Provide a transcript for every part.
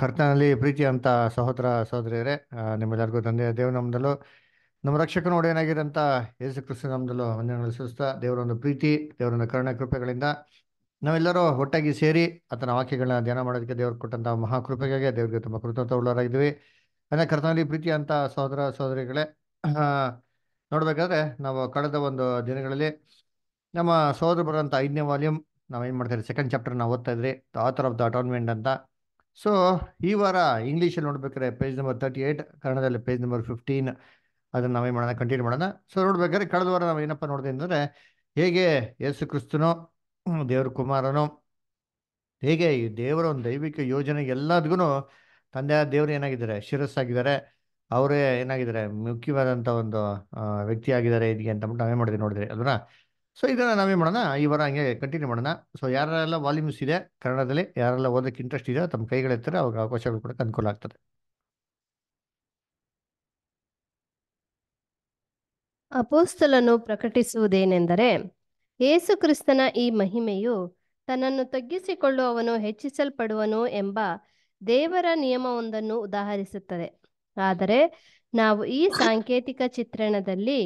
ಕರ್ತನಲ್ಲಿ ಪ್ರೀತಿ ಅಂತ ಸಹೋದರ ಸಹೋದರಿಯರೇ ನಿಮ್ಮೆಲ್ಲರಿಗೂ ತಂದೆ ದೇವ್ರ ನಮ್ದಲ್ಲೂ ನಮ್ಮ ರಕ್ಷಕನು ಒಡೆಯನಾಗಿದೆ ಅಂತ ಯೇಸು ಕೃಷ್ಣ ನಮ್ಮದಲ್ಲೂ ಒಂದೇ ಸೂಚಿಸ್ತಾ ದೇವರೊಂದು ಪ್ರೀತಿ ದೇವರೊಂದು ಕರುಣ ಕೃಪೆಗಳಿಂದ ನಾವೆಲ್ಲರೂ ಒಟ್ಟಾಗಿ ಸೇರಿ ಆತನ ವಾಕ್ಯಗಳನ್ನ ಧ್ಯಾನ ಮಾಡೋದಕ್ಕೆ ದೇವರು ಕೊಟ್ಟಂತಹ ಮಹಾಕೃಪೆಗಾಗಿ ದೇವರಿಗೆ ತುಂಬ ಕೃತಜ್ಞತೆ ಉಳ್ಳರಾಗಿದ್ವಿ ಅಂದರೆ ಕರ್ತನಲ್ಲಿ ಪ್ರೀತಿ ಅಂತ ಸಹೋದರ ಸಹೋದರಿಗಳೇ ನೋಡಬೇಕಾದ್ರೆ ನಾವು ಕಳೆದ ಒಂದು ದಿನಗಳಲ್ಲಿ ನಮ್ಮ ಸಹೋದರ ಬರುವಂಥ ಐದನೇ ವಾಲ್ಯೂಮ್ ನಾವು ಏನು ಮಾಡ್ತಾ ಸೆಕೆಂಡ್ ಚಾಪ್ಟರ್ ನಾವು ಓದ್ತಾ ಇದ್ರಿ the author of the atonement ಅಂತ ಸೊ ಈ ವಾರ ಇಂಗ್ಲೀಷಲ್ಲಿ ನೋಡ್ಬೇಕಾದ್ರೆ ಪೇಜ್ ನಂಬರ್ ತರ್ಟಿ ಏಟ್ ಕನ್ನಡದಲ್ಲಿ ಪೇಜ್ ನಂಬರ್ ಫಿಫ್ಟೀನ್ ಅದನ್ನು ನಾವೇ ಮಾಡೋಣ ಕಂಟಿನ್ಯೂ ಮಾಡೋಣ ಸೊ ನೋಡ್ಬೇಕಾದ್ರೆ ಕಳೆದ ವಾರ ನಾವು ಏನಪ್ಪ ನೋಡಿದೆ ಅಂದರೆ ಹೇಗೆ ಯೇಸು ಕ್ರಿಸ್ತನು ದೇವ್ರ ಕುಮಾರನು ಹೇಗೆ ಈ ದೇವರ ಒಂದು ದೈವಿಕ ಯೋಜನೆ ಎಲ್ಲದಗೂ ತಂದೆ ದೇವರು ಏನಾಗಿದ್ದಾರೆ ಶಿರಸ್ಸಾಗಿದ್ದಾರೆ ಅವರೇ ಏನಾಗಿದ್ದಾರೆ ಮುಖ್ಯವಾದಂಥ ಒಂದು ವ್ಯಕ್ತಿ ಆಗಿದ್ದಾರೆ ಇದಕ್ಕೆ ಅಂತ ನಾವೇ ಮಾಡಿದ್ವಿ ನೋಡಿದ್ರಿ ಅದನ್ನ ಸೊ ಇದನ್ನು ನಾವೇನು ಮಾಡೋಣ ಈ ವಾರ ಹಂಗೆ ಕಂಟಿನ್ಯೂ ಮಾಡೋಣ ಸೊ ಯಾರೆಲ್ಲ ವಾಲ್ಯೂಮ್ಸ್ ಇದೆ ಕನ್ನಡದಲ್ಲಿ ಯಾರೆಲ್ಲ ಓದೋಕ್ಕೆ ಇಂಟ್ರೆಸ್ಟ್ ಇದೆ ತಮ್ಮ ಕೈಗಳಿರ್ತಾರೆ ಅವಾಗ ಅವಕಾಶಗಳು ಕೂಡ ಅನುಕೂಲ ಆಗ್ತದೆ ಅಪೋಸ್ತಲನ್ನು ಪ್ರಕಟಿಸುವುದೇನೆಂದರೆ ಕ್ರಿಸ್ತನ ಈ ಮಹಿಮೆಯು ತನ್ನನ್ನು ತಗ್ಗಿಸಿಕೊಳ್ಳುವವನು ಹೆಚ್ಚಿಸಲ್ಪಡುವನು ಎಂಬ ದೇವರ ನಿಯಮವೊಂದನ್ನು ಉದಾಹರಿಸುತ್ತದೆ ಆದರೆ ನಾವು ಈ ಸಾಂಕೇತಿಕ ಚಿತ್ರಣದಲ್ಲಿ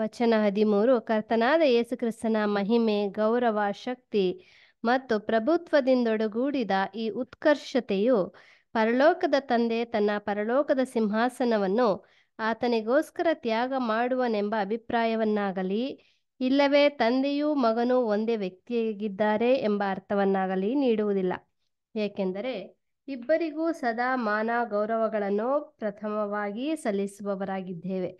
ವಚನ ಹದಿಮೂರು ಕರ್ತನಾದ ಯೇಸುಕ್ರಿಸ್ತನ ಮಹಿಮೆ ಗೌರವ ಶಕ್ತಿ ಮತ್ತು ಪ್ರಭುತ್ವದಿಂದೊಡಗೂಡಿದ ಈ ಉತ್ಕರ್ಷತೆಯು ಪರಲೋಕದ ತಂದೆ ತನ್ನ ಪರಲೋಕದ ಸಿಂಹಾಸನವನ್ನು ಆತನಿಗೋಸ್ಕರ ತ್ಯಾಗ ಮಾಡುವನೆಂಬ ಅಭಿಪ್ರಾಯವನ್ನಾಗಲಿ ಇಲ್ಲವೇ ತಂದೆಯೂ ಮಗನೂ ಒಂದೇ ವ್ಯಕ್ತಿಯಾಗಿದ್ದಾರೆ ಎಂಬ ಅರ್ಥವನ್ನಾಗಲಿ ನೀಡುವುದಿಲ್ಲ ಏಕೆಂದರೆ ಇಬ್ಬರಿಗೂ ಸದಾ ಮಾನ ಗೌರವಗಳನ್ನು ಪ್ರಥಮವಾಗಿ ಸಲ್ಲಿಸುವವರಾಗಿದ್ದೇವೆ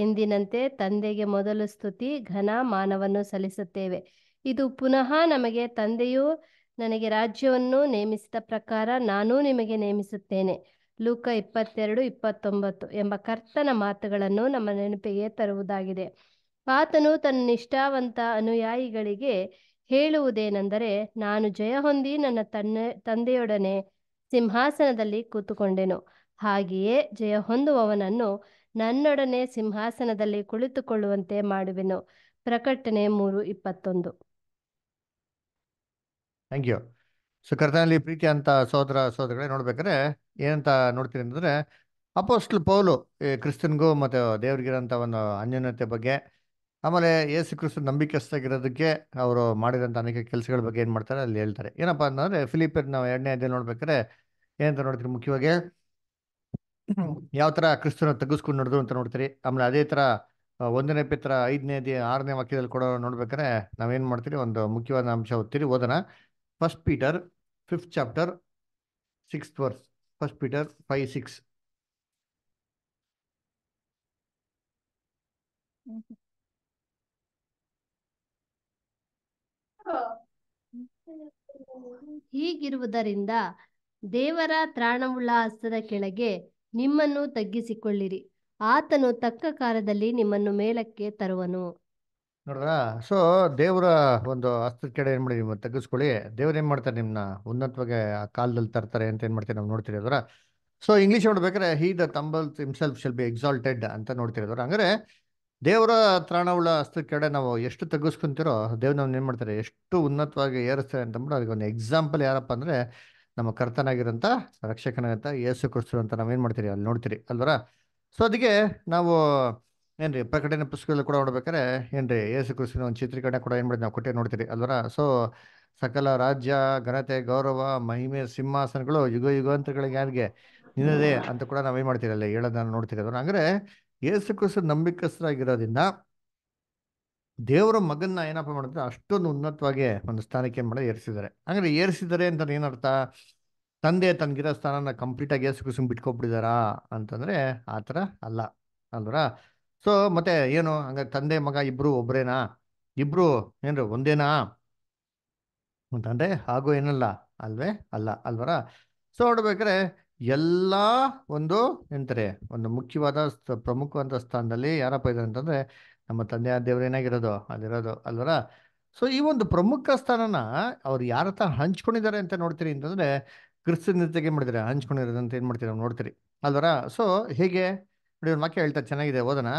ಎಂದಿನಂತೆ ತಂದೆಗೆ ಮೊದಲು ಸ್ತುತಿ ಘನ ಮಾನವನ್ನು ಸಲ್ಲಿಸುತ್ತೇವೆ ಇದು ಪುನಃ ನಮಗೆ ತಂದೆಯು ನನಗೆ ರಾಜ್ಯವನ್ನು ನೇಮಿಸಿದ ಪ್ರಕಾರ ನಾನು ನಿಮಗೆ ನೇಮಿಸುತ್ತೇನೆ ಲೂಕ ಇಪ್ಪತ್ತೆರಡು ಇಪ್ಪತ್ತೊಂಬತ್ತು ಎಂಬ ಕರ್ತನ ಮಾತುಗಳನ್ನು ನಮ್ಮ ನೆನಪಿಗೆ ತರುವುದಾಗಿದೆ ಆತನು ತನ್ನ ನಿಷ್ಠಾವಂತ ಅನುಯಾಯಿಗಳಿಗೆ ಹೇಳುವುದೇನೆಂದರೆ ನಾನು ಜಯ ಹೊಂದಿ ನನ್ನ ತನ್ನ ತಂದೆಯೊಡನೆ ಸಿಂಹಾಸನದಲ್ಲಿ ಕೂತುಕೊಂಡೆನು ಹಾಗೆಯೇ ಜಯ ಹೊಂದುವವನನ್ನು ನನ್ನೊಡನೆ ಸಿಂಹಾಸನದಲ್ಲಿ ಕುಳಿತುಕೊಳ್ಳುವಂತೆ ಮಾಡುವೆನು ಪ್ರಕಟಣೆ ಮೂರು ಇಪ್ಪತ್ತೊಂದು ಥ್ಯಾಂಕ್ ಯು ಸೊ ಕರ್ತನಲ್ಲಿ ಪ್ರೀತಿ ಅಂತ ಸೋದರ ಸೋದರಗಳೇ ನೋಡ್ಬೇಕಾದ್ರೆ ಏನಂತ ನೋಡ್ತೀನಿ ಅಂತಂದರೆ ಅಪೋಸ್ಟ್ಲ್ ಪೌಲು ಕ್ರಿಸ್ತನ್ಗೂ ಮತ್ತು ದೇವ್ರಿಗಿರೋಂಥ ಒಂದು ಅನ್ಯೋನ್ಯತೆ ಬಗ್ಗೆ ಆಮೇಲೆ ಯೇಸು ಕ್ರಿಸ್ತ ನಂಬಿಕೆಸ್ತಾಗಿರೋದಕ್ಕೆ ಅವರು ಮಾಡಿದಂಥ ಅನೇಕ ಕೆಲಸಗಳ ಬಗ್ಗೆ ಏನು ಮಾಡ್ತಾರೆ ಅಲ್ಲಿ ಹೇಳ್ತಾರೆ ಏನಪ್ಪ ಅಂತಂದರೆ ಫಿಲಿಪಿಯರ್ ನಾವು ಎರಡನೇ ಅದೇ ನೋಡ್ಬೇಕಾದ್ರೆ ಏನಂತ ನೋಡ್ತೀರಿ ಮುಖ್ಯವಾಗಿ ಯಾವ ತರ ಕ್ರಿಸ್ತನ ತಗ್ಗಿಸ್ಕೊಂಡು ನೋಡಿದ್ರು ಅಂತ ನೋಡ್ತೀರಿ ಆಮೇಲೆ ಅದೇ ತರ ಒಂದನೇ ಪಿತ್ರ ಐದನೇ ಆರನೇ ವಾಕ್ಯದಲ್ಲಿ ಕೂಡ ನೋಡ್ಬೇಕಾದ್ರೆ ನಾವೇನ್ ಮಾಡ್ತೀರಿ ಒಂದು ಮುಖ್ಯವಾದ ಅಂಶ ಓದ್ತೀರಿ ಓದನ first Peter fifth chapter six verse first Peter five six ಹೀಗಿರುವುದರಿಂದ ದೇವರ ತ್ರಾಣವುಳ್ಳ ಹಸ್ತದ ಕೆಳಗೆ ನಿಮ್ಮನ್ನು ತಗ್ಗಿಸಿಕೊಳ್ಳಿರಿ ಆತನು ತಕ್ಕ ಕಾಲದಲ್ಲಿ ನಿಮ್ಮನ್ನು ಮೇಲಕ್ಕೆ ತರುವನು ನೋಡ್ರ ಸೊ ದೇವರ ಒಂದು ಅಸ್ತ್ರ ಕೆಡೆ ಏನು ಮಾಡಿ ನೀವು ತಗ್ಗಿಸ್ಕೊಳ್ಳಿ ದೇವ್ರು ಏನು ಮಾಡ್ತಾರೆ ನಿಮ್ಮನ್ನ ಉನ್ನತವಾಗಿ ಆ ಕಾಲದಲ್ಲಿ ತರ್ತಾರೆ ಅಂತ ಏನು ಮಾಡ್ತೀವಿ ನಾವು ನೋಡ್ತೀರಿ ಅದರ ಸೊ ಇಂಗ್ಲೀಷ್ ನೋಡ್ಬೇಕಾದ್ರೆ he the humble himself shall be exalted ಅಂತ ನೋಡ್ತೀರಿ ಅದರ ಹಂಗಾರೆ ದೇವರ ತ್ರಾಣವುಳ್ಳ ಅಸ್ತ್ರ ಕೆಡೆ ನಾವು ಎಷ್ಟು ತಗ್ಗಿಸ್ಕೊಂತೀರೋ ದೇವ್ರು ನಾವು ಏನು ಮಾಡ್ತಾರೆ ಎಷ್ಟು ಉನ್ನತವಾಗಿ ಏರಿಸ್ತಾರೆ ಅಂತಂದ್ಬಿಟ್ಟು ಒಂದು ಎಕ್ಸಾಂಪಲ್ ಯಾರಪ್ಪ ಅಂದರೆ ನಮ್ಮ ಕರ್ತನಾಗಿರೋಂಥ ರಕ್ಷಕನಾಗಿರಂಥ ಯೇಸು ಕ್ರಿಸ್ತು ಅಂತ ನಾವೇನು ಮಾಡ್ತೀರಿ ಅಲ್ಲಿ ನೋಡ್ತೀರಿ ಅಲ್ವರ ಸೊ ಅದಕ್ಕೆ ನಾವು ಏನು ರೀ ಪ್ರಕಟಣೆ ಪುಸ್ತಕದಲ್ಲಿ ಕೂಡ ನೋಡ್ಬೇಕಾರೆ ಏನ್ರಿ ರೀ ಯೇಸು ಒಂದು ಚಿತ್ರೀಕರಣ ಕೂಡ ಏನು ಮಾಡಿ ನಾವು ಕೊಟ್ಟೆ ನೋಡ್ತೀರಿ ಅಲ್ವರ ಸೊ ಸಕಲ ರಾಜ್ಯ ಘನತೆ ಗೌರವ ಮಹಿಮೆ ಸಿಂಹಾಸನಗಳು ಯುಗ ಯುಗಾಂತರಗಳಿಗೆ ಯಾರಿಗೆ ನಿನ್ನದೇ ಅಂತ ಕೂಡ ನಾವೇನು ಅಲ್ಲಿ ಹೇಳೋದನ್ನ ನೋಡ್ತೀರಿ ಅದನ್ನು ಅಂದರೆ ಯೇಸು ಕ್ರಿಸ್ತು ನಂಬಿಕಸ್ತರಾಗಿರೋದ್ರಿಂದ ದೇವರ ಮಗನ್ನ ಏನಪ್ಪ ಮಾಡಿದ್ರೆ ಅಷ್ಟೊಂದು ಉನ್ನತವಾಗಿ ಒಂದು ಸ್ಥಾನಕ್ಕೆ ಏನು ಮಾಡ ಏರಿಸಿದ್ದಾರೆ ಅಂದರೆ ಏರಿಸಿದ್ದಾರೆ ಅಂತ ಏನರ್ಥ ತಂದೆ ತನ್ಗಿರೋ ಸ್ಥಾನನ ಕಂಪ್ಲೀಟಾಗಿ ಏಸು ಕುಸುಮ್ ಬಿಟ್ಕೊಬಿಟ್ಟಿದಾರಾ ಅಂತಂದರೆ ಆ ಥರ ಅಲ್ಲ ಅಲ್ವರ ಸೊ ಮತ್ತೆ ಏನು ಹಂಗ ತಂದೆ ಮಗ ಇಬ್ರು ಒಬ್ರೇನಾ ಇಬ್ರು ಏನ್ರ ಒಂದೇನಾ ಅಂತಂದ್ರೆ ಹಾಗೂ ಏನಲ್ಲ ಅಲ್ವೇ ಅಲ್ಲ ಅಲ್ವರ ಸೊ ನೋಡ್ಬೇಕ್ರೆ ಎಲ್ಲ ಒಂದು ಎಂತಾರೆ ಒಂದು ಮುಖ್ಯವಾದ ಪ್ರಮುಖವಾದ ಸ್ಥಾನದಲ್ಲಿ ಯಾರಪ್ಪ ಇದಾರೆ ಅಂತಂದ್ರೆ ನಮ್ಮ ತಂದೆ ಆ ಏನಾಗಿರೋದು ಅದಿರೋದು ಅಲ್ವರ ಸೊ ಈ ಒಂದು ಪ್ರಮುಖ ಸ್ಥಾನನ ಅವ್ರು ಯಾರ ಹತ್ರ ಹಂಚ್ಕೊಂಡಿದ್ದಾರೆ ಅಂತ ನೋಡ್ತೀರಿ ಅಂತಂದ್ರೆ ಕ್ರಿಸ್ತನಿಗೆ ಏನು ಮಾಡಿದರೆ ಹಂಚ್ಕೊಂಡಿರೋದಂತ ಏನು ಮಾಡ್ತೀರಿ ನಾವು ನೋಡ್ತೀರಿ ಅಲ್ವರ ಸೊ ಹೇಗೆ ನೋಡಿ ಒಂದು ವಾಕ್ಯ ಹೇಳ್ತಾ ಚೆನ್ನಾಗಿದೆ ಓದೋಣ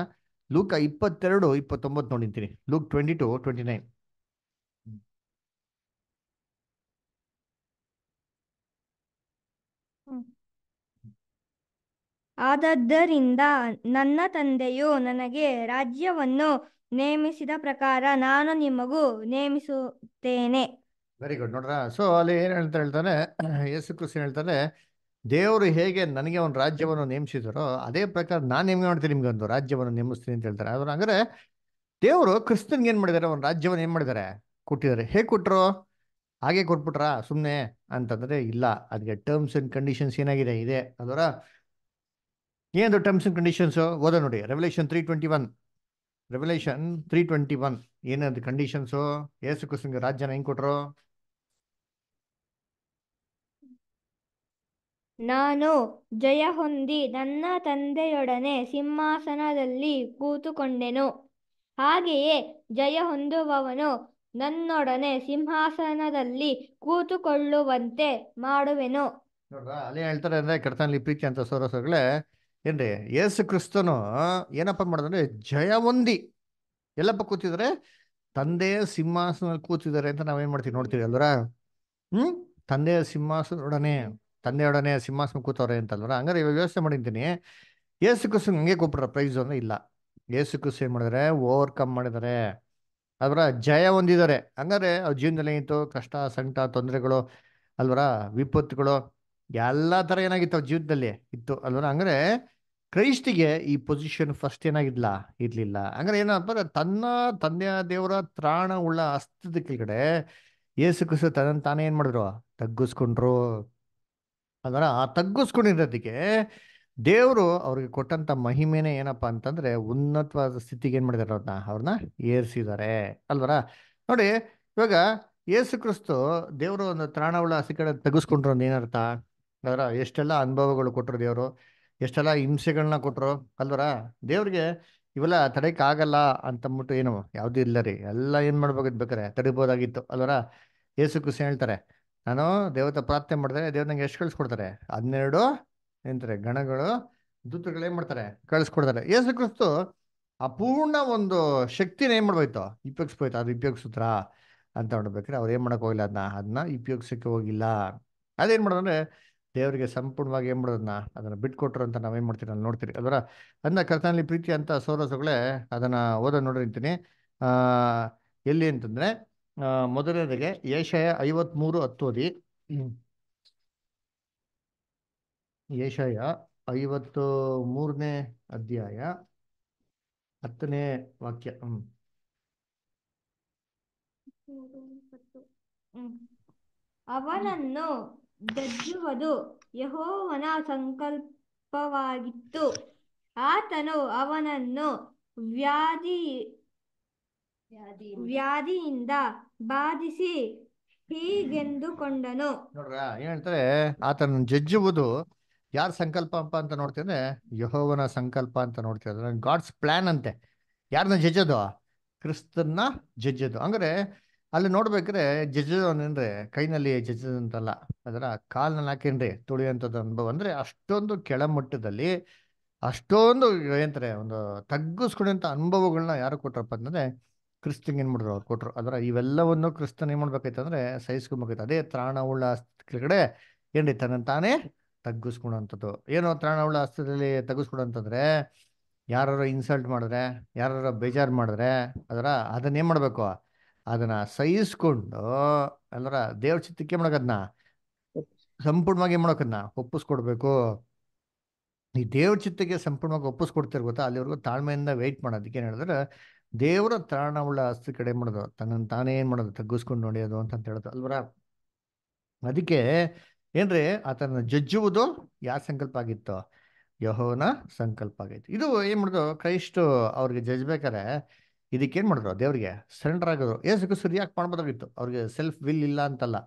ಲೂಕ ಇಪ್ಪತ್ತೆರಡು ಇಪ್ಪತ್ತೊಂಬತ್ತು ನೋಡಿಂತೀನಿ Luke twenty two twenty nine ಆದದ್ದರಿಂದ ನನ್ನ ತಂದೆಯು ನನಗೆ ರಾಜ್ಯವನ್ನು ನೇಮಿಸಿದ ಪ್ರಕಾರ ನಾನು ನಿಮಗೂ ನೇಮಿಸುತ್ತೇನೆ ವೆರಿ ಗುಡ್ ನೋಡ್ರ ಸೊ ಅಲ್ಲಿ ಏನು ಹೇಳ್ತಾ ಹೇಳ್ತಾನೆ ಯೇಸು ಕೃಷ್ಣ ಹೇಳ್ತಾರೆ ದೇವರು ಹೇಗೆ ನನಗೆ ಒಂದು ರಾಜ್ಯವನ್ನು ನೇಮಿಸಿದರೋ ಅದೇ ಪ್ರಕಾರ ನಾನು ನಿಮಗೆ ಮಾಡ್ತೀನಿ ನಿಮ್ಗೆ ಒಂದು ರಾಜ್ಯವನ್ನು ನೇಮಿಸ್ತೀನಿ ಅಂತ ಹೇಳ್ತಾರೆ ಅದ್ರ ಅಂದ್ರೆ ದೇವರು ಕ್ರಿಸ್ತನ್ಗೆ ಏನ್ ಮಾಡಿದಾರೆ ಒಂದು ರಾಜ್ಯವನ್ನು ಏನು ಮಾಡಿದ್ದಾರೆ ಕೊಟ್ಟಿದ್ದಾರೆ ಹೇಗೆ ಕೊಟ್ರು ಹಾಗೆ ಕೊಟ್ಬಿಟ್ರಾ ಸುಮ್ಮನೆ ಅಂತಂದ್ರೆ ಇಲ್ಲ ಅದಕ್ಕೆ ಟರ್ಮ್ಸ್ ಅಂಡ್ ಕಂಡೀಷನ್ಸ್ ಏನಾಗಿದೆ ಇದೆ ಅದರ ಏನದು ಟರ್ಮ್ಸ್ ಅಂಡ್ ಕಂಡೀಷನ್ಸ್ ಓದ ನೋಡಿ revolution three twenty one revolution three twenty one ಏನದು ಕಂಡೀಷನ್ಸು ಏಸು ಕುಸಂಗ ರಾಜ್ಯನ ಹೆಂಗೆ ಕೊಟ್ರು ನಾನು ಜಯ ಹೊಂದಿ ನನ್ನ ತಂದೆಯೊಡನೆ ಸಿಂಹಾಸನದಲ್ಲಿ ಕೂತುಕೊಂಡೆನು ಹಾಗೆಯೇ ಜಯ ಹೊಂದುವವನು ನನ್ನೊಡನೆ ಸಿಂಹಾಸನದಲ್ಲಿ ಕೂತುಕೊಳ್ಳುವಂತೆ ಮಾಡುವೆನು ನೋಡ್ರಾ ಅಲ್ಲೇ ಹೇಳ್ತಾರೆ ಅಂದ್ರೆ ಕಡತನಲ್ಲಿ ಪ್ರೀತಿ ಅಂತ ಸೋರಸಗಳೇ ಏನ್ರಿ ಯೇಸು ಕ್ರಿಸ್ತನು ಏನಪ್ಪ ಮಾಡಿದ್ರೆ ಜಯ ಹೊಂದಿ ಎಲ್ಲಪ್ಪ ಕೂತಿದ್ರೆ ತಂದೆ ಸಿಂಹಾಸನ ಕೂತಿದ್ದಾರೆ ಅಂತ ನಾವೇನ್ ಮಾಡ್ತೀವಿ ನೋಡ್ತೀವಿ ಅಲ್ವರ ಹ್ಮ್ ತಂದೆಯ ಸಿಂಹಾಸನೊಡನೆ ತಂದೆಯೊಡನೆ ಸಿಂಹಾಸನ ಕೂತವ್ರೆ ಅಂತ ಅಲ್ವರ ಹಂಗಾರೆ ವ್ಯವಸ್ಥೆ ವ್ಯವಸ್ಥೆ ಮಾಡಿದ್ದೀನಿ ಯೇಸು ಕ್ರಿಸ್ತನ್ ಹಂಗೆ ಕೊಬ್ರ ಪ್ರೈಸ್ ಅಂದ್ರೆ ಇಲ್ಲ ಯೇಸು ಕ್ರಿಸ್ತ ಏನ್ ಮಾಡಿದರೆ ಓವರ್ಕಮ್ ಮಾಡಿದರೆ ಅದರ ಜಯ ಹೊಂದಿದ್ದಾರೆ ಹಂಗಾರೆ ಅವ್ರ ಜೀವನದಲ್ಲಿ ಏನಿತ್ತು ಕಷ್ಟ ಸಂಕಟ ತೊಂದರೆಗಳು ಅಲ್ವರ ವಿಪತ್ತುಗಳು ಎಲ್ಲ ತರ ಏನಾಗಿತ್ತು ಅವ್ರ ಜೀವನದಲ್ಲಿ ಇತ್ತು ಅಲ್ವರ ಹಂಗಾರೆ ಕ್ರೈಸ್ಟಿಗೆ ಈ ಪೊಸಿಷನ್ ಫಸ್ಟ್ ಏನಾಗಿಲ್ಲ ಇರ್ಲಿಲ್ಲ ಅಂದ್ರೆ ಏನಪ್ಪ ತನ್ನ ತಂದೆಯ ದೇವರ ತ್ರಾಣ ಉಳ್ಳ ಅಸ್ತಿತ್ವ ಕೆಳಗಡೆ ಏಸು ಕ್ರಿಸ್ತು ತನ್ನ ತಾನೇ ಏನ್ ಮಾಡಿದ್ರು ತಗ್ಗಿಸ್ಕೊಂಡ್ರು ಅದರ ಆ ತಗ್ಗಿಸ್ಕೊಂಡಿರೋದಕ್ಕೆ ದೇವರು ಅವ್ರಿಗೆ ಕೊಟ್ಟಂತ ಮಹಿಮೆನೆ ಏನಪ್ಪಾ ಅಂತಂದ್ರೆ ಉನ್ನತವಾದ ಸ್ಥಿತಿಗೆ ಏನ್ ಮಾಡಿದಾರೆ ಅವ್ರನ್ನ ಅವ್ರನ್ನ ಏರ್ಸಿದ್ದಾರೆ ಅಲ್ವರ ನೋಡಿ ಇವಾಗ ಯೇಸು ಕ್ರಿಸ್ತು ದೇವರು ಒಂದು ತ್ರಾಣವುಳ್ಳ ಉಳ್ಳ ಹಸಿ ಕಡೆ ತಗ್ಗಿಸ್ಕೊಂಡ್ರು ಏನರ್ಥ ಅದರ ಎಷ್ಟೆಲ್ಲ ಅನುಭವಗಳು ಕೊಟ್ಟರು ದೇವರು ಎಷ್ಟೆಲ್ಲ ಹಿಂಸೆಗಳನ್ನ ಕೊಟ್ಟರು ಅಲ್ವರ ದೇವ್ರಿಗೆ ಇವೆಲ್ಲ ತಡೆಯಕ್ಕಾಗಲ್ಲ ಅಂತಂದ್ಬಿಟ್ಟು ಏನು ಯಾವುದು ಇಲ್ಲ ರೀ ಎಲ್ಲ ಏನು ಮಾಡ್ಬೇಕಿತ್ತು ಬೇಕಾರೆ ತಡಿಬೋದಾಗಿತ್ತು ಅಲ್ವರ ಯೇಸು ಹೇಳ್ತಾರೆ ನಾನು ದೇವತೆ ಪ್ರಾರ್ಥನೆ ಮಾಡಿದ್ರೆ ದೇವ್ರ ನಂಗೆ ಎಷ್ಟು ಕಳಿಸ್ಕೊಡ್ತಾರೆ ಹನ್ನೆರಡು ಎಂತಾರೆ ಗಣಗಳು ದೂತಗಳು ಏನು ಮಾಡ್ತಾರೆ ಕಳಿಸ್ಕೊಡ್ತಾರೆ ಏಸು ಕ್ರಿಸ್ತು ಅಪೂರ್ಣ ಒಂದು ಶಕ್ತಿನ ಏನು ಮಾಡ್ಬೋಯ್ತು ಉಪಯೋಗಿಸ್ಬೋಯ್ತು ಅದು ಉಪಯೋಗಿಸ್ತಾರ ಅಂತ ಮಾಡ್ಬೇಕ್ರೆ ಅವ್ರು ಏನು ಮಾಡಕ್ ಹೋಗಿಲ್ಲ ಅದನ್ನ ಅದನ್ನ ಉಪಯೋಗಿಸೋಕ್ಕೆ ಹೋಗಿಲ್ಲ ಅದೇನು ಮಾಡೋದಂದ್ರೆ ದೇವರಿಗೆ ಸಂಪೂರ್ಣವಾಗಿ ಏನು ಮಾಡೋದನ್ನ ಅದನ್ನು ಬಿಟ್ಕೊಟ್ರು ಅಂತ ನಾವೇನು ಮಾಡ್ತೀರಿ ಅಲ್ಲಿ ನೋಡ್ತೀರಿ ಅದರ ಅನ್ನ ಕರ್ತನಲ್ಲಿ ಪ್ರೀತಿ ಅಂತ ಸೌರಸುಗಳೇ ಅದನ್ನು ಓದ ನೋಡಿರ್ತೀನಿ ಎಲ್ಲಿ ಅಂತಂದರೆ ಮೊದಲನೇದಾಗೆ ಏಷಯ ಐವತ್ತ್ಮೂರು ಹತ್ತೋದಿ ಏಷಾಯ ಐವತ್ತು ಮೂರನೇ ಅಧ್ಯಾಯ ಹತ್ತನೇ ವಾಕ್ಯ ಹ್ಮ್ ಅವನನ್ನು ಜಜ್ಜುವುದು ಯಹೋವನ ಸಂಕಲ್ಪವಾಗಿತ್ತು ಆತನು ಅವನನ್ನು ವ್ಯಾಧಿ ವ್ಯಾಧಿಯಿಂದ ಬಾಧಿಸಿ ಹೀಗೆಂದುಕೊಂಡನು ನೋಡ್ರ ಏನ್ ಹೇಳ್ತಾರೆ ಆತನ ಜಜ್ಜುವುದು ಯಾರ ಸಂಕಲ್ಪ ಅಂತ ನೋಡ್ತೇನೆ ಯಹೋವನ ಸಂಕಲ್ಪ ಅಂತ ನೋಡ್ತೇನೆ ಗಾಡ್ಸ್ ಪ್ಲಾನ್ ಅಂತೆ ಯಾರನ್ನ ಜಜ್ಜದು ಕ್ರಿಸ್ತನ್ನ ಜಜ್ಜದು ಅಂದ್ರೆ ಅಲ್ಲಿ ನೋಡ್ಬೇಕ್ರೆ ಜಜ್ಜದವನನ್ರಿ ಕೈನಲ್ಲಿ ಜಜ್ಜದಂತಲ್ಲ ಅದರ ಕಾಲ್ನಲ್ಲಿ ಹಾಕೇನ್ರಿ ತುಳಿಯುವಂಥದ್ದು ಅನುಭವ ಅಂದ್ರೆ ಅಷ್ಟೊಂದು ಕೆಳಮಟ್ಟದಲ್ಲಿ ಅಷ್ಟೊಂದು ಏನಂತಾರೆ ಒಂದು ತಗ್ಗಿಸ್ಕೊಡಂಥ ಅನುಭವಗಳನ್ನ ಯಾರು ಕೊಟ್ರಪ್ಪ ಅಂತಂದ್ರೆ ಕ್ರಿಸ್ತಿಂಗ್ ಏನು ಮಾಡಿದ್ರು ಅವ್ರು ಕೊಟ್ಟರು ಅದರ ಇವೆಲ್ಲವನ್ನು ಕ್ರಿಸ್ತನ್ ಏನು ಮಾಡ್ಬೇಕಾಯ್ತಂದ್ರೆ ಸಹಿಸ್ಕೊಬೇಕಾಯ್ತು ಅದೇ ತ್ರಾಣವುಳ್ಳ ಕೆಳಗಡೆ ಏನ್ರಿ ತನ್ನ ತಾನೇ ಏನು ತ್ರಾಣವುಳ್ಳ ಅಸ್ತ್ರದಲ್ಲಿ ತಗ್ಗಿಸ್ಕೊಡಂತಂದ್ರೆ ಯಾರು ಇನ್ಸಲ್ಟ್ ಮಾಡಿದ್ರೆ ಯಾರು ಬೇಜಾರು ಮಾಡಿದ್ರೆ ಅದರ ಅದನ್ನೇನು ಮಾಡಬೇಕು ಅದನ್ನ ಸಹಿಸ್ಕೊಂಡು ಅಂದ್ರ ದೇವ್ರ ಚಿತ್ತಕ್ಕೆ ಮಾಡೋಕದ್ನ ಸಂಪೂರ್ಣವಾಗಿ ಮಾಡೋಕದ್ನ ಒಪ್ಪಿಸ್ಕೊಡ್ಬೇಕು ಈ ದೇವ್ರ ಚಿತ್ತಕ್ಕೆ ಸಂಪೂರ್ಣವಾಗಿ ಒಪ್ಪಿಸ್ಕೊಡ್ತಿರ್ ಗೊತ್ತಾ ಅಲ್ಲಿವರೆಗೂ ತಾಳ್ಮೆಯಿಂದ ವೆಯ್ಟ್ ಮಾಡೋದಕ್ಕೆ ಏನು ಹೇಳಿದ್ರೆ ದೇವರ ಉಳ್ಳ ಆಸ್ತಿ ಕಡೆ ಮಾಡೋದು ತನ್ನ ತಾನೇ ಏನು ಮಾಡೋದು ತಗ್ಗಿಸ್ಕೊಂಡು ನೋಡಿಯೋದು ಅಂತ ಅಂತ ಹೇಳೋದು ಅಲ್ವರ ಅದಕ್ಕೆ ಏನ್ರಿ ಆತನ ಜಜ್ಜುವುದು ಯಾವ ಸಂಕಲ್ಪ ಆಗಿತ್ತು ಯಹೋನ ಸಂಕಲ್ಪ ಆಗಿತ್ತು ಇದು ಏನು ಮಾಡೋದು ಕ್ರೈಸ್ಟ್ ಅವ್ರಿಗೆ ಜಜ್ಬೇಕಾರೆ ಇದಕ್ಕೇನು ಮಾಡಿದ್ರು ದೇವರಿಗೆ ಸರೆಂಡರ್ ಆಗೋದು ಏಸು ಸರಿ ಯಾಕೆ ಮಾಡ್ಬೋದಾಗಿತ್ತು ಅವ್ರಿಗೆ ಸೆಲ್ಫ್ ವಿಲ್ ಇಲ್ಲ ಅಂತಲ್ಲ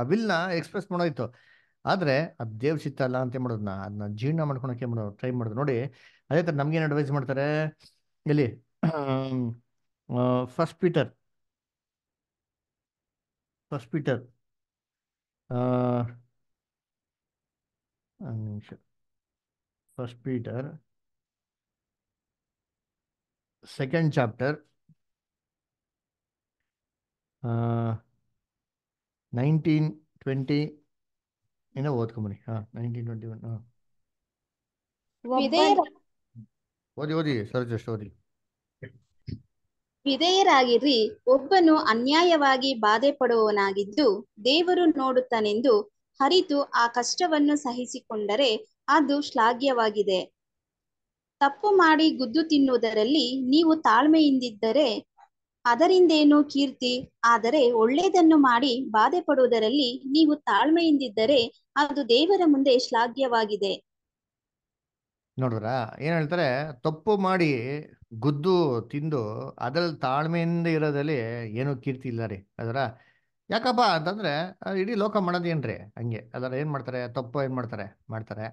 ಆ ವಿಲ್ನ ಎಕ್ಸ್ಪ್ರೆಸ್ ಮಾಡೋಯ್ತು ಆದ್ರೆ ಅದು ದೇವ್ ಚಿತ್ತ ಅಲ್ಲ ಅಂತ ಮಾಡೋದನ್ನ ಅದನ್ನ ಜೀರ್ಣ ಮಾಡ್ಕೊಳಕ್ಕೆ ಟ್ರೈ ಮಾಡೋದು ನೋಡಿ ಅದೇ ಥರ ನಮ್ಗೇನು ಅಡ್ವೈಸ್ ಮಾಡ್ತಾರೆ ಇಲ್ಲಿ first Peter first Peter first Peter second chapter, ಓದಿ ಓದಿ ಒಬ್ಬನು ಅನ್ಯಾಯವಾಗಿ ಬಾಧೆ ಪಡುವವನಾಗಿದ್ದು ದೇವರು ನೋಡುತ್ತಾನೆಂದು ಹರಿತು ಆ ಕಷ್ಟವನ್ನು ಸಹಿಸಿಕೊಂಡರೆ ಅದು ಶ್ಲಾಘ್ಯವಾಗಿದೆ ತಪ್ಪು ಮಾಡಿ ಗುದ್ದು ತಿನ್ನುವುದರಲ್ಲಿ ನೀವು ತಾಳ್ಮೆಯಿಂದಿದ್ದರೆ ಅದರಿಂದೇನು ಕೀರ್ತಿ ಆದರೆ ಒಳ್ಳೆಯದನ್ನು ಮಾಡಿ ಬಾಧೆ ಪಡುವುದರಲ್ಲಿ ನೀವು ತಾಳ್ಮೆಯಿಂದಿದ್ದರೆ ಅದು ದೇವರ ಮುಂದೆ ಶ್ಲಾಘ್ಯವಾಗಿದೆ ನೋಡ್ರ ಏನ್ ಹೇಳ್ತಾರೆ ತಪ್ಪು ಮಾಡಿ ಗುದ್ದು ತಿಂದು ಅದ್ರಲ್ಲಿ ತಾಳ್ಮೆಯಿಂದ ಇರೋದ್ರಲ್ಲಿ ಏನು ಕೀರ್ತಿ ಇಲ್ಲ ರೀ ಅದರ ಯಾಕಪ್ಪ ಅಂತಂದ್ರೆ ಇಡೀ ಲೋಕ ಮಾಡೋದೇನ್ರಿ ಹಂಗೆ ಅದರ ಏನ್ ಮಾಡ್ತಾರೆ ತಪ್ಪು ಏನ್ ಮಾಡ್ತಾರೆ ಮಾಡ್ತಾರೆ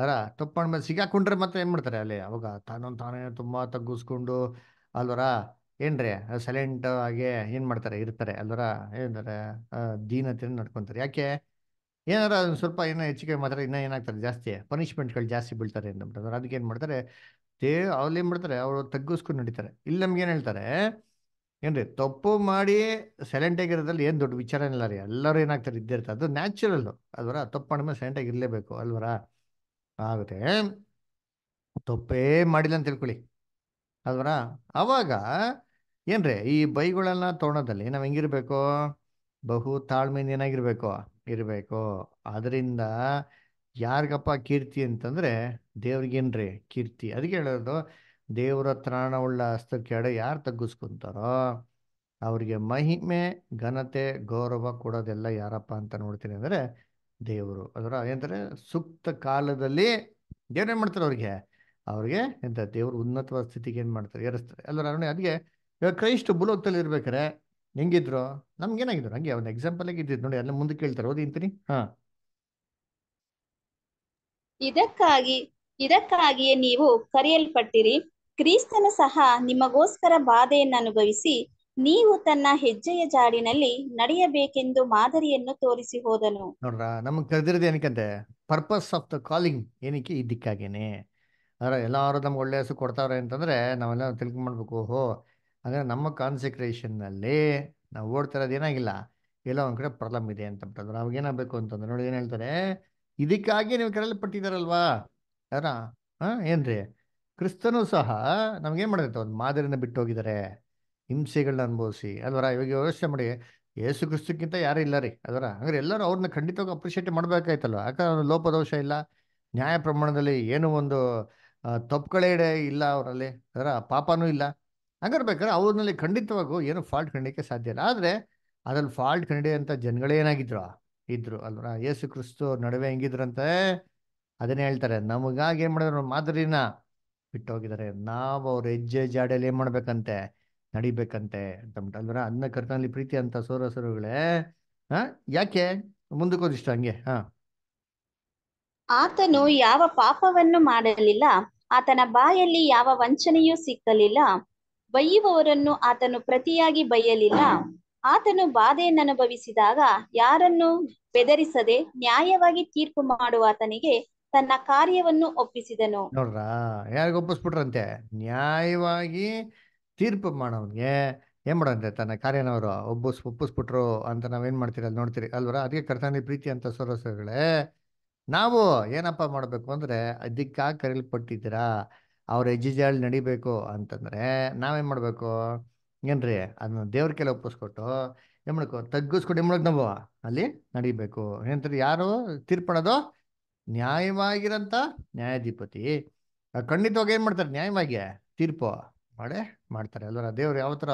ಅರ ತಪ್ಪು ಮೇಲೆ ಸಿಗಾಕೊಂಡ್ರೆ ಮತ್ತೆ ಏನ್ ಮಾಡ್ತಾರೆ ಅಲ್ಲಿ ಅವಾಗ ತಾನೊಂದು ತಾನೇ ತುಂಬಾ ತಗ್ಗಿಸ್ಕೊಂಡು ಅಲ್ವರ ಏನ್ರಿ ಸೈಲೆಂಟ್ ಆಗಿ ಏನ್ ಮಾಡ್ತಾರೆ ಇರ್ತಾರೆ ಅಲ್ವರ ಏನಂತಾರೆ ದೀನತೆ ನಡ್ಕೊಂತಾರೆ ಯಾಕೆ ಏನಾರ ಸ್ವಲ್ಪ ಏನೋ ಹೆಚ್ಚಿಗೆ ಮಾತ್ರ ಇನ್ನೂ ಏನಾಗ್ತಾರೆ ಜಾಸ್ತಿ ಪನಿಷ್ಮೆಂಟ್ಗಳು ಜಾಸ್ತಿ ಬೀಳ್ತಾರೆ ಅಂತಂದ್ರೆ ಅದಕ್ಕೆ ಏನು ಮಾಡ್ತಾರೆ ದೇ ಅವ್ರು ಏನ್ ಮಾಡ್ತಾರೆ ಅವರು ತಗ್ಗಿಸ್ಕೊಂಡು ನಡೀತಾರೆ ಇಲ್ಲಿ ನಮ್ಗೆ ಏನು ಹೇಳ್ತಾರೆ ಏನ್ರಿ ತಪ್ಪು ಮಾಡಿ ಸೈಲೆಂಟ್ ಆಗಿರೋದ್ರಲ್ಲಿ ಏನು ದೊಡ್ಡ ವಿಚಾರ ಇಲ್ಲ ರೀ ಎಲ್ಲರೂ ಏನಾಗ್ತಾರೆ ಇದ್ದಿರ್ತಾರೆ ಅದು ನ್ಯಾಚುರಲ್ ಅಲ್ವರ ತಪ್ಪು ಮಾಡಿದ್ಮೇಲೆ ಸೈಲೆಂಟ್ ಇರಲೇಬೇಕು ಅಲ್ವರ ಆಗುತ್ತೆ ತಪ್ಪೇ ಮಾಡಿಲ್ಲ ಅಂತ ತಿಳ್ಕೊಳ್ಳಿ ಅಲ್ವರ ಅವಾಗ ಏನ್ರಿ ಈ ಬೈಗಳನ್ನ ತೋರಣದಲ್ಲಿ ನಾವು ಹೆಂಗಿರ್ಬೇಕು ಬಹು ತಾಳ್ಮೆಯಿಂದ ಏನಾಗಿರ್ಬೇಕು ಇರಬೇಕು ಅದರಿಂದ ಯಾರಿಗಪ್ಪ ಕೀರ್ತಿ ಅಂತಂದ್ರೆ ದೇವ್ರಿಗೇನ್ರಿ ಕೀರ್ತಿ ಅದಕ್ಕೆ ಹೇಳೋದು ದೇವರ ತ್ರಾಣ ಉಳ್ಳ ಕೆಡ ಯಾರು ತಗ್ಗಿಸ್ಕೊಂತಾರೋ ಅವ್ರಿಗೆ ಮಹಿಮೆ ಘನತೆ ಗೌರವ ಕೊಡೋದೆಲ್ಲ ಯಾರಪ್ಪ ಅಂತ ನೋಡ್ತೀನಿ ಅಂದರೆ ದೇವರು ಅದರ ಏನಂತಾರೆ ಸೂಕ್ತ ಕಾಲದಲ್ಲಿ ಏನ್ ಮಾಡ್ತಾರೆ ಅವ್ರಿಗೆ ಅವ್ರಿಗೆ ಎಂತ ದೇವ್ರ ಉನ್ನತವಾದ ಸ್ಥಿತಿಗೆ ಏನು ಮಾಡ್ತಾರೆ ಏರಿಸ್ತಾರೆ ಎಲ್ಲರ ಅದಕ್ಕೆ ಇವಾಗ ಕ್ರೈಸ್ಟ್ ಬುಲೋಕ್ತಲ್ಲಿ ಇರ್ಬೇಕಾರೆ ಹೆಂಗಿದ್ರು ನಮ್ಗೇನಾಗಿದ್ರು ಹಂಗೆ ಒಂದು ಎಕ್ಸಾಂಪಲ್ ಆಗಿ ನೋಡಿ ಎಲ್ಲ ಮುಂದೆ ಕೇಳ್ತಾರೆ ಓದಿ ಹಾ ಇದಕ್ಕಾಗಿ ಇದಕ್ಕಾಗಿಯೇ ನೀವು ಕರೆಯಲ್ಪಟ್ಟಿರಿ ಕ್ರಿಸ್ತನು ಸಹ ನಿಮಗೋಸ್ಕರ ಬಾಧೆಯನ್ನು ಅನುಭವಿಸಿ ನೀವು ತನ್ನ ಹೆಜ್ಜೆಯ ಜಾಡಿನಲ್ಲಿ ನಡೆಯಬೇಕೆಂದು ಮಾದರಿಯನ್ನು ತೋರಿಸಿ ಹೋದನು ನೋಡ್ರ ನಮಗೆ ಕರೆದಿರೋದು ಏನಕ್ಕೆ ಪರ್ಪಸ್ ಆಫ್ ದ ಕಾಲಿಂಗ್ ಏನಕ್ಕೆ ಇದಕ್ಕಾಗೇನೆ ಅದರ ಎಲ್ಲರೂ ನಮ್ಗೆ ಒಳ್ಳೆ ಹೆಸರು ಕೊಡ್ತಾವ್ರೆ ಅಂತಂದ್ರೆ ನಾವೆಲ್ಲ ಮಾಡ್ಬೇಕು ಓಹೋ ಅಂದ್ರೆ ನಮ್ಮ ನಲ್ಲಿ ನಾವು ಓಡ್ತಿರೋದು ಏನಾಗಿಲ್ಲ ಎಲ್ಲೋ ಒಂದ್ ಕಡೆ ಪ್ರಾಬ್ಲಮ್ ಇದೆ ಅಂತ ಬಿಟ್ಟಂದ್ರೆ ಅವಾಗ ಏನಾಗಬೇಕು ಅಂತಂದ್ರೆ ನೋಡಿ ಏನ್ ಹೇಳ್ತಾರೆ ಇದಕ್ಕಾಗಿ ನೀವು ಪಟ್ಟಿದಾರಲ್ವಾ ಯಾರ ಹಾ ಏನ್ರಿ ಕ್ರಿಸ್ತನು ಸಹ ಏನ್ ಮಾಡ್ತೈತೆ ಒಂದು ಮಾದರಿನ ಬಿಟ್ಟು ಹೋಗಿದ್ದಾರೆ ಹಿಂಸೆಗಳನ್ನ ಅನುಭವಿಸಿ ಅದರ ಇವಾಗ ವ್ಯವಸ್ಥೆ ಮಾಡಿ ಯೇಸು ಕ್ರಿಸ್ತಕ್ಕಿಂತ ಯಾರೂ ಇಲ್ಲ ರೀ ಅದರ ಹಂಗಾರೆ ಎಲ್ಲರೂ ಅವ್ರನ್ನ ಖಂಡಿತವಾಗಿ ಅಪ್ರಿಷಿಯೇಟ್ ಮಾಡ್ಬೇಕಾಯ್ತಲ್ಲ ಯಾಕಂದ್ರೆ ಅವ್ರ ಲೋಪದೋಷ ಇಲ್ಲ ನ್ಯಾಯ ಪ್ರಮಾಣದಲ್ಲಿ ಏನು ಒಂದು ತಪ್ಪುಗಳೇ ಇಲ್ಲ ಅವರಲ್ಲಿ ಅದರ ಪಾಪನೂ ಇಲ್ಲ ಹಂಗಿರ್ಬೇಕಾದ್ರೆ ಅವ್ರನ್ನಲ್ಲಿ ಖಂಡಿತವಾಗೂ ಏನು ಫಾಲ್ಟ್ ಕಂಡಿಕೆ ಸಾಧ್ಯ ಇಲ್ಲ ಆದರೆ ಅದ್ರಲ್ಲಿ ಫಾಲ್ಟ್ ಅಂತ ಜನಗಳೇನಾಗಿದ್ರು ಇದ್ರು ಅಲ್ವರ ಯೇಸು ಕ್ರಿಸ್ತು ನಡುವೆ ಹೆಂಗಿದ್ರಂತೆ ಅದನ್ನೇ ಹೇಳ್ತಾರೆ ನಮಗಾಗಿ ಏನು ಮಾಡಿದ್ರು ಮಾದರಿನ ಹೋಗಿದ್ದಾರೆ ನಾವು ಅವ್ರ ಹೆಜ್ಜೆ ಜಾಡಲ್ಲಿ ಏನು ಮಾಡ್ಬೇಕಂತೆ ನಡಿಬೇಕಂತೆ ಅಂತ ಅಲ್ವರ ಅನ್ನ ಕರ್ತನಲ್ಲಿ ಪ್ರೀತಿ ಅಂತ ಸೋರಸರುಗಳೇ ಹಾ ಯಾಕೆ ಮುಂದಕ್ಕೋದಿಷ್ಟ ಹಂಗೆ ಹಾ ಆತನು ಯಾವ ಪಾಪವನ್ನು ಮಾಡಲಿಲ್ಲ ಆತನ ಬಾಯಲ್ಲಿ ಯಾವ ವಂಚನೆಯೂ ಸಿಕ್ಕಲಿಲ್ಲ ಬೈಯುವವರನ್ನು ಆತನು ಪ್ರತಿಯಾಗಿ ಬೈಯಲಿಲ್ಲ ಆತನು ಅನುಭವಿಸಿದಾಗ ಯಾರನ್ನು ಬೆದರಿಸದೆ ನ್ಯಾಯವಾಗಿ ತೀರ್ಪು ಮಾಡುವ ಆತನಿಗೆ ತನ್ನ ಕಾರ್ಯವನ್ನು ಒಪ್ಪಿಸಿದನು ನೋಡ್ರಾ ಯಾರಿಗೊಪ್ಪಿಸ್ಬಿಟ್ರಂತೆ ನ್ಯಾಯವಾಗಿ ತೀರ್ಪು ಮಾಡೋನ್ಗೆ ಏನ್ ಮಾಡಂತೆ ತನ್ನ ಕಾರ್ಯನವರು ಒಬ್ಬಸ್ ಒಪ್ಪಿಸ್ಬಿಟ್ರು ಅಂತ ನಾವೇನು ಮಾಡ್ತೀರಿ ಅಲ್ಲಿ ನೋಡ್ತೀರಿ ಅಲ್ವರ ಅದಕ್ಕೆ ಕರ್ತನಿ ಪ್ರೀತಿ ಅಂತ ಸರೋಸಗಳೇ ನಾವು ಏನಪ್ಪ ಮಾಡಬೇಕು ಅಂದ್ರೆ ಅದಕ್ಕಾಗಿ ಕರೀಲ್ಪಟ್ಟಿದ್ದೀರಾ ಅವ್ರ ಹೆಜ್ಜೆಜಾಳಿ ನಡಿಬೇಕು ಅಂತಂದ್ರೆ ನಾವೇನ್ ಮಾಡ್ಬೇಕು ಏನ್ರಿ ಅದನ್ನ ದೇವ್ರ ಕೆಲ ಒಪ್ಪಿಸ್ಕೊಟ್ಟು ಏನ್ ಮಾಡ್ಕೊ ತಗ್ಗಿಸ್ಕೊಟ್ಟು ಏನ್ ನಾವು ಅಲ್ಲಿ ನಡಿಬೇಕು ಏನಂತಾರೆ ಯಾರು ತೀರ್ಪಡೋದು ನ್ಯಾಯವಾಗಿರಂತ ನ್ಯಾಯಾಧಿಪತಿ ಖಂಡಿತವಾಗ ಏನು ಮಾಡ್ತಾರೆ ನ್ಯಾಯವಾಗಿ ತೀರ್ಪು ಮಾಡೇ ಮಾಡ್ತಾರೆ ಅಲ್ವ ದೇವ್ರು ಯಾವ ತರ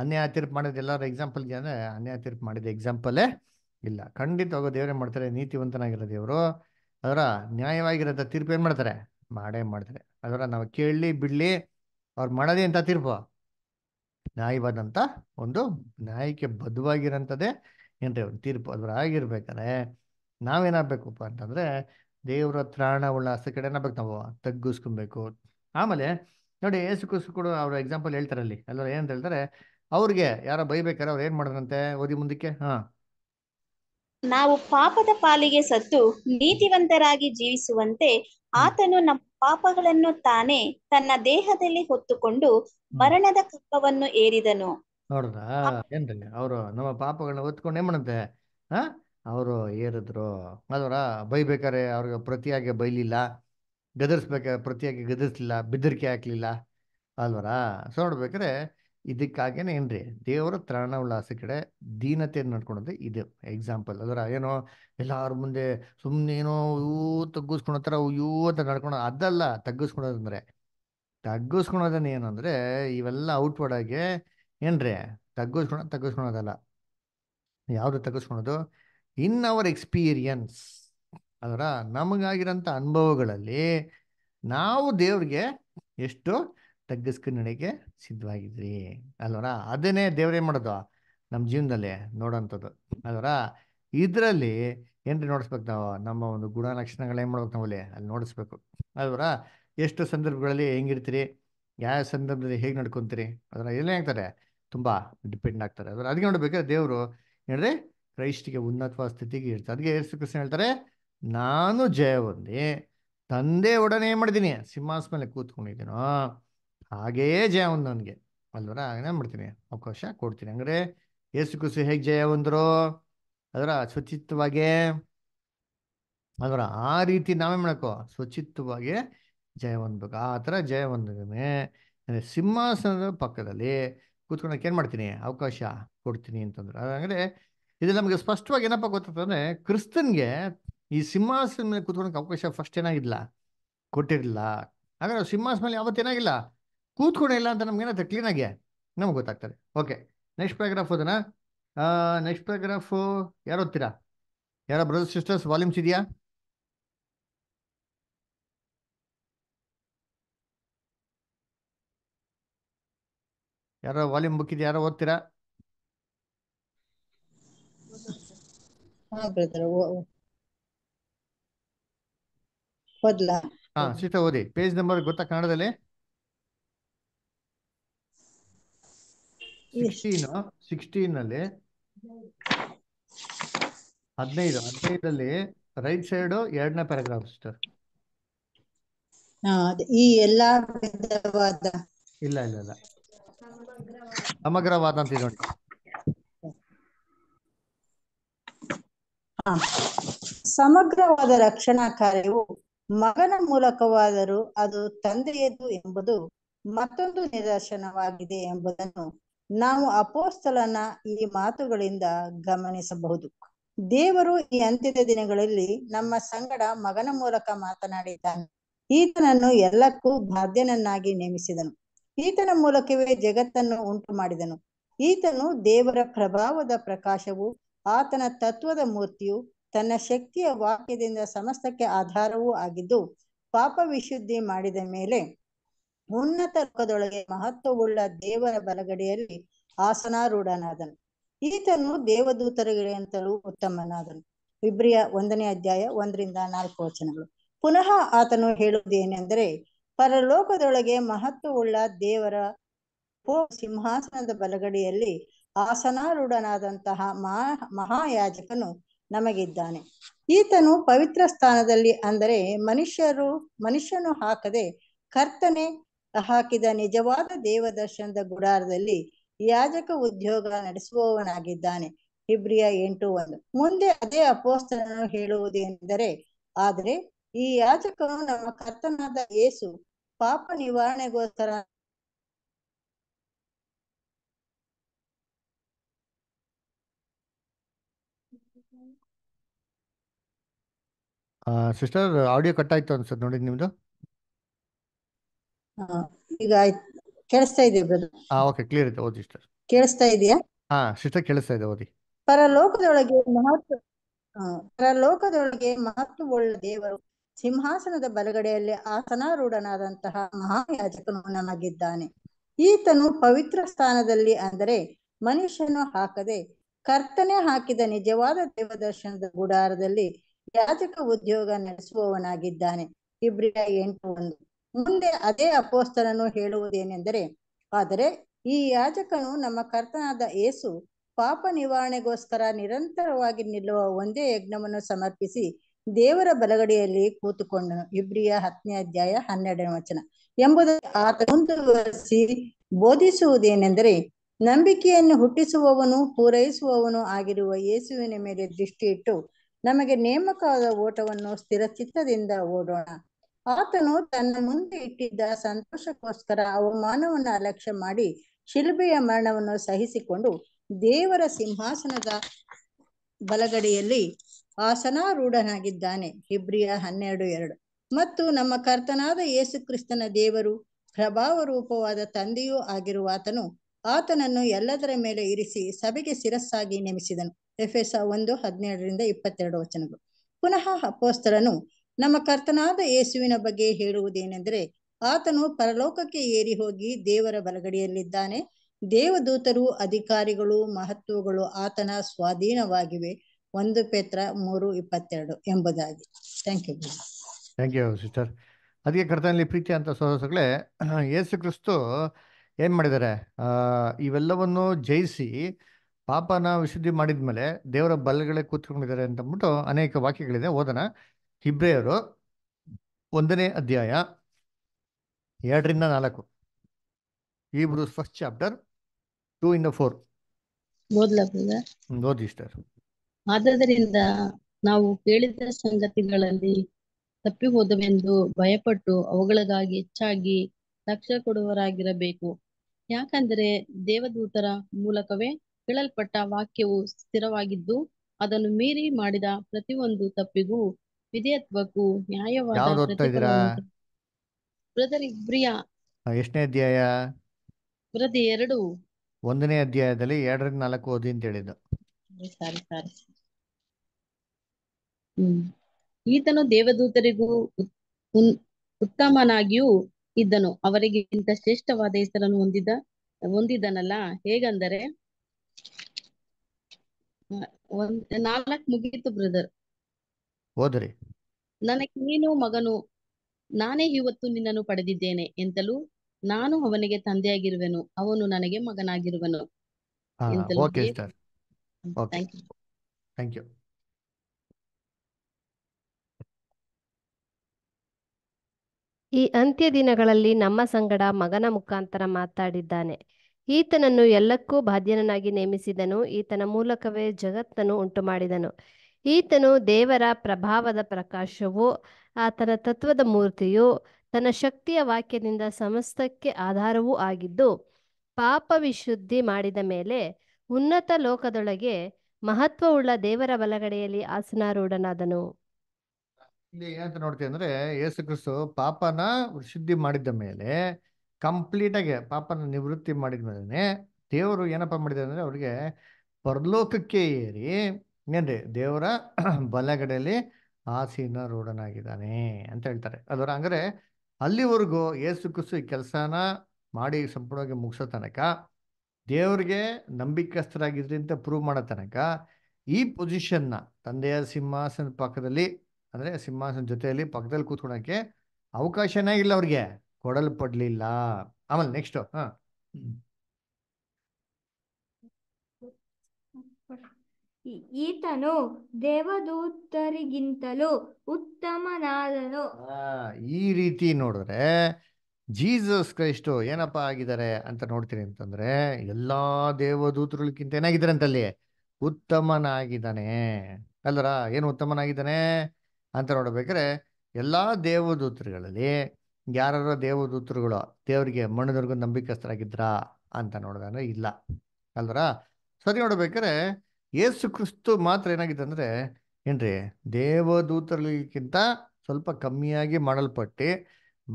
ಅನ್ಯಾಯ ತೀರ್ಪು ಮಾಡಿದ ಎಲ್ಲರ ಎಕ್ಸಾಂಪಲ್ಗೆ ಅಂದರೆ ಅನ್ಯಾಯ ತೀರ್ಪು ಮಾಡಿದ ಎಕ್ಸಾಂಪಲೇ ಇಲ್ಲ ಖಂಡಿತವಾಗ ದೇವರೇ ಮಾಡ್ತಾರೆ ನೀತಿವಂತನಾಗಿರೋ ದೇವರು ಅದರ ನ್ಯಾಯವಾಗಿರೋ ತೀರ್ಪು ಏನ್ ಮಾಡ್ತಾರೆ ಮಾಡೇ ಮಾಡ್ತಾರೆ ಅದರ ನಾವು ಕೇಳಲಿ ಬಿಡ್ಲಿ ಅವ್ರು ಮಾಡೋದೇ ಅಂತ ತೀರ್ಪು ನ್ಯಾಯವಾದಂತ ಒಂದು ನ್ಯಾಯಕ್ಕೆ ಬದ್ಧವಾಗಿರೋಂಥದ್ದೇ ಏನ್ರಿ ಒಂದು ತೀರ್ಪು ಅದ್ರ ಆಗಿರ್ಬೇಕಾದ್ರೆ ನಾವೇನಾಗಬೇಕಪ್ಪ ಅಂತಂದ್ರೆ ದೇವರ ತ್ರಾಣ ಉಳ್ಳ ಆಸೆ ಕಡೆ ನಾವು ತಗ್ಗಿಸ್ಕೊಬೇಕು ಆಮೇಲೆ ನೋಡಿ ಯೇಸು ಕ್ರಿಸ್ತು ಕೂಡ ಅವ್ರ ಎಕ್ಸಾಂಪಲ್ ಹೇಳ್ತಾರೆ ಅಲ್ಲಿ ಎಲ್ಲರೂ ಏನಂತ ಹೇಳ್ತಾರೆ ಅವ್ರಿಗೆ ಯಾರೋ ಬೈಬೇಕಾರೆ ಅವ್ರು ಏನ್ ಮಾಡಿದ್ರಂತೆ ಓದಿ ಮುಂದಕ್ಕೆ ಹಾ ನಾವು ಪಾಪದ ಪಾಲಿಗೆ ಸತ್ತು ನೀತಿವಂತರಾಗಿ ಜೀವಿಸುವಂತೆ ಆತನು ನಮ್ಮ ಪಾಪಗಳನ್ನು ತಾನೇ ತನ್ನ ದೇಹದಲ್ಲಿ ಹೊತ್ತುಕೊಂಡು ಮರಣದ ಕಪ್ಪವನ್ನು ಏರಿದನು ನೋಡ್ರ ಏನ್ರಿ ಅವರು ನಮ್ಮ ಪಾಪಗಳನ್ನ ಹೊತ್ಕೊಂಡು ಏನ್ ಮಾಡಂತೆ ಹ ಅವರು ಏರಿದ್ರು ಅದರ ಬೈಬೇಕಾರೆ ಅವ್ರಿಗೆ ಪ್ರತಿಯಾಗಿ ಬೈಲಿಲ್ಲ ಗದರಿಸ್ಬೇಕ ಪ್ರತಿಯಾಗಿ ಗದರಿಸಲಿಲ್ಲ ಬೆದರಿಕೆ ಹಾಕ್ಲಿಲ್ಲ ಅಲ್ವರಾ ಸೊ ನೋಡ್ಬೇಕಾದ್ರೆ ಇದಕ್ಕಾಗೇನೆ ಏನ್ರಿ ದೇವರ ತ್ರಾಣ ಉಲ್ಲಾಸ ಕಡೆ ದೀನತೆ ನಡ್ಕೊಳೋದು ಇದು ಎಕ್ಸಾಂಪಲ್ ಅದರ ಏನೋ ಎಲ್ಲಾರ ಮುಂದೆ ಸುಮ್ಮನೆ ಏನೋ ಯೂ ತಗ್ಗಿಸ್ಕೊಳತ್ತಾರ ಯೂ ಅಂತ ನಡ್ಕೊಳೋ ಅದಲ್ಲ ತಗ್ಗಿಸ್ಕೊಳೋದಂದ್ರೆ ತಗ್ಗಿಸ್ಕೊಳೋದನ್ನ ಏನಂದ್ರೆ ಇವೆಲ್ಲ ಔಟ್ವರ್ಡ್ ಆಗಿ ಏನ್ರಿ ತಗ್ಗಿಸ್ಕೊಳೋದು ತಗ್ಗಿಸ್ಕೊಳೋದಲ್ಲ ಯಾವುದು ತಗ್ಗಿಸ್ಕೊಳೋದು ಇನ್ ಅವರ್ ಎಕ್ಸ್ಪೀರಿಯನ್ಸ್ ಅದರ ನಮಗಾಗಿರೋಂಥ ಅನುಭವಗಳಲ್ಲಿ ನಾವು ದೇವ್ರಿಗೆ ಎಷ್ಟು ತಗ್ಗಿಸ್ಕೊಂಡನಿಗೆ ಸಿದ್ಧವಾಗಿದ್ರಿ ಅಲ್ವರ ಅದನ್ನೇ ದೇವ್ರೇ ಮಾಡೋದು ನಮ್ಮ ಜೀವನದಲ್ಲಿ ನೋಡೋಂಥದ್ದು ಅಲ್ವರ ಇದರಲ್ಲಿ ಏನ್ರಿ ನೋಡಿಸ್ಬೇಕು ನಾವು ನಮ್ಮ ಒಂದು ಗುಣ ಏನು ಮಾಡ್ಬೇಕು ನಾವಲ್ಲಿ ಅಲ್ಲಿ ನೋಡಿಸ್ಬೇಕು ಅಲ್ವರ ಎಷ್ಟು ಸಂದರ್ಭಗಳಲ್ಲಿ ಹೆಂಗಿರ್ತೀರಿ ಯಾವ ಸಂದರ್ಭದಲ್ಲಿ ಹೇಗೆ ನಡ್ಕೊತೀರಿ ಅದರ ಎಲ್ಲೇ ಆಗ್ತಾರೆ ತುಂಬ ಡಿಪೆಂಡ್ ಆಗ್ತಾರೆ ಅದರ ಅದಕ್ಕೆ ನೋಡ್ಬೇಕಾದ್ರೆ ದೇವರು ಏನ್ರಿ ಕ್ರೈಸ್ಟಿಗೆ ಉನ್ನತವಾದ ಸ್ಥಿತಿಗೆ ಇರ್ತಾರೆ ಅದಕ್ಕೆ ಹೇಳ್ತಾರೆ ನಾನು ಜಯ ಹೊಂದಿ ತಂದೆ ಒಡನೆ ಏನು ಮಾಡಿದ್ದೀನಿ ಸಿಂಹಾಸ ಮೇಲೆ ಕೂತ್ಕೊಂಡಿದ್ದೀನೋ ಹಾಗೆಯೇ ಜಯ ಒಂದು ನನಗೆ ಅಲ್ವರ ಹಾಗೆ ಮಾಡ್ತೀನಿ ಅವಕಾಶ ಕೊಡ್ತೀನಿ ಅಂದ್ರೆ ಏಸು ಕುಸು ಹೇಗೆ ಜಯ ಹೊಂದ್ರು ಅದರ ಸ್ವಚಿತ್ವವಾಗೇ ಅದರ ಆ ರೀತಿ ನಾವೇ ಮಾಡಕೋ ಸ್ವಚಿತ್ವಾಗೆ ಜಯ ಹೊಂದ್ಬೇಕು ಆ ಥರ ಜಯ ಅಂದರೆ ಸಿಂಹಾಸನದ ಪಕ್ಕದಲ್ಲಿ ಕೂತ್ಕೊಳಕ್ಕೆ ಏನು ಮಾಡ್ತೀನಿ ಅವಕಾಶ ಕೊಡ್ತೀನಿ ಅಂತಂದ್ರೆ ಅಂದರೆ ಇದು ನಮಗೆ ಸ್ಪಷ್ಟವಾಗಿ ಏನಪ್ಪ ಗೊತ್ತಂದ್ರೆ ಕ್ರಿಸ್ತನ್ಗೆ ಈ ಸಿಂಹಾಸನ ಮೇಲೆ ಕೂತ್ಕೊಳಕ್ಕೆ ಅವಕಾಶ ಫಸ್ಟ್ ಏನಾಗಿಲ್ಲ ಕೊಟ್ಟಿರಲಿಲ್ಲ ಹಾಗಾದ್ರೆ ಸಿಂಹಾಸನ ಮೇಲೆ ಯಾವತ್ತೇನಾಗಿಲ್ಲ ಕೂತ್ಕೊಂಡಿಲ್ಲ ಅಂತ ನಮ್ಗೆ ಕ್ಲೀನ್ ಆಗಿ ನಮ್ಗೆ ಗೊತ್ತಾಗ್ತದೆ ಓಕೆ ನೆಕ್ಸ್ಟ್ ಪ್ಯಾರಾಗ್ರಾಫ್ ಅದನ್ನ ನೆಕ್ಸ್ಟ್ ಪ್ಯಾರಾಗ್ರಾಫ್ ಯಾರು ಓದ್ತೀರಾ ಯಾರೋ ಬ್ರದರ್ ಸಿಸ್ಟರ್ಸ್ ವಾಲ್ಯೂಮ್ಸ್ ಇದೆಯಾ ಯಾರೋ ವಾಲ್ಯೂಮ್ ಬುಕ್ ಇದೆ ಯಾರೋ ಓದ್ತೀರಾ ಹಾ ಸೀತಾ ಓದಿ ಪೇಜ್ ನಂಬರ್ ಗೊತ್ತಾ ಕನ್ನಡದಲ್ಲಿ ಸಿಕ್ಸ್ಟೀನ್ ಸಿಕ್ಸ್ಟೀನ್ ಅಲ್ಲಿ ಹದಿನೈದು ಹದಿನೈದಲ್ಲಿ ರೈಟ್ ಸೈಡ್ ಎರಡನೇ ಪ್ಯಾರಾಗ್ರಾಫ್ ಸಿಸ್ಟರ್ ಈ ಎಲ್ಲಾ ವಿಧವಾದ ಇಲ್ಲ ಇಲ್ಲ ಇಲ್ಲ ಸಮಗ್ರವಾದ ಅಂತ ಇದು ಸಮಗ್ರವಾದ ರಕ್ಷಣಾ ಕಾರ್ಯವು ಮಗನ ಮೂಲಕವಾದರೂ ಅದು ತಂದೆಯದು ಎಂಬುದು ಮತ್ತೊಂದು ನಿದರ್ಶನವಾಗಿದೆ ಎಂಬುದನ್ನು ನಾವು ಅಪೋಸ್ತಲನ ಈ ಮಾತುಗಳಿಂದ ಗಮನಿಸಬಹುದು ದೇವರು ಈ ಅಂತ್ಯದ ದಿನಗಳಲ್ಲಿ ನಮ್ಮ ಸಂಗಡ ಮಗನ ಮೂಲಕ ಮಾತನಾಡಿದ್ದಾನೆ ಈತನನ್ನು ಎಲ್ಲಕ್ಕೂ ಬಾಧ್ಯನನ್ನಾಗಿ ನೇಮಿಸಿದನು ಈತನ ಮೂಲಕವೇ ಜಗತ್ತನ್ನು ಉಂಟು ಮಾಡಿದನು ಈತನು ದೇವರ ಪ್ರಭಾವದ ಪ್ರಕಾಶವು ಆತನ ತತ್ವದ ಮೂರ್ತಿಯು ತನ್ನ ಶಕ್ತಿಯ ವಾಕ್ಯದಿಂದ ಸಮಸ್ತಕ್ಕೆ ಆಧಾರವೂ ಆಗಿದ್ದು ಪಾಪ ವಿಶುದ್ಧಿ ಮಾಡಿದ ಮೇಲೆ ಉನ್ನತ ಲೋಕದೊಳಗೆ ಮಹತ್ವವುಳ್ಳ ದೇವರ ಬಲಗಡೆಯಲ್ಲಿ ಆಸನಾರೂಢನಾದನು ಈತನು ದೇವದೂತರುಗಳಂತಲೂ ಉತ್ತಮನಾದನು ವಿಬ್ರಿಯ ಒಂದನೇ ಅಧ್ಯಾಯ ಒಂದರಿಂದ ನಾಲ್ಕು ವಚನಗಳು ಪುನಃ ಆತನು ಹೇಳುವುದೇನೆಂದರೆ ಪರಲೋಕದೊಳಗೆ ಮಹತ್ವವುಳ್ಳ ದೇವರ ಸಿಂಹಾಸನದ ಬಲಗಡೆಯಲ್ಲಿ ಆಸನಾರೂಢನಾದಂತಹ ಮಹಾ ಮಹಾಯಾಜಕನು ನಮಗಿದ್ದಾನೆ ಈತನು ಪವಿತ್ರ ಸ್ಥಾನದಲ್ಲಿ ಅಂದರೆ ಮನುಷ್ಯರು ಮನುಷ್ಯನು ಹಾಕದೆ ಕರ್ತನೆ ಹಾಕಿದ ನಿಜವಾದ ದೇವದರ್ಶನದ ಗುಡಾರದಲ್ಲಿ ಯಾಜಕ ಉದ್ಯೋಗ ನಡೆಸುವವನಾಗಿದ್ದಾನೆ ಇಬ್ರಿಯ ಎಂಟು ಒಂದು ಮುಂದೆ ಅದೇ ಅಪೋಸ್ತನನ್ನು ಹೇಳುವುದೆಂದರೆ ಆದರೆ ಈ ಯಾಜಕನು ನಮ್ಮ ಕರ್ತನಾದ ಏಸು ಪಾಪ ನಿವಾರಣೆಗೋಸ್ಕರ ಸಿಸ್ಟರ್ ಆಡಿಯೋ ಕಟ್ ಆಯ್ತು ಅನ್ಸುತ್ತೆ ನೋಡಿ ನಿಮ್ದು ಈಗ ಕೇಳಿಸ್ತಾ ಇದೀವಿ ಬ್ರದರ್ ಓಕೆ ಕ್ಲಿಯರ್ ಇದೆ ಓದಿ ಸಿಸ್ಟರ್ ಕೇಳಿಸ್ತಾ ಇದೆಯಾ ಹಾ ಸಿಸ್ಟರ್ ಕೇಳಿಸ್ತಾ ಇದೆ ಓದಿ ಪರಲೋಕದೊಳಗೆ ಮಹತ್ವ ಪರಲೋಕದೊಳಗೆ ಮಹತ್ವವುಳ್ಳ ದೇವರು ಸಿಂಹಾಸನದ ಬಲಗಡೆಯಲ್ಲಿ ಆಸನಾರೂಢನಾದಂತಹ ಮಹಾಯಾಜಕನು ನಮಗಿದ್ದಾನೆ ಈತನು ಪವಿತ್ರ ಸ್ಥಾನದಲ್ಲಿ ಅಂದರೆ ಮನುಷ್ಯನು ಹಾಕದೆ ಕರ್ತನೆ ಹಾಕಿದ ನಿಜವಾದ ದೇವದರ್ಶನದ ಗುಡಾರದಲ್ಲಿ ಯಾಜಕ ಉದ್ಯೋಗ ನಡೆಸುವವನಾಗಿದ್ದಾನೆ ಇಬ್ರಿಯ ಎಂಟು ಒಂದು ಮುಂದೆ ಅದೇ ಅಪೋಸ್ತನನ್ನು ಹೇಳುವುದೇನೆಂದರೆ ಆದರೆ ಈ ಯಾಜಕನು ನಮ್ಮ ಕರ್ತನಾದ ಏಸು ಪಾಪ ನಿವಾರಣೆಗೋಸ್ಕರ ನಿರಂತರವಾಗಿ ನಿಲ್ಲುವ ಒಂದೇ ಯಜ್ಞವನ್ನು ಸಮರ್ಪಿಸಿ ದೇವರ ಬಲಗಡೆಯಲ್ಲಿ ಕೂತುಕೊಂಡನು ಇಬ್ರಿಯ ಹತ್ತನೇ ಅಧ್ಯಾಯ ಹನ್ನೆರಡನೇ ವಚನ ಎಂಬುದು ಆತ ಮುಂದುವರಿಸಿ ಬೋಧಿಸುವುದೇನೆಂದರೆ ನಂಬಿಕೆಯನ್ನು ಹುಟ್ಟಿಸುವವನು ಪೂರೈಸುವವನು ಆಗಿರುವ ಯೇಸುವಿನ ಮೇಲೆ ದೃಷ್ಟಿಯಿಟ್ಟು ನಮಗೆ ನೇಮಕವಾದ ಓಟವನ್ನು ಸ್ಥಿರಚಿತ್ತದಿಂದ ಓಡೋಣ ಆತನು ತನ್ನ ಮುಂದೆ ಇಟ್ಟಿದ್ದ ಸಂತೋಷಕ್ಕೋಸ್ಕರ ಅವಮಾನವನ್ನು ಅಲಕ್ಷ್ಯ ಮಾಡಿ ಶಿಲ್ಬೆಯ ಮರಣವನ್ನು ಸಹಿಸಿಕೊಂಡು ದೇವರ ಸಿಂಹಾಸನದ ಬಲಗಡೆಯಲ್ಲಿ ಆಸನಾರೂಢನಾಗಿದ್ದಾನೆ ಹಿಬ್ರಿಯ ಹನ್ನೆರಡು ಎರಡು ಮತ್ತು ನಮ್ಮ ಕರ್ತನಾದ ಯೇಸು ಕ್ರಿಸ್ತನ ದೇವರು ಪ್ರಭಾವ ರೂಪವಾದ ತಂದೆಯೂ ಆಗಿರುವ ಆತನು ಆತನನ್ನು ಎಲ್ಲದರ ಮೇಲೆ ಇರಿಸಿ ಸಭೆಗೆ ಶಿರಸ್ಸಾಗಿ ನೇಮಿಸಿದನು ಎಫೆಸ ಒಂದು ಹದಿನೇಳರಿಂದ ಇಪ್ಪತ್ತೆರಡು ವಚನಗಳು ಪುನಃ ಅಪೋಸ್ತರನು ನಮ್ಮ ಕರ್ತನಾದ ಯೇಸುವಿನ ಬಗ್ಗೆ ಹೇಳುವುದೇನೆಂದರೆ ಆತನು ಪರಲೋಕಕ್ಕೆ ಏರಿ ಹೋಗಿ ದೇವರ ಬಲಗಡೆಯಲ್ಲಿದ್ದಾನೆ ದೇವದೂತರು ಅಧಿಕಾರಿಗಳು ಮಹತ್ವಗಳು ಆತನ ಸ್ವಾಧೀನವಾಗಿವೆ ಒಂದು ಪೇತ್ರ ಮೂರು ಇಪ್ಪತ್ತೆರಡು ಎಂಬುದಾಗಿ thank you thank you sister ಅದಕ್ಕೆ ಕರ್ತನಲ್ಲಿ ಪ್ರೀತಿ ಅಂತ ಸಹೋದರಗಳೇ ಯೇಸು ಕ್ರಿಸ್ತು ಏನ್ ಮಾಡಿದ್ದಾರೆ ಇವೆಲ್ಲವನ್ನು ಜಯಿಸಿ ಪಾಪನ ವಿಶುದ್ಧಿ ಮಾಡಿದ್ಮೇಲೆ ದೇವರ ಬಲ್ಗಳೇ ಕೂತ್ಕೊಂಡಿದ್ದಾರೆ ಅಂದ್ಬಿಟ್ಟು ಅನೇಕ ವಾಕ್ಯಗಳಿದೆ ಓದನ ಹಿಬ್ರೆಯರು ಒಂದನೇ ಅಧ್ಯಾಯ ಎರಡರಿಂದ ನಾಲ್ಕು ಇಬ್ರು ಫಸ್ಟ್ ಚಾಪ್ಟರ್ ಟೂ ಇಂದ ಫೋರ್ ಆದ್ದರಿಂದ ನಾವು ಕೇಳಿದ ಸಂಗತಿಗಳಲ್ಲಿ ತಪ್ಪಿ ಹೋದವೆಂದು ಭಯಪಟ್ಟು ಅವುಗಳಿಗಾಗಿ ಹೆಚ್ಚಾಗಿ ಲಕ್ಷ ಕೊಡುವರಾಗಿರಬೇಕು ಯಾಕಂದರೆ ದೇವದೂತರ ಮೂಲಕವೇ ಹೇಳಲ್ಪಟ್ಟ ವಾಕ್ಯವು ಸ್ಥಿರವಾಗಿದ್ದು ಅದನ್ನು ಮೀರಿ ಮಾಡಿದ ಪ್ರತಿಯೊಂದು ತಪ್ಪಿಗೂ ವಿಧೇಯತ್ವಕ್ಕೂ ನ್ಯಾಯವಾದ ಬ್ರದರ್ ಎಷ್ಟನೇ ಅಧ್ಯಾಯ ಬ್ರದಿ ಎರಡು ಒಂದನೇ ಅಧ್ಯಾಯದಲ್ಲಿ ಎರಡರಿಂದ ನಾಲ್ಕು ಓದಿ ಅಂತ ಹೇಳಿದ್ದು ಸಾರಿ ಹ್ಮ್ ಈತನು ದೇವದೂತರಿಗೂ ಉತ್ತಮನಾಗಿಯೂ ಇದ್ದನು ಅವರಿಗಿಂತ ಶ್ರೇಷ್ಠವಾದ ಹೆಸರನ್ನು ಹೊಂದಿದ ಹೊಂದಿದನಲ್ಲ ಹೇಗಂದರೆ ನಾಲ್ಕ್ ಮುಗೀತು ಬ್ರದರ್ ಹೋದ್ರಿ ನೀನು ಮಗನು ನಾನೇ ಇವತ್ತು ನಿನ್ನನ್ನು ಪಡೆದಿದ್ದೇನೆ ಎಂತಲೂ ನಾನು ಅವನಿಗೆ ತಂದೆಯಾಗಿರುವೆನು ಅವನು ನನಗೆ ಮಗನಾಗಿರುವನು ಯು ಥ್ಯಾಂಕ್ ಯು ಈ ಅಂತ್ಯ ದಿನಗಳಲ್ಲಿ ನಮ್ಮ ಸಂಗಡ ಮಗನ ಮುಖಾಂತರ ಮಾತಾಡಿದ್ದಾನೆ ಈತನನ್ನು ಎಲ್ಲಕ್ಕೂ ಬಾಧ್ಯನನ್ನಾಗಿ ನೇಮಿಸಿದನು ಈತನ ಮೂಲಕವೇ ಜಗತ್ತನ್ನು ಉಂಟು ಮಾಡಿದನು ಈತನು ದೇವರ ಪ್ರಭಾವದ ಪ್ರಕಾಶವು ಆತನ ತತ್ವದ ಮೂರ್ತಿಯು ತನ್ನ ಶಕ್ತಿಯ ವಾಕ್ಯದಿಂದ ಸಮಸ್ತಕ್ಕೆ ಆಧಾರವೂ ಆಗಿದ್ದು ಪಾಪ ವಿಶುದ್ಧಿ ಮಾಡಿದ ಮೇಲೆ ಉನ್ನತ ಲೋಕದೊಳಗೆ ಮಹತ್ವವುಳ್ಳ ದೇವರ ಬಲಗಡೆಯಲ್ಲಿ ಆಸನಾರೂಢನಾದನು ಇಲ್ಲಿ ಏನಂತ ನೋಡ್ತೀವಿ ಅಂದ್ರೆ ಯೇಸು ಕ್ರಿಸ್ತು ಪಾಪನ ಶುದ್ಧಿ ಮಾಡಿದ ಮೇಲೆ ಕಂಪ್ಲೀಟ್ ಆಗಿ ಪಾಪನ ನಿವೃತ್ತಿ ಮಾಡಿದ ಮೇಲೆ ದೇವರು ಏನಪ್ಪ ಮಾಡಿದೆ ಅಂದ್ರೆ ಅವ್ರಿಗೆ ಪರಲೋಕಕ್ಕೆ ಏರಿ ಏನ್ರಿ ದೇವರ ಬಲಗಡೆಯಲ್ಲಿ ಆಸೀನ ರೂಢನಾಗಿದ್ದಾನೆ ಅಂತ ಹೇಳ್ತಾರೆ ಅದರ ಅಂದ್ರೆ ಅಲ್ಲಿವರೆಗೂ ಯೇಸು ಕ್ರಿಸ್ತು ಈ ಕೆಲಸನ ಮಾಡಿ ಸಂಪೂರ್ಣವಾಗಿ ಮುಗಿಸೋ ತನಕ ದೇವ್ರಿಗೆ ಅಂತ ಪ್ರೂವ್ ಮಾಡೋ ತನಕ ಈ ಪೊಸಿಷನ್ನ ತಂದೆಯ ಸಿಂಹಾಸನ ಪಕ್ಕದಲ್ಲಿ ಅಂದರೆ ಸಿಂಹಾಸನ ಜೊತೆಯಲ್ಲಿ ಪಕ್ಕದಲ್ಲಿ ಕೂತ್ಕೊಳಕ್ಕೆ ಅವಕಾಶನೇ ಇಲ್ಲ ಅವ್ರಿಗೆ ಕೊಡಲ್ಪಡ್ಲಿಲ್ಲ ಆಮೇಲೆ ನೆಕ್ಸ್ಟ್ ಹಾ ಈತನು ದೇವದೂತರಿಗಿಂತಲೂ ಉತ್ತಮನಾದನು ಈ ರೀತಿ ನೋಡಿದ್ರೆ ಜೀಸಸ್ ಕ್ರೈಸ್ಟ್ ಏನಪ್ಪ ಆಗಿದ್ದಾರೆ ಅಂತ ನೋಡ್ತೀನಿ ಅಂತಂದ್ರೆ ಎಲ್ಲಾ ದೇವದೂತರುಗಳಿಗಿಂತ ಏನಾಗಿದ್ದಾರೆ ಅಂತಲ್ಲಿ ಉತ್ತಮನಾಗಿದ್ದಾನೆ ಅಲ್ಲರ ಏನು ಉತ್ತಮನಾಗಿದ್ದಾನೆ ಅಂತ ನೋಡ್ಬೇಕಾರೆ ಎಲ್ಲ ದೇವದೂತರುಗಳಲ್ಲಿ ಯಾರು ದೇವದೂತರುಗಳು ದೇವರಿಗೆ ಮಣ್ಣದವರೆಗೂ ನಂಬಿಕಸ್ಥರಾಗಿದ್ರಾ ಅಂತ ನೋಡಿದ್ರೆ ಇಲ್ಲ ಅಲ್ವರ ಸರಿ ನೋಡ್ಬೇಕಾರೆ ಏಸು ಕ್ರಿಸ್ತು ಮಾತ್ರ ಏನಾಗಿದೆ ಅಂದರೆ ಏನ್ರಿ ದೇವದೂತರಿಗಿಂತ ಸ್ವಲ್ಪ ಕಮ್ಮಿಯಾಗಿ ಮಾಡಲ್ಪಟ್ಟು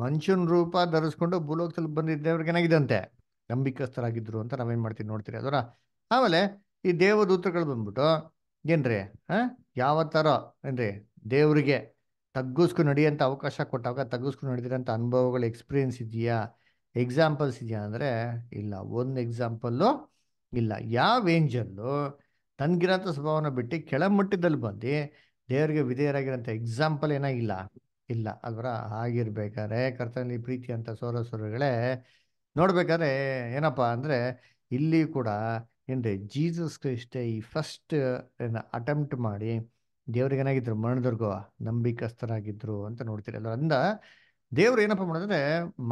ಮನುಷ್ಯನ ರೂಪ ಧರಿಸ್ಕೊಂಡು ಭೂಲೋಕದಲ್ಲಿ ಬಂದಿದ್ದ ದೇವ್ರಿಗೆ ಏನಾಗಿದಂತೆ ನಂಬಿಕಸ್ಥರಾಗಿದ್ರು ಅಂತ ನಾವೇನು ಮಾಡ್ತೀವಿ ನೋಡ್ತೀರಿ ಅದರ ಆಮೇಲೆ ಈ ದೇವದೂತರುಗಳು ಬಂದ್ಬಿಟ್ಟು ಏನ್ರಿ ಹಾಂ ಯಾವ ಥರ ಏನ್ರಿ ದೇವರಿಗೆ ತಗ್ಗಿಸ್ಕೊಂಡು ನಡೆಯೋಂಥ ಅವಕಾಶ ಕೊಟ್ಟಾಗ ತಗ್ಗಿಸ್ಕೊಂಡು ನಡೆದಿರೋಂಥ ಅನುಭವಗಳು ಎಕ್ಸ್ಪೀರಿಯೆನ್ಸ್ ಇದೆಯಾ ಎಕ್ಸಾಂಪಲ್ಸ್ ಇದೆಯಾ ಅಂದರೆ ಇಲ್ಲ ಒಂದು ಎಕ್ಸಾಂಪಲ್ಲು ಇಲ್ಲ ಯಾವ ಏಂಜಲ್ಲು ತನ್ಗಿರೋಂಥ ಸ್ವಭಾವನ ಬಿಟ್ಟು ಕೆಳಮಟ್ಟದಲ್ಲಿ ಬಂದು ದೇವರಿಗೆ ವಿಧೇಯರಾಗಿರೋಂಥ ಎಕ್ಸಾಂಪಲ್ ಏನೋ ಇಲ್ಲ ಇಲ್ಲ ಅದರ ಆಗಿರ್ಬೇಕಾದ್ರೆ ಕರ್ತನಲ್ಲಿ ಪ್ರೀತಿ ಅಂತ ಸೋರ ಸೋರಗಳೇ ನೋಡ್ಬೇಕಾದ್ರೆ ಏನಪ್ಪ ಅಂದರೆ ಇಲ್ಲಿ ಕೂಡ ಏನ್ರಿ ಜೀಸಸ್ ಕ್ರಿಸ್ಟೇ ಈ ಫಸ್ಟ್ ಅಟೆಂಪ್ಟ್ ಮಾಡಿ ದೇವ್ರಿಗೆ ಏನಾಗಿದ್ರು ಮರಣದುರ್ಗವ ನಂಬಿಕಸ್ಥರಾಗಿದ್ರು ಅಂತ ನೋಡ್ತೀರಿ ಅಲ್ಲ ಅಂದ ದೇವ್ರು ಏನಪ್ಪ ಮಾಡಿದ್ರೆ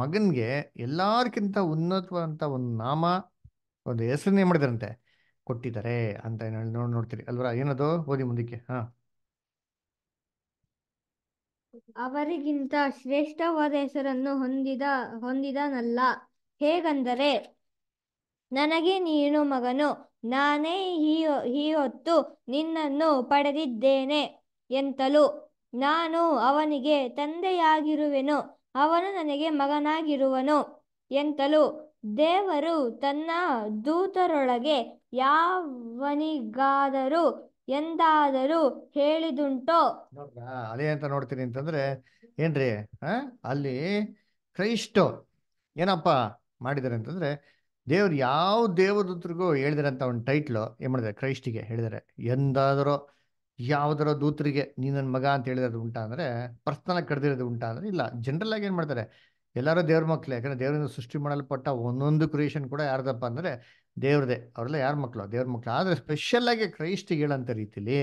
ಮಗನ್ಗೆ ಎಲ್ಲಾರ್ಕಿಂತ ಉನ್ನತವಾದಂತ ಒಂದು ನಾಮ ಒಂದು ಹೆಸರನ್ನೇ ಮಾಡಿದಾರಂತೆ ಕೊಟ್ಟಿದ್ದಾರೆ ಅಂತ ನೋಡ್ ನೋಡ್ತೀರಿ ಅಲ್ವರ ಏನದು ಓದಿ ಮುಂದಕ್ಕೆ ಹಾ ಅವರಿಗಿಂತ ಶ್ರೇಷ್ಠವಾದ ಹೆಸರನ್ನು ಹೊಂದಿದ ಹೊಂದಿದನಲ್ಲ ಹೇಗಂದರೆ ನನಗೆ ನೀನು ಮಗನು ನಾನೇ ಈ ಹೊತ್ತು ನಿನ್ನನ್ನು ಪಡೆದಿದ್ದೇನೆ ಎಂತಲೂ ನಾನು ಅವನಿಗೆ ತಂದೆಯಾಗಿರುವೆನು ಅವನು ನನಗೆ ಮಗನಾಗಿರುವನು ಎಂತಲೂ ದೇವರು ತನ್ನ ದೂತರೊಳಗೆ ಯಾವನಿಗಾದರೂ ಎಂದಾದರೂ ಹೇಳಿದುಂಟೋ ಅದೇ ಅಂತ ನೋಡ್ತೀನಿ ಅಂತಂದ್ರೆ ಏನ್ರಿ ಅಲ್ಲಿ ಕ್ರೈಸ್ಟೋ ಏನಪ್ಪ ಮಾಡಿದರೆ ಅಂತಂದ್ರೆ ದೇವ್ರು ಯಾವ ದೇವದೂತರಿಗೂ ಹೇಳಿದಾರೆ ಒಂದು ಟೈಟ್ಲು ಏನು ಮಾಡಿದ್ರೆ ಕ್ರೈಸ್ಟಿಗೆ ಹೇಳಿದ್ದಾರೆ ಎಂದಾದರೂ ಯಾವ್ದಾರೋ ದೂತರಿಗೆ ನೀ ನನ್ನ ಮಗ ಅಂತ ಅದು ಉಂಟಾ ಅಂದ್ರೆ ಪರ್ಸ್ನಲಾಗಿ ಕರೆದಿರೋದು ಉಂಟ ಅಂದ್ರೆ ಇಲ್ಲ ಜನರಲ್ ಆಗಿ ಏನು ಮಾಡ್ತಾರೆ ಎಲ್ಲರೂ ದೇವ್ರ ಮಕ್ಕಳು ಯಾಕಂದ್ರೆ ದೇವರಿಂದ ಸೃಷ್ಟಿ ಮಾಡಲ್ಪಟ್ಟ ಒಂದೊಂದು ಕ್ರಿಯೇಷನ್ ಕೂಡ ಯಾರ್ದಪ್ಪ ಅಂದ್ರೆ ದೇವ್ರದೇ ಅವರೆಲ್ಲ ಯಾರ ಮಕ್ಕಳು ದೇವ್ರ ಆದ್ರೆ ಸ್ಪೆಷಲ್ ಆಗಿ ಕ್ರೈಸ್ಟ್ ಹೇಳಂತ ರೀತಿಲಿ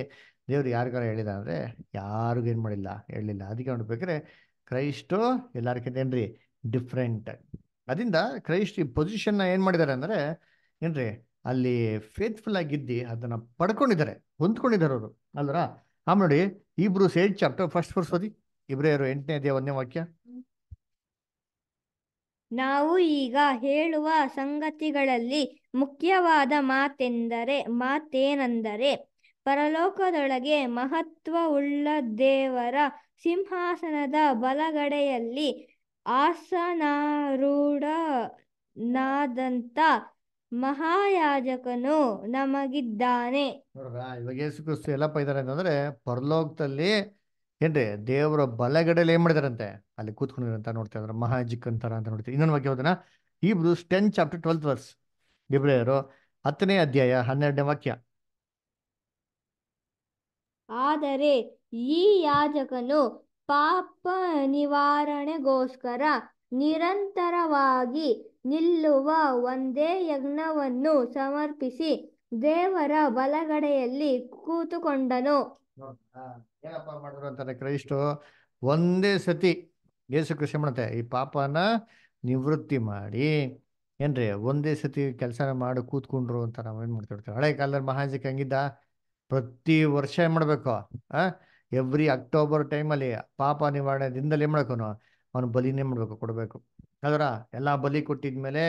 ದೇವ್ರು ಯಾರಿಗಾರ ಹೇಳಿದ ಅಂದ್ರೆ ಯಾರಿಗೂ ಏನು ಮಾಡಿಲ್ಲ ಹೇಳಲಿಲ್ಲ ಅದಕ್ಕೆ ನೋಡ್ಬೇಕ್ರೆ ಕ್ರೈಸ್ಟು ಎಲ್ಲರಿಗಿಂತ ಏನ್ರಿ ಡಿಫ್ರೆಂಟ್ ಅದರಿಂದ ಕ್ರೈಸ್ಟ್ ಈ ನ ಏನು ಮಾಡಿದ್ದಾರೆ ಅಂದರೆ ಏನ್ರಿ ಅಲ್ಲಿ ಫೇತ್ಫುಲ್ ಆಗಿದ್ದು ಅದನ್ನು ಪಡ್ಕೊಂಡಿದ್ದಾರೆ ಹೊಂದ್ಕೊಂಡಿದ್ದಾರೆ ಅವರು ಅಲ್ರ ಹಾ ನೋಡಿ ಇಬ್ರು ಸೇಡ್ ಚಾಪ್ಟರ್ ಫಸ್ಟ್ ಫೋರ್ಸ್ ಓದಿ ಇಬ್ರೇಯರು ಎಂಟನೇ ಅದೇ ಒಂದನೇ ವಾಕ್ಯ ನಾವು ಈಗ ಹೇಳುವ ಸಂಗತಿಗಳಲ್ಲಿ ಮುಖ್ಯವಾದ ಮಾತೆಂದರೆ ಮಾತೇನೆಂದರೆ ಪರಲೋಕದೊಳಗೆ ಮಹತ್ವ ಉಳ್ಳ ದೇವರ ಸಿಂಹಾಸನದ ಬಲಗಡೆಯಲ್ಲಿ ಆಸನಾರೂಢನಾದಂಥ ಮಹಾಯಾಜಕನು ನಮಗಿದ್ದಾನೆ ಇವಾಗ ಯೇಸು ಕ್ರಿಸ್ತು ಎಲ್ಲಪ್ಪ ಇದ್ದಾರೆ ಅಂತಂದ್ರೆ ಪರಲೋಕದಲ್ಲಿ ಏನ್ರಿ ದೇವರ ಬಲಗಡೆಯಲ್ಲಿ ಏನ್ ಮಾಡಿದಾರಂತೆ ಅಲ್ಲಿ ಕೂತ್ಕೊಂಡಿರಂತ ನೋಡ್ತಾ ಇದಾರೆ ಮಹಾಜಿಕ್ ಅಂತಾರ ಅಂತ ನೋಡ್ತೀವಿ ಇನ್ನೊಂದು ಬಗ್ಗೆ ಹೋದನ Hebrews ten chapter twelfth verse ಇಬ್ರೆಯರು ಹತ್ತನೇ ಅಧ್ಯಾಯ ಹನ್ನೆರಡನೇ ವಾಕ್ಯ ಆದರೆ ಈ ಯಾಜಕನು ಪಾಪ ನಿವಾರಣೆಗೋಸ್ಕರ ನಿರಂತರವಾಗಿ ನಿಲ್ಲುವ ಒಂದೇ ಯಜ್ಞವನ್ನು ಸಮರ್ಪಿಸಿ ದೇವರ ಬಲಗಡೆಯಲ್ಲಿ ಕೂತುಕೊಂಡನು ಏನಪ್ಪ ಮಾಡಿದ್ರು ಅಂತಾರೆ ಕ್ರೈಸ್ಟು ಒಂದೇ ಸತಿ ಯೇಸು ಕೃಷಿ ಮಾಡುತ್ತೆ ಈ ಪಾಪನ ನಿವೃತ್ತಿ ಮಾಡಿ ಏನ್ರಿ ಒಂದೇ ಸತಿ ಕೆಲಸನ ಮಾಡಿ ಕೂತ್ಕೊಂಡ್ರು ಅಂತ ನಾವು ಏನು ಮಾಡ್ತಿರ್ತೀವಿ ಹಳೆ ಕಾಲದಲ್ಲಿ ಮಹಾಜಿಕ್ ಹಂಗಿದ್ದ ಪ್ರತಿ ವರ್ಷ ಏನು ಮಾಡ್ಬೇಕು ಆ ಎವ್ರಿ ಅಕ್ಟೋಬರ್ ಟೈಮಲ್ಲಿ ಪಾಪ ನಿವಾರಣೆ ದಿನದಲ್ಲಿ ಏನು ಮಾಡಕನು ಅವನು ಬಲಿನೇ ಮಾಡಬೇಕು ಕೊಡಬೇಕು ಅದರ ಎಲ್ಲ ಬಲಿ ಕೊಟ್ಟಿದ್ಮೇಲೆ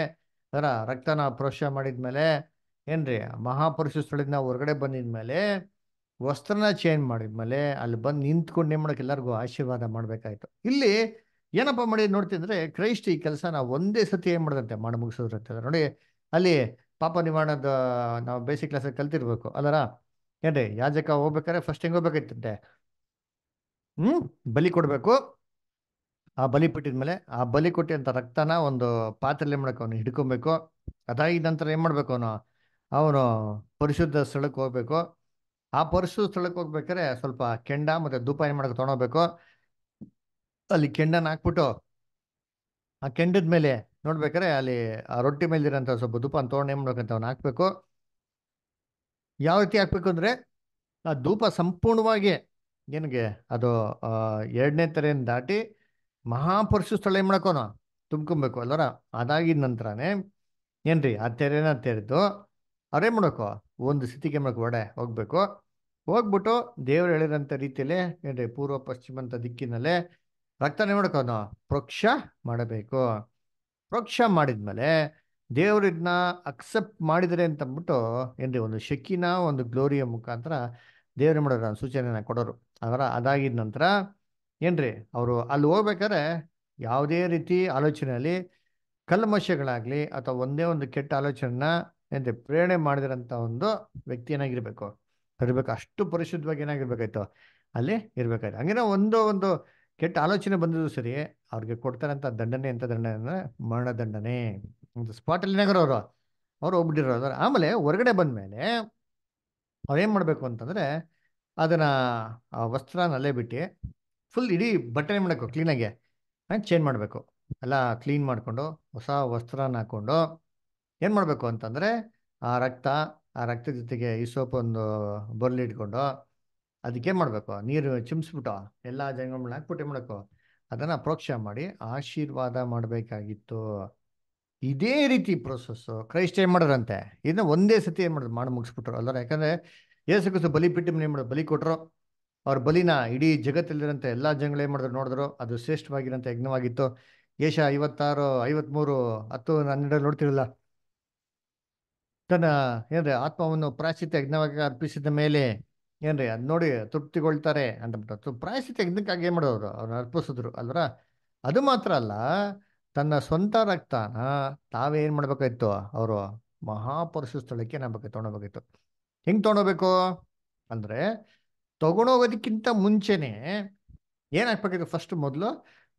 ಅದರ ರಕ್ತನ ಪ್ರೋಶ ಮಾಡಿದ್ಮೇಲೆ ಏನ್ರಿ ಮಹಾಪುರುಷ ಸ್ಥಳದಿಂದ ಹೊರಗಡೆ ಬಂದಿದ್ಮೇಲೆ ವಸ್ತ್ರನ ಚೇಂಜ್ ಮಾಡಿದ್ಮೇಲೆ ಅಲ್ಲಿ ಬಂದು ನಿಂತ್ಕೊಂಡು ಏನು ಮಾಡೋಕೆ ಎಲ್ಲರಿಗೂ ಆಶೀರ್ವಾದ ಮಾಡಬೇಕಾಯ್ತು ಇಲ್ಲಿ ಏನಪ್ಪ ಮಾಡಿ ನೋಡ್ತಿದ್ರೆ ಕ್ರೈಸ್ಟ್ ಈ ಕೆಲಸನ ಒಂದೇ ಸತಿ ಏನು ಮಾಡಿದಂತೆ ಮಾಡಿ ಮುಗಿಸೋದ್ರಂತೆ ನೋಡಿ ಅಲ್ಲಿ ಪಾಪ ನಿವಾರಣದ ನಾವು ಬೇಸಿಕ್ ಕ್ಲಾಸಲ್ಲಿ ಕಲ್ತಿರ್ಬೇಕು ಅಲ್ಲರ ಏನ್ರಿ ಯಾಜಕ ಹೋಗ್ಬೇಕಾದ್ರೆ ಫಸ್ಟ್ ಹೆಂಗೆ ಹೋಗ್ಬೇಕಾಯ್ತಂತೆ ಹ್ಮ್ ಬಲಿ ಕೊಡಬೇಕು ಆ ಬಲಿ ಮೇಲೆ ಆ ಬಲಿ ಕೊಟ್ಟಿದಂಥ ರಕ್ತನ ಒಂದು ಪಾತ್ರೆಲಿ ಮಾಡಕ್ಕೆ ಅವನು ಹಿಡ್ಕೊಬೇಕು ಅದಾಗಿದ್ದ ನಂತರ ಏನು ಮಾಡಬೇಕು ಅವನು ಅವನು ಪರಿಶುದ್ಧ ಸ್ಥಳಕ್ಕೆ ಹೋಗ್ಬೇಕು ಆ ಪರಿಶುದ್ಧ ಸ್ಥಳಕ್ಕೆ ಹೋಗ್ಬೇಕಾದ್ರೆ ಸ್ವಲ್ಪ ಕೆಂಡ ಮತ್ತು ಧೂಪ ಏನು ಮಾಡಕ್ಕೆ ತೊಗೊಬೇಕು ಅಲ್ಲಿ ಕೆಂಡನ ಹಾಕ್ಬಿಟ್ಟು ಆ ಕೆಂಡದ ಮೇಲೆ ನೋಡ್ಬೇಕಾದ್ರೆ ಅಲ್ಲಿ ಆ ರೊಟ್ಟಿ ಮೇಲಿರೋಂಥ ಸ್ವಲ್ಪ ಧೂಪ ತೊಗೊಂಡು ಏನು ಮಾಡ್ಬೇಕಂತ ಅವ್ನು ಹಾಕ್ಬೇಕು ಯಾವ ರೀತಿ ಹಾಕ್ಬೇಕು ಅಂದರೆ ಆ ಧೂಪ ಸಂಪೂರ್ಣವಾಗಿ ಏನಿಗೆ ಅದು ಎರಡನೇ ತೆರೆಯನ್ನು ದಾಟಿ ಮಹಾಪುರುಷ ಸ್ಥಳ ಏನು ಮಾಡ್ಕೋನ ತುಂಬ್ಕೊಬೇಕು ಅಲ್ಲರ ಅದಾಗಿದ ನಂತರನೇ ಏನ್ರಿ ಆ ತೆರೆನ ತೆರೆದು ಅವ್ರೇನು ಮಾಡ್ಬೇಕು ಒಂದು ಸ್ಥಿತಿಗೆ ಮಾಡ್ಕೊ ಒಡೆ ಹೋಗ್ಬೇಕು ಹೋಗ್ಬಿಟ್ಟು ದೇವರು ಹೇಳಿದಂಥ ರೀತಿಯಲ್ಲೇ ಏನ್ರಿ ಪೂರ್ವ ಪಶ್ಚಿಮ ಅಂತ ದಿಕ್ಕಿನಲ್ಲೇ ರಕ್ತನೇ ಮಾಡ್ಕೋಣ ಪ್ರೋಕ್ಷ ಮಾಡಬೇಕು ಪ್ರೋಕ್ಷ ಮಾಡಿದ್ಮೇಲೆ ದೇವ್ರು ಅಕ್ಸೆಪ್ಟ್ ಮಾಡಿದರೆ ಅಂತಂದ್ಬಿಟ್ಟು ಏನ್ರಿ ಒಂದು ಶಕಿನ ಒಂದು ಗ್ಲೋರಿಯ ಮುಖಾಂತರ ದೇವ್ರ ಮಾಡೋರು ಸೂಚನೆಯನ್ನು ಕೊಡೋರು ಅದರ ಅದಾಗಿದ ನಂತರ ಏನ್ರಿ ಅವರು ಅಲ್ಲಿ ಹೋಗ್ಬೇಕಾದ್ರೆ ಯಾವುದೇ ರೀತಿ ಆಲೋಚನೆಯಲ್ಲಿ ಕಲ್ಮಶಗಳಾಗ್ಲಿ ಅಥವಾ ಒಂದೇ ಒಂದು ಕೆಟ್ಟ ಆಲೋಚನೆನ ಏನ್ರಿ ಪ್ರೇರಣೆ ಮಾಡಿದಿರಂತ ಒಂದು ವ್ಯಕ್ತಿ ಏನಾಗಿರ್ಬೇಕು ಇರಬೇಕು ಅಷ್ಟು ಪರಿಶುದ್ಧವಾಗಿ ಏನಾಗಿರ್ಬೇಕಾಯ್ತು ಅಲ್ಲಿ ಇರ್ಬೇಕಾಯ್ತು ಹಂಗೇನೋ ಒಂದು ಒಂದು ಕೆಟ್ಟ ಆಲೋಚನೆ ಬಂದಿದ್ದು ಸರಿ ಅವ್ರಿಗೆ ಕೊಡ್ತಾರಂತ ದಂಡನೆ ಅಂತ ದಂಡನೆ ಅಂದ್ರೆ ಮರಣ ದಂಡನೆ ಒಂದು ಸ್ಪಾಟಲ್ಲಿ ನಗರ ಅವರು ಅವ್ರು ಹೋಗ್ಬಿಟ್ಟಿರೋದು ಆಮೇಲೆ ಹೊರಗಡೆ ಬಂದ ಮೇಲೆ ಏನ್ ಮಾಡಬೇಕು ಅಂತಂದ್ರೆ ಅದನ್ನು ವಸ್ತ್ರನ ಅಲ್ಲೇ ಬಿಟ್ಟು ಫುಲ್ ಇಡೀ ಬಟ್ಟೆ ಮಾಡಬೇಕು ಕ್ಲೀನಾಗೆ ಚೇಂಜ್ ಮಾಡಬೇಕು ಎಲ್ಲ ಕ್ಲೀನ್ ಮಾಡಿಕೊಂಡು ಹೊಸ ವಸ್ತ್ರನ ಹಾಕ್ಕೊಂಡು ಏನು ಮಾಡಬೇಕು ಅಂತಂದರೆ ಆ ರಕ್ತ ಆ ರಕ್ತದ ಜೊತೆಗೆ ಈ ಸೋಪ್ ಒಂದು ಬರ್ಲಿ ಇಟ್ಕೊಂಡು ಅದಕ್ಕೇನು ಮಾಡಬೇಕು ನೀರು ಚಿಮ್ಸ್ಬಿಟ್ಟು ಎಲ್ಲ ಜಂಗಮಗಳನ್ನ ಹಾಕ್ಬಿಟ್ಟು ಏನು ಮಾಡಬೇಕು ಅದನ್ನು ಪ್ರೋಕ್ಷ ಮಾಡಿ ಆಶೀರ್ವಾದ ಮಾಡಬೇಕಾಗಿತ್ತು ಇದೇ ರೀತಿ ಪ್ರೊಸೆಸ್ಸು ಕ್ರೈಸ್ಟ್ ಏನು ಮಾಡ್ರಂತೆ ಇದನ್ನ ಒಂದೇ ಸತಿ ಏನು ಮಾಡೋದು ಮಾಡಿ ಮುಗಿಸ್ಬಿಟ್ರು ಅಲ್ಲ ಯಾಕಂದರೆ ಯೇಸು ಬಲಿ ಪಿಟ್ಟಿ ಏನು ಮಾಡೋದು ಬಲಿ ಕೊಟ್ಟರು ಅವ್ರ ಬಲಿನ ಇಡೀ ಜಗತ್ತಲ್ಲಿರೋಂಥ ಎಲ್ಲ ಜನಗಳು ಏನು ಮಾಡಿದ್ರು ನೋಡಿದ್ರು ಅದು ಶ್ರೇಷ್ಠವಾಗಿರೋಂಥ ಯಜ್ಞವಾಗಿತ್ತು ಏಷ ಐವತ್ತಾರು ಐವತ್ಮೂರು ಹತ್ತು ಹನ್ನೆರಡು ನೋಡ್ತಿರಲ್ಲ ತನ್ನ ಏನ್ರಿ ಆತ್ಮವನ್ನು ಪ್ರಾಯಶ್ಚಿತ ಯಜ್ಞವಾಗಿ ಅರ್ಪಿಸಿದ ಮೇಲೆ ಏನ್ರಿ ಅದು ನೋಡಿ ತೃಪ್ತಿಗೊಳ್ತಾರೆ ಅಂತಬಿಟ್ಟು ಪ್ರಾಯಶ್ಚಿತ ಯಜ್ಞಕ್ಕಾಗಿ ಏನು ಮಾಡೋರು ಅವ್ರನ್ನ ಅರ್ಪಿಸಿದ್ರು ಅಲ್ವರ ಅದು ಮಾತ್ರ ಅಲ್ಲ ತನ್ನ ಸ್ವಂತ ರಕ್ತಾನ ತಾವೇ ಏನು ಮಾಡ್ಬೇಕಾಯ್ತು ಅವರು ಮಹಾಪುರುಷ ಸ್ಥಳಕ್ಕೆ ಬಗ್ಗೆ ತೊಗೊಳ್ಬೇಕಾಯ್ತು ಹೆಂಗೆ ತೊಗೊಳ್ಬೇಕು ಅಂದರೆ ತೊಗೊಂಡೋಗೋದಕ್ಕಿಂತ ಮುಂಚೆನೆ ಏನಾಗ್ಬೇಕಿದೆ ಫಸ್ಟ್ ಮೊದಲು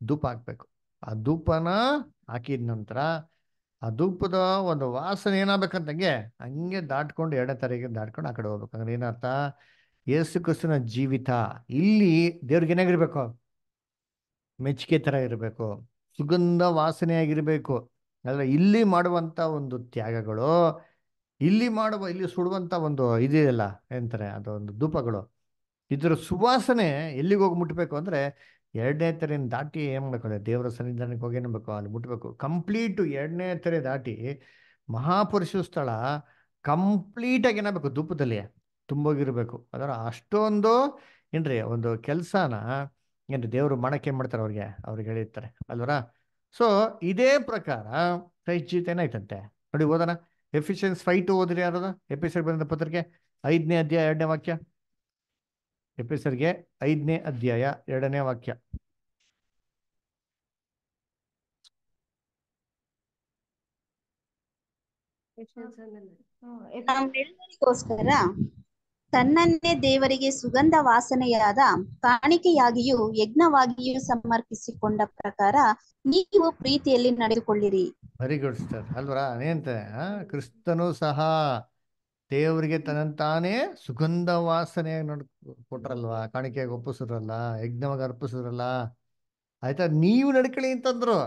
ಧೂಪ ಹಾಕ್ಬೇಕು ಆ ಧೂಪನ ಹಾಕಿದ ನಂತರ ಆ ಧೂಪದ ಒಂದು ವಾಸನೆ ಏನಾಗಬೇಕಂತಂಗೆ ಹಂಗೆ ದಾಟ್ಕೊಂಡು ಎರಡನೇ ತಾರೀಕು ದಾಟ್ಕೊಂಡು ಆ ಕಡೆ ಹೋಗ್ಬೇಕು ಅಂದ್ರೆ ಏನರ್ಥ ಯೇಸು ಕಸಿನ ಜೀವಿತ ಇಲ್ಲಿ ದೇವ್ರಿಗೆ ಏನಾಗಿರ್ಬೇಕು ಮೆಚ್ಚುಗೆ ಥರ ಇರಬೇಕು ಸುಗಂಧ ವಾಸನೆ ವಾಸನೆಯಾಗಿರಬೇಕು ಅಂದ್ರೆ ಇಲ್ಲಿ ಮಾಡುವಂಥ ಒಂದು ತ್ಯಾಗಗಳು ಇಲ್ಲಿ ಮಾಡುವ ಇಲ್ಲಿ ಸುಡುವಂಥ ಒಂದು ಇದೆಯಲ್ಲ ಎಂತಾರೆ ಒಂದು ಧೂಪಗಳು ಇದರ ಸುವಾಸನೆ ಎಲ್ಲಿಗೆ ಹೋಗಿ ಮುಟ್ಟಬೇಕು ಅಂದರೆ ಎರಡನೇ ತೆರೆಯನ್ನು ದಾಟಿ ಏನು ಮಾಡ್ಕೊಳ್ಳಿ ದೇವರ ಸನ್ನಿಧಾನಕ್ಕೆ ಹೋಗಿ ಏನ್ಬೇಕು ಅಲ್ಲಿ ಮುಟ್ಟಬೇಕು ಕಂಪ್ಲೀಟು ಎರಡನೇ ತೆರೆ ದಾಟಿ ಮಹಾಪುರುಷ ಸ್ಥಳ ಕಂಪ್ಲೀಟಾಗಿ ಏನಾಗಬೇಕು ಧೂಪದಲ್ಲಿ ತುಂಬೋಗಿರಬೇಕು ಅದರ ಅಷ್ಟೊಂದು ಏನ್ರಿ ಒಂದು ಕೆಲಸನ ಏನ್ರಿ ದೇವರು ಮಾಡಕ್ಕೆ ಏನು ಮಾಡ್ತಾರೆ ಅವ್ರಿಗೆ ಅವ್ರಿಗೆ ಹೇಳಿರ್ತಾರೆ ಅಲ್ವರ ಸೊ ಇದೇ ಪ್ರಕಾರ ಸಹಿತ ಏನಾಯ್ತಂತೆ ನೋಡಿ ಹೋದನಾ ಎಫಿಷಿಯನ್ಸ್ ಫೈವ್ ಟು ಓದ್ರಿ ಯಾರದ ಎಪಿಸೋಡ್ ಬಂದ ಪತ್ರಿಕೆ ಐದನೇ ಅಧ್ಯಾಯ ಎರಡನೇ ವಾಕ್ಯ ಎಪಿಸೋಡ್ಗೆ ಐದನೇ ಅಧ್ಯಾಯ ಎರಡನೇ ವಾಕ್ಯ ನಮ್ಮೆಲ್ಲರಿಗೋಸ್ಕರ ತನ್ನನ್ನೇ ದೇವರಿಗೆ ಸುಗಂಧ ವಾಸನೆಯಾದ ಕಾಣಿಕೆಯಾಗಿಯೂ ಯಜ್ಞವಾಗಿಯೂ ಸಮರ್ಪಿಸಿಕೊಂಡ ಪ್ರಕಾರ ನೀವು ಪ್ರೀತಿಯಲ್ಲಿ ನಡೆದುಕೊಳ್ಳಿರಿ ವೆರಿ ಗುಡ್ ಸರ್ ಅಲ್ವರ ಕ್ರಿಸ್ತನು ಸಹ ದೇವರಿಗೆ ತನ್ನಂತಾನೇ ಸುಗಂಧ ವಾಸನೆ ನಡ್ ಕೊಟ್ರಲ್ವಾ ಕಾಣಿಕೆಯಾಗಿ ಒಪ್ಪಿಸಿದ್ರಲ್ಲ ಯಜ್ಞವಾಗಿ ಅರ್ಪಿಸಿದ್ರಲ್ಲ ಆಯ್ತಾ ನೀವು ನಡ್ಕೊಳ್ಳಿ ಅಂತಂದ್ರು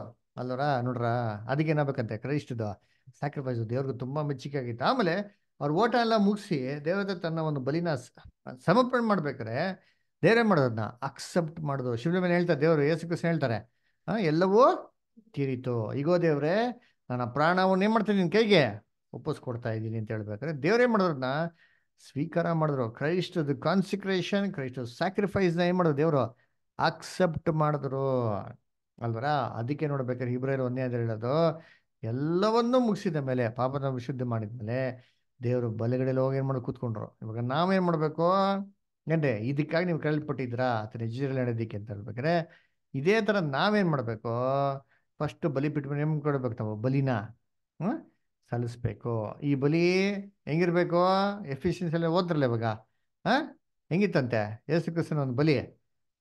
ಅಲ್ವರಾ ನೋಡ್ರ ಅದಕ್ಕೆ ಏನಾಗಬೇಕಂತೆ ಕ್ರೈಸ್ತದ ಸ್ಯಾಕ್ರಿಫೈಸ್ ದೇವ್ರಿಗೆ ತುಂಬಾ ಮೆಚ್ಚುಗೆ ಆಗಿತ್ತು ಆಮೇಲೆ ಅವ್ರ ಓಟ ಎಲ್ಲ ಮುಗಿಸಿ ದೇವತೆ ತನ್ನ ಒಂದು ಬಲಿನ ಸಮರ್ಪಣೆ ಮಾಡ್ಬೇಕಾರೆ ದೇವರೇ ಮಾಡೋದನ್ನ ಅಕ್ಸೆಪ್ಟ್ ಮಾಡೋದು ಶಿವನ ಹೇಳ್ತಾರೆ ದೇವರು ಯೇಸು ಕೃಷ್ಣ ಹೇಳ್ತಾರೆ ಎಲ್ಲವೂ ತೀರಿತು ಈಗೋ ದೇವ್ರೆ ನನ್ನ ಪ್ರಾಣವನ್ನು ಏನು ಮಾಡ್ತೀನಿ ನಿನ್ನ ಕೈಗೆ ಒಪ್ಪಿಸ್ಕೊಡ್ತಾ ಇದ್ದೀನಿ ಅಂತ ಹೇಳ್ಬೇಕಾದ್ರೆ ದೇವ್ರೇನು ಮಾಡಿದ್ರನ್ನ ಸ್ವೀಕಾರ ಮಾಡಿದ್ರು ಕ್ರೈಸ್ಟದ ಕಾನ್ಸಿಕ್ರೇಷನ್ ಕ್ರೈಸ್ಟದ ಸ್ಯಾಕ್ರಿಫೈಸ್ನ ಏನು ಮಾಡೋದು ದೇವರು ಅಕ್ಸೆಪ್ಟ್ ಮಾಡಿದ್ರು ಅಲ್ವರ ಅದಕ್ಕೆ ನೋಡ್ಬೇಕಾದ್ರೆ ಇಬ್ರಲ್ಲಿ ಒಂದೇ ಅದು ಹೇಳೋದು ಎಲ್ಲವನ್ನೂ ಮುಗಿಸಿದ ಮೇಲೆ ಪಾಪದ ವಿಶುದ್ಧ ಮಾಡಿದ ಮೇಲೆ ದೇವರು ಬಲಗಡೆಯಲ್ಲಿ ಹೋಗಿ ಏನು ಮಾಡೋದು ಕೂತ್ಕೊಂಡ್ರು ಇವಾಗ ನಾವೇನು ಮಾಡಬೇಕು ಗಂಟೆ ಇದಕ್ಕಾಗಿ ನೀವು ಕೇಳಲ್ಪಟ್ಟಿದ್ರಾ ಅಥವಾ ಇಜ್ರೇಲ್ ನಡೆಯೋದಿಕ್ಕೆ ಅಂತ ಹೇಳ್ಬೇಕಾದ್ರೆ ಇದೇ ಥರ ನಾವೇನು ಮಾಡಬೇಕು ಫಸ್ಟ್ ಬಲಿ ಬಿಟ್ಟು ನಿಮ್ಗೆ ಕೊಡ್ಬೇಕು ನಾವು ಬಲಿನ ಹ್ಞೂ ಸಲ್ಲಿಸ್ಬೇಕು ಈ ಬಲಿ ಹೆಂಗಿರ್ಬೇಕು ಎಲ್ಲ ಓದ್ರಲ್ಲ ಇವಾಗ ಹಾಂ ಹೆಂಗಿತ್ತಂತೆ ಯೇಸು ಕ್ರಿಸ್ತನ ಒಂದು ಬಲಿ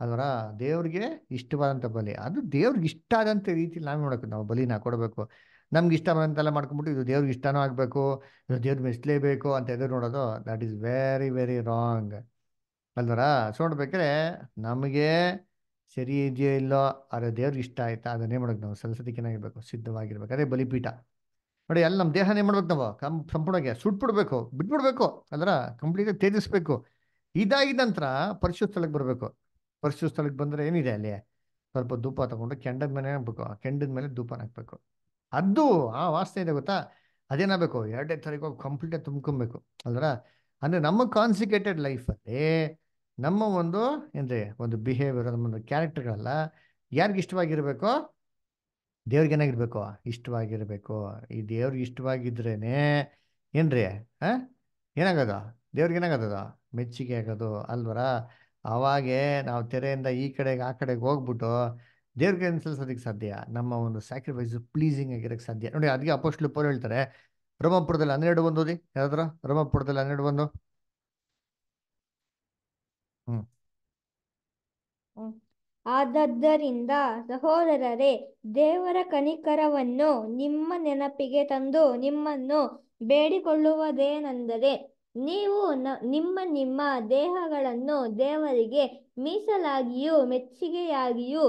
ಅದರ ದೇವ್ರಿಗೆ ಇಷ್ಟವಾದಂಥ ಬಲಿ ಅದು ದೇವ್ರಿಗೆ ಇಷ್ಟ ಆದಂಥ ರೀತಿ ನಾವೇ ಮಾಡಬೇಕು ನಾವು ಬಲಿನ ಕೊಡಬೇಕು ನಮ್ಗೆ ಇಷ್ಟ ಬಂದಂತೆಲ್ಲ ಮಾಡ್ಕೊಂಬಿಟ್ಟು ಇದು ದೇವ್ರಿಗೆ ಇಷ್ಟನೂ ಆಗಬೇಕು ಇದು ದೇವ್ರಿಗೆ ಮೆಚ್ಚಲೇಬೇಕು ಅಂತ ಎದುರು ನೋಡೋದು that is very very wrong ಅಲ್ವರ ಸೊ ನಮಗೆ ಸರಿ ಇದೆಯೋ ಇಲ್ಲೋ ಅದು ದೇವ್ರಿಗೆ ಇಷ್ಟ ಆಯ್ತಾ ಅದನ್ನೇ ಮಾಡೋದು ನಾವು ಸರಸ್ವತಿ ಸಿದ್ಧವಾಗಿರ್ಬೇಕು ಅದೇ ಬಲಿಪೀಠ ನೋಡಿ ಅಲ್ಲಿ ನಮ್ಮ ದೇಹನೇ ಮಾಡ್ಬೇಕು ನಾವು ಕಂ ಸಂಪೂರ್ಣಕ್ಕೆ ಸುಟ್ಬಿಡ್ಬೇಕು ಬಿಟ್ಬಿಡ್ಬೇಕು ಅಲ್ವರ ಕಂಪ್ಲೀಟಾಗಿ ತೇಜಿಸ್ಬೇಕು ಇದಾಗಿದ ನಂತರ ಪರಿಶು ಸ್ಥಳಕ್ಕೆ ಬರಬೇಕು ಪರಿಶು ಸ್ಥಳಕ್ಕೆ ಬಂದರೆ ಏನಿದೆ ಅಲ್ಲಿ ಸ್ವಲ್ಪ ಧೂಪ ತಗೊಂಡು ಕೆಂಡದ ಮೇಲೆ ಹಾಕ್ಬೇಕು ಆ ಕೆಂಡದ ಮೇಲೆ ಧೂಪನ ಹಾಕ್ಬೇಕು ಅದು ಆ ವಾಸನೆ ಇದೆ ಗೊತ್ತಾ ಅದೇನಾಗಬೇಕು ಎರಡನೇ ತಾರೀಕು ಹೋಗಿ ಕಂಪ್ಲೀಟಾಗಿ ತುಂಬ್ಕೊಬೇಕು ಅಲ್ದ್ರ ಅಂದ್ರೆ ನಮ್ಮ ಲೈಫ್ ಲೈಫಲ್ಲಿ ನಮ್ಮ ಒಂದು ಏನ್ರಿ ಒಂದು ಬಿಹೇವಿಯರ್ ನಮ್ಮ ಒಂದು ಕ್ಯಾರೆಕ್ಟರ್ಗಳೆಲ್ಲ ಯಾರಿಗೆ ದೇವ್ರಿಗೆ ಏನಾಗಿರ್ಬೇಕು ಇಷ್ಟವಾಗಿರ್ಬೇಕು ಈ ದೇವ್ರಿಗೆ ಇಷ್ಟವಾಗಿದ್ರೇನೆ ಏನ್ರಿ ಹಾಂ ಏನಾಗದ ದೇವ್ರಿಗೆ ಏನಾಗದ ಮೆಚ್ಚುಗೆ ಆಗೋದು ಅಲ್ವರ ಅವಾಗೆ ನಾವು ತೆರೆಯಿಂದ ಈ ಕಡೆಗೆ ಆ ಕಡೆಗೆ ಹೋಗ್ಬಿಟ್ಟು ದೇವ್ರಿಗೆ ಅನ್ಸಲ್ಸೋದಕ್ಕೆ ಸಾಧ್ಯ ನಮ್ಮ ಒಂದು ಸ್ಯಾಕ್ರಿಫೈಸ್ ಪ್ಲೀಸಿಂಗ್ ಆಗಿರೋಕ್ಕೆ ಸಾಧ್ಯ ನೋಡಿ ಅದಕ್ಕೆ ಅಪೋಸ್ಟ್ಲು ಪೋರ್ ಹೇಳ್ತಾರೆ ರೋಮಾಪುರದಲ್ಲಿ ಹನ್ನೆರಡು ಒಂದು ಓದಿ ಯಾವ್ದಾರ ರೋಮಾಪುರದಲ್ಲಿ ಹನ್ನೆರಡು ಒಂದು ಹ್ಮ್ ಆದದ್ದರಿಂದ ಸಹೋದರರೇ ದೇವರ ಕನಿಕರವನ್ನು ನಿಮ್ಮ ನೆನಪಿಗೆ ತಂದು ನಿಮ್ಮನ್ನು ಬೇಡಿಕೊಳ್ಳುವುದೇನೆಂದರೆ ನೀವು ನಿಮ್ಮ ನಿಮ್ಮ ದೇಹಗಳನ್ನು ದೇವರಿಗೆ ಮೀಸಲಾಗಿಯೂ ಮೆಚ್ಚುಗೆಯಾಗಿಯೂ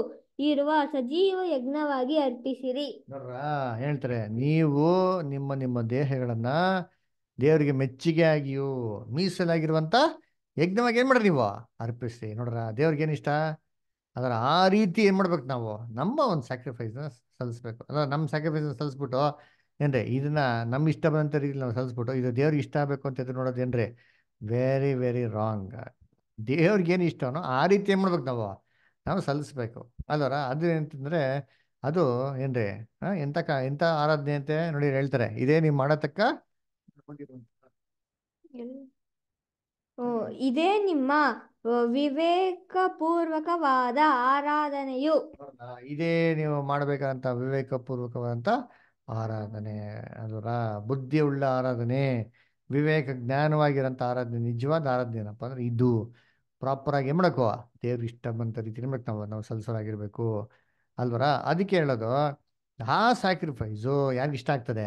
ಇರುವ ಸಜೀವ ಯಜ್ಞವಾಗಿ ಅರ್ಪಿಸಿರಿ ನೋಡ್ರ ಹೇಳ್ತಾರೆ ನೀವು ನಿಮ್ಮ ನಿಮ್ಮ ದೇಹಗಳನ್ನ ದೇವರಿಗೆ ಆಗಿಯೂ ಮೀಸಲಾಗಿರುವಂತ ಯಜ್ಞವಾಗಿ ಏನ್ ಮಾಡ್ರಿ ನೀವು ಅರ್ಪಿಸಿ ನೋಡ್ರ ದೇವ್ರಿಗೆ ಏನಿಷ್ಟ ಅದರ ಆ ರೀತಿ ಏನ್ ಮಾಡ್ಬೇಕು ನಾವು ನಮ್ಮ ಒಂದು ನ ಸಲ್ಲಿಸ್ಬೇಕು ಅಂದ್ರೆ ನಮ್ಮ ಸ್ಯಾಕ್ರಿಫೈಸ್ ಸಲ್ಲಿಸ್ಬಿಟ್ಟು ಏನ್ರಿ ಇದನ್ನ ನಮ್ಮ ಇಷ್ಟ ಬಂದಂತ ರೀತಿ ನಾವು ಸಲ್ಲಿಸ್ಬಿಟ್ಟು ಇದು ದೇವ್ರಿಗೆ ಇಷ್ಟ ಆಗಬೇಕು ಅಂತ ನೋಡೋದೇನ್ರಿ ವೆರಿ ವೆರಿ ರಾಂಗ್ ದೇವ್ರಿಗೆ ಏನು ಇಷ್ಟನೋ ಆ ರೀತಿ ಏನ್ ಮಾಡ್ಬೇಕು ನಾವು ನಾವು ಸಲ್ಲಿಸ್ಬೇಕು ಅಲ್ವರ ಅದು ಅದು ಏನ್ರಿ ಎಂಥ ಕ ಎಂಥ ಆರಾಧನೆ ಅಂತ ನೋಡಿ ಹೇಳ್ತಾರೆ ಇದೇ ನೀವು ಮಾಡತಕ್ಕ ಇದೇ ನಿಮ್ಮ ವಿವೇಕಪೂರ್ವಕವಾದ ಆರಾಧನೆಯು ಇದೇ ನೀವು ವಿವೇಕ ಪೂರ್ವಕವಾದಂತ ಆರಾಧನೆ ಅದರ ಉಳ್ಳ ಆರಾಧನೆ ವಿವೇಕ ಜ್ಞಾನವಾಗಿರೋಂಥ ಆರಾಧನೆ ನಿಜವಾದ ಆರಾಧನೆ ಏನಪ್ಪ ಅಂದ್ರೆ ಇದು ಪ್ರಾಪರಾಗಿ ಆಗಿ ಮಾಡೋಕ್ಕೋ ದೇವ್ರಿಗೆ ಇಷ್ಟ ಬಂತ ರೀತಿ ಮಾಡಬೇಕು ನಾವು ನಾವು ಆಗಿರ್ಬೇಕು ಅಲ್ವರ ಅದಕ್ಕೆ ಹೇಳೋದು ಆ ಸ್ಯಾಕ್ರಿಫೈಸು ಯಾರಿಗೆ ಇಷ್ಟ ಆಗ್ತದೆ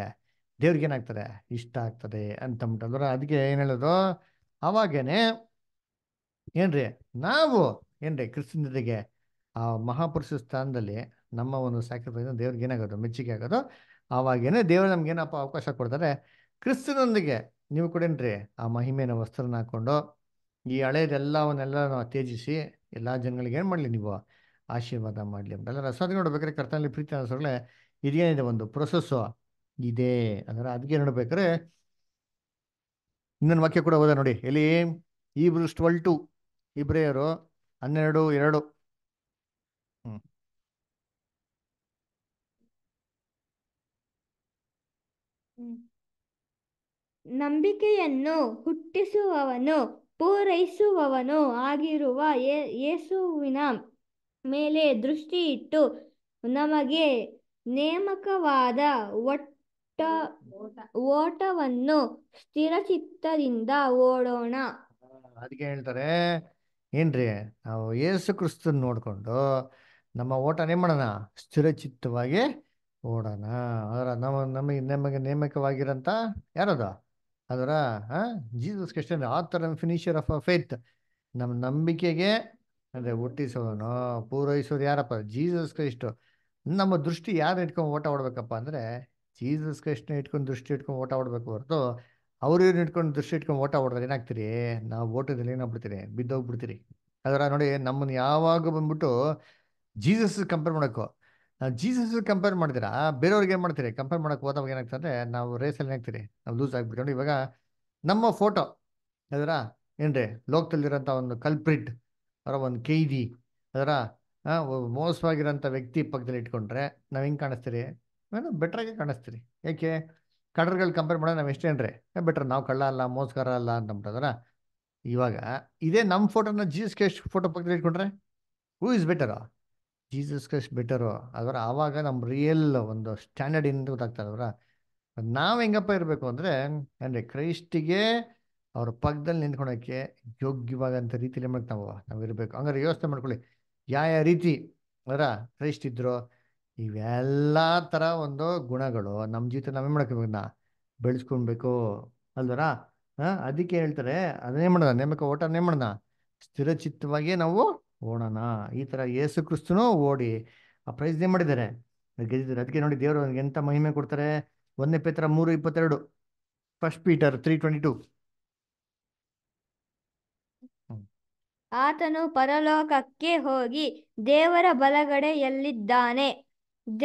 ಏನಾಗ್ತದೆ ಇಷ್ಟ ಆಗ್ತದೆ ಅಂತಂದ್ಬಿಟ್ಟು ಅಲ್ವರ ಅದಕ್ಕೆ ಏನು ಹೇಳೋದು ಅವಾಗೇನೆ ಏನ್ರಿ ನಾವು ಏನ್ರಿ ಕ್ರಿಸ್ತನ ಜೊತೆಗೆ ಆ ಮಹಾಪುರುಷ ಸ್ಥಾನದಲ್ಲಿ ನಮ್ಮ ಒಂದು ಸ್ಯಾಕ್ರಿಫೈಸ್ ದೇವ್ರಿಗೆ ಏನಾಗೋದು ಮೆಚ್ಚುಗೆ ಆಗೋದು ಅವಾಗೇನೆ ದೇವರು ನಮ್ಗೆ ಏನಪ್ಪ ಅವಕಾಶ ಕೊಡ್ತಾರೆ ಕ್ರಿಸ್ತನೊಂದಿಗೆ ನೀವು ಕೂಡ ಏನ್ರಿ ಆ ಮಹಿಮೆಯ ವಸ್ತ್ರನ ಹಾಕೊಂಡು ಈ ಹಳೆಯದೆಲ್ಲವನ್ನೆಲ್ಲ ಅವನ್ನೆಲ್ಲ ನಾವು ತೇಜಿಸಿ ಎಲ್ಲ ಜನಗಳಿಗೆ ಏನು ಮಾಡಲಿ ನೀವು ಆಶೀರ್ವಾದ ಮಾಡಲಿ ಅಂತೆಲ್ಲ ರಸವಾದಿ ನೋಡ್ಬೇಕಾದ್ರೆ ಕರ್ತನಲ್ಲಿ ಪ್ರೀತಿ ಅನ್ನಿಸೋಳೆ ಇದೇನಿದೆ ಒಂದು ಪ್ರೊಸೆಸ್ಸು ಇದೆ ಅಂದರೆ ಅದಕ್ಕೆ ನೋಡ್ಬೇಕಾದ್ರೆ ಇನ್ನೊಂದು ವಾಕ್ಯ ಕೂಡ ಹೋದ ನೋಡಿ ಎಲ್ಲಿ ಇಬ್ರು ಟ್ವೆಲ್ ಟು ಇಬ್ರೆಯರು ಹನ್ನೆರಡು ಎರಡು ಹ್ಞೂ ನಂಬಿಕೆಯನ್ನು ಹುಟ್ಟಿಸುವವನು ಪೂರೈಸುವವನು ಆಗಿರುವ ಯೇಸುವಿನ ಮೇಲೆ ದೃಷ್ಟಿ ಇಟ್ಟು ನಮಗೆ ನೇಮಕವಾದ ಒಟ್ಟ ಓಟವನ್ನು ಸ್ಥಿರಚಿತ್ತದಿಂದ ಓಡೋಣ ಅದಕ್ಕೆ ಹೇಳ್ತಾರೆ ಏನ್ರಿ ನಾವು ಯೇಸು ಕ್ರಿಸ್ತನ್ ನೋಡಿಕೊಂಡು ನಮ್ಮ ಓಟ ಮಾಡೋಣ ಸ್ಥಿರಚಿತ್ತವಾಗಿ ಓಡೋಣ ಅದರ ನಮ್ಮ ನಮಗೆ ನಮಗೆ ನೇಮಕವಾಗಿರಂತ ಯಾರದ ಅದರ ಜೀಸಸ್ ಕ್ರಿಶ್ಚನ್ ಆ ಥರ ಫಿನಿಷರ್ ಆಫ್ ಅ ಫೇತ್ ನಮ್ಮ ನಂಬಿಕೆಗೆ ಅಂದರೆ ಹುಟ್ಟಿಸೋನು ಪೂರೈಸೋದು ಯಾರಪ್ಪ ಜೀಸಸ್ ಕ್ರಿಸ್ಟ್ ನಮ್ಮ ದೃಷ್ಟಿ ಯಾರು ಇಟ್ಕೊಂಡು ಓಟ ಆಡ್ಬೇಕಪ್ಪ ಅಂದರೆ ಜೀಸಸ್ ಕ್ರಿಸ್ಟ್ನ ಇಟ್ಕೊಂಡು ದೃಷ್ಟಿ ಇಟ್ಕೊಂಡು ಓಟ ಆಡ್ಬೇಕು ಹೊರತು ಅವ್ರಿವ್ರನ್ನ ಇಟ್ಕೊಂಡು ದೃಷ್ಟಿ ಇಟ್ಕೊಂಡು ಓಟ ಹೊಡೆದ್ರೆ ಏನಾಗ್ತೀರಿ ನಾವು ಓಟದಲ್ಲಿ ಏನಾಗ್ಬಿಡ್ತೀರಿ ಬಿದ್ದೋಗ್ಬಿಡ್ತೀರಿ ಅದರ ನೋಡಿ ನಮ್ಮನ್ನು ಯಾವಾಗ ಬಂದ್ಬಿಟ್ಟು ಜೀಸಸ್ ಕಂಪೇರ್ ಮಾಡೋಕ್ಕೋ ನಾವು ಜೀಸಸ್ ಕಂಪೇರ್ ಮಾಡಿದಿರಾ ಬೇರೆಯವ್ರಿಗೆ ಏನು ಮಾಡ್ತೀರಿ ಕಂಪೇರ್ ಮಾಡೋಕೆ ಹೋದಾಗ ಏನಾಗ್ತದೆ ನಾವು ರೇಸಲ್ಲಿ ಹಾಕ್ತೀರಿ ನಾವು ಲೂಸ್ ಆಗಿಬಿಟ್ಕೊಂಡು ಇವಾಗ ನಮ್ಮ ಫೋಟೋ ಅದರ ಏನ್ರಿ ಲೋಕದಲ್ಲಿರೋಂಥ ಒಂದು ಕಲ್ಪ್ರಿಟ್ ಅವರ ಒಂದು ಕೈದಿ ಅದರ ಮೋಸವಾಗಿರೋಂಥ ವ್ಯಕ್ತಿ ಪಕ್ಕದಲ್ಲಿ ಇಟ್ಕೊಂಡ್ರೆ ನಾವು ಹೆಂಗೆ ಕಾಣಿಸ್ತೀರಿ ಏನು ಬೆಟ್ರಾಗೆ ಕಾಣಿಸ್ತೀರಿ ಏಕೆ ಕಳ್ಳರ್ಗಳು ಕಂಪೇರ್ ಮಾಡೋದು ನಾವು ಎಷ್ಟೇನ್ರಿ ಬೆಟ್ರ್ ನಾವು ಕಳ್ಳ ಅಲ್ಲ ಮೋಸಗಾರ ಅಲ್ಲ ಅದರ ಇವಾಗ ಇದೇ ನಮ್ಮ ಫೋಟೋನ ಜೀಸಸ್ ಫೋಟೋ ಪಕ್ಕದಲ್ಲಿ ಇಟ್ಕೊಂಡ್ರೆ who is better Jesus Christ better ಅದರ ಆವಾಗ ನಮ್ಮ ರಿಯಲ್ ಒಂದು ಸ್ಟ್ಯಾಂಡರ್ಡ್ ಇಂದ ಗೊತ್ತಾಗ್ತಾರೆ ಅವರ ನಾವು ಹೆಂಗಪ್ಪ ಇರಬೇಕು ಅಂದರೆ ಅಂದರೆ ಕ್ರೈಸ್ಟಿಗೆ ಅವ್ರ ಪಕ್ಕದಲ್ಲಿ ನಿಂತ್ಕೊಳಕ್ಕೆ ಯೋಗ್ಯವಾದಂಥ ರೀತಿಲಿ ರೀತಿಯಲ್ಲಿ ಮಾಡಕ್ಕೆ ನಾವು ನಾವು ಇರಬೇಕು ಹಂಗಾರೆ ವ್ಯವಸ್ಥೆ ಮಾಡ್ಕೊಳ್ಳಿ ಯಾವ ಯಾವ ರೀತಿ ಅದರ ಕ್ರೈಸ್ಟ್ ಇದ್ರು ಇವೆಲ್ಲ ಥರ ಒಂದು ಗುಣಗಳು ನಮ್ಮ ಜೀವಿತ ನಾವೇನು ಮಾಡ್ಕೋಬೇಕು ನಾ ಬೆಳೆಸ್ಕೊಳ್ಬೇಕು ಅಲ್ವರಾ ಹಾಂ ಅದಕ್ಕೆ ಹೇಳ್ತಾರೆ ಅದನ್ನೇ ಮಾಡೋಣ ನೇಮಕ ಓಟ ಮಾಡೋಣ ಸ್ಥಿರಚಿತ್ತವಾಗಿಯೇ ನಾವು ಓಡೋಣ ಈ ಥರ ಯೇಸು ಕ್ರಿಸ್ತನೂ ಓಡಿ ಆ ಪ್ರೈಸ್ ಏನು ಮಾಡಿದ್ದಾರೆ ಗೆದ್ದಿದ್ದಾರೆ ಅದಕ್ಕೆ ನೋಡಿ ದೇವರು ಎಂತ ಎಂಥ ಮಹಿಮೆ ಕೊಡ್ತಾರೆ ಒಂದನೇ ಪೇತ್ರ ಮೂರು ಇಪ್ಪತ್ತೆರಡು first Peter three twenty two ಆತನು ಪರಲೋಕಕ್ಕೆ ಹೋಗಿ ದೇವರ ಬಲಗಡೆಯಲ್ಲಿದ್ದಾನೆ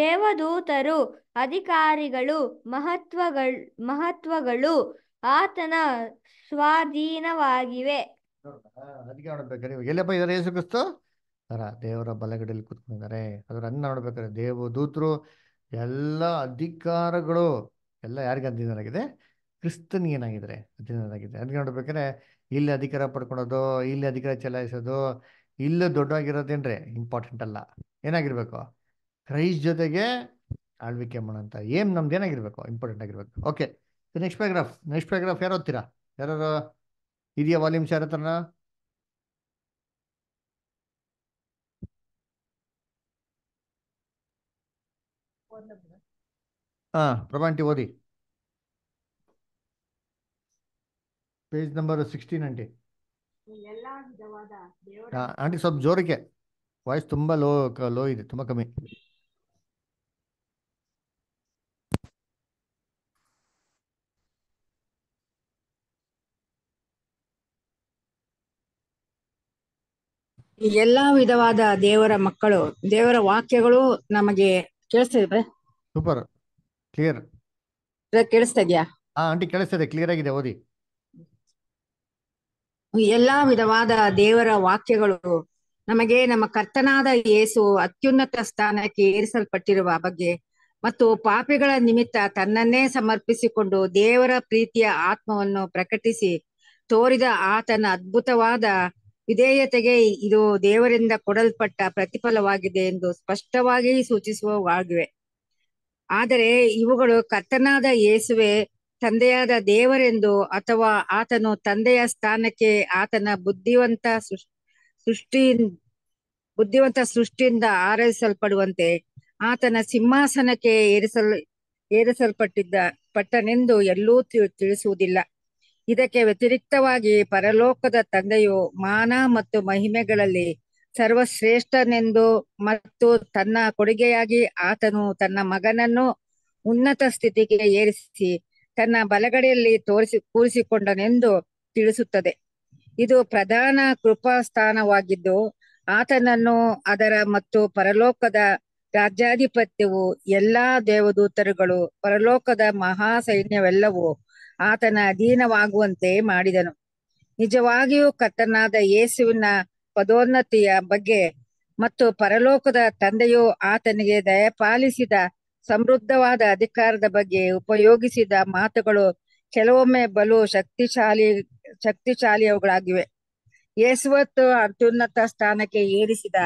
ದೇವದೂತರು ಅಧಿಕಾರಿಗಳು ಮಹತ್ವಗಳು ಮಹತ್ವಗಳು ಆತನ ಸ್ವಾಧೀನವಾಗಿವೆ ಅದಕ್ಕೆ ನೋಡ್ಬೇಕಾರೆ ಎಲ್ಲಪ್ಪ ಇದಾರೆ ಯೇಸು ಕ್ರಿಸ್ತು ಸರ ದೇವರ ಬಲಗಡೆಯಲ್ಲಿ ಕೂತ್ಕೊಂಡಿದ್ದಾರೆ ಅದ್ರ ಅನ್ನ ನೋಡ್ಬೇಕಾದ್ರೆ ದೇವ ದೂತರು ಎಲ್ಲ ಅಧಿಕಾರಗಳು ಎಲ್ಲ ಯಾರಿಗೆ ಅಧೀನರಾಗಿದೆ ಕ್ರಿಸ್ತನಿಗೆ ಏನಾಗಿದ್ರೆ ಅಧೀನರಾಗಿದೆ ಅದಕ್ಕೆ ನೋಡ್ಬೇಕಾದ್ರೆ ಇಲ್ಲಿ ಅಧಿಕಾರ ಪಡ್ಕೊಳೋದು ಇಲ್ಲಿ ಅಧಿಕಾರ ಚಲಾಯಿಸೋದು ಇಲ್ಲ ದೊಡ್ಡಾಗಿರೋದೇನ್ರಿ ಇಂಪಾರ್ಟೆಂಟ್ ಅಲ್ಲ ಏನಾಗಿರ್ಬೇಕು ಕ್ರೈಸ್ ಜೊತೆಗೆ ಆಳ್ವಿಕೆ ಮಾಡೋಂಥ ಏಮ್ ನಮ್ದು ಏನಾಗಿರ್ಬೇಕು ಇಂಪಾರ್ಟೆಂಟ್ ಆಗಿರ್ಬೇಕು okay next paragraph next paragraph ಯಾರು ಓದ್ತೀರಾ ಯಾರು ఇది వాల్యూమ్ చేరుతున్నా ప్రభాంటి ఓది పేజ్ నంబర్ ಸಿಕ್ಸ್ಟೀನ್ ಅಂಟಿ అంటే సబ్ జోరికే ವಾಯ್ಸ್ ತುಂಬ ಲೋ ಲೋ ಇದೆ ತುಂಬ ಕಮ್ಮಿ ಎಲ್ಲಾ ವಿಧವಾದ ದೇವರ ಮಕ್ಕಳು ದೇವರ ವಾಕ್ಯಗಳು ನಮಗೆ ಕೇಳಿಸ್ತದೆ ಸೂಪರ್ ಕ್ಲಿಯರ್ ಕೇಳಿಸ್ತಾ ಕ್ಲಿಯರ್ ಆಗಿದೆ ಓದಿ ಎಲ್ಲಾ ವಿಧವಾದ ದೇವರ ವಾಕ್ಯಗಳು ನಮಗೆ ನಮ್ಮ ಕರ್ತನಾದ ಯೇಸು ಅತ್ಯುನ್ನತ ಸ್ಥಾನಕ್ಕೆ ಏರಿಸಲ್ಪಟ್ಟಿರುವ ಬಗ್ಗೆ ಮತ್ತು ಪಾಪಿಗಳ ನಿಮಿತ್ತ ತನ್ನನ್ನೇ ಸಮರ್ಪಿಸಿಕೊಂಡು ದೇವರ ಪ್ರೀತಿಯ ಆತ್ಮವನ್ನು ಪ್ರಕಟಿಸಿ ತೋರಿದ ಆತನ ಅದ್ಭುತವಾದ ವಿಧೇಯತೆಗೆ ಇದು ದೇವರಿಂದ ಕೊಡಲ್ಪಟ್ಟ ಪ್ರತಿಫಲವಾಗಿದೆ ಎಂದು ಸ್ಪಷ್ಟವಾಗಿ ಸೂಚಿಸುವವಾಗಿವೆ ಆದರೆ ಇವುಗಳು ಕರ್ತನಾದ ಯೇಸುವೆ ತಂದೆಯಾದ ದೇವರೆಂದು ಅಥವಾ ಆತನು ತಂದೆಯ ಸ್ಥಾನಕ್ಕೆ ಆತನ ಬುದ್ಧಿವಂತ ಸೃಷ್ಟಿ ಬುದ್ಧಿವಂತ ಸೃಷ್ಟಿಯಿಂದ ಆರೈಸಲ್ಪಡುವಂತೆ ಆತನ ಸಿಂಹಾಸನಕ್ಕೆ ಏರಿಸಲ್ ಏರಿಸಲ್ಪಟ್ಟಿದ್ದ ಪಟ್ಟನೆಂದು ಎಲ್ಲೂ ತಿಳಿಸುವುದಿಲ್ಲ ಇದಕ್ಕೆ ವ್ಯತಿರಿಕ್ತವಾಗಿ ಪರಲೋಕದ ತಂದೆಯು ಮಾನ ಮತ್ತು ಮಹಿಮೆಗಳಲ್ಲಿ ಸರ್ವಶ್ರೇಷ್ಠನೆಂದು ಮತ್ತು ತನ್ನ ಕೊಡುಗೆಯಾಗಿ ಆತನು ತನ್ನ ಮಗನನ್ನು ಉನ್ನತ ಸ್ಥಿತಿಗೆ ಏರಿಸಿ ತನ್ನ ಬಲಗಡೆಯಲ್ಲಿ ತೋರಿಸಿ ಕೂರಿಸಿಕೊಂಡನೆಂದು ತಿಳಿಸುತ್ತದೆ ಇದು ಪ್ರಧಾನ ಕೃಪಾ ಸ್ಥಾನವಾಗಿದ್ದು ಆತನನ್ನು ಅದರ ಮತ್ತು ಪರಲೋಕದ ರಾಜ್ಯಾಧಿಪತ್ಯವು ಎಲ್ಲಾ ದೇವದೂತರುಗಳು ಪರಲೋಕದ ಮಹಾ ಸೈನ್ಯವೆಲ್ಲವೂ ಆತನ ಅಧೀನವಾಗುವಂತೆ ಮಾಡಿದನು ನಿಜವಾಗಿಯೂ ಕತ್ತನಾದ ಯೇಸುವಿನ ಪದೋನ್ನತಿಯ ಬಗ್ಗೆ ಮತ್ತು ಪರಲೋಕದ ತಂದೆಯು ಆತನಿಗೆ ದಯಪಾಲಿಸಿದ ಸಮೃದ್ಧವಾದ ಅಧಿಕಾರದ ಬಗ್ಗೆ ಉಪಯೋಗಿಸಿದ ಮಾತುಗಳು ಕೆಲವೊಮ್ಮೆ ಬಲು ಶಕ್ತಿಶಾಲಿ ಶಕ್ತಿಶಾಲಿಯವುಗಳಾಗಿವೆ ಯೇಸುವತ್ತು ಅತ್ಯುನ್ನತ ಸ್ಥಾನಕ್ಕೆ ಏರಿಸಿದ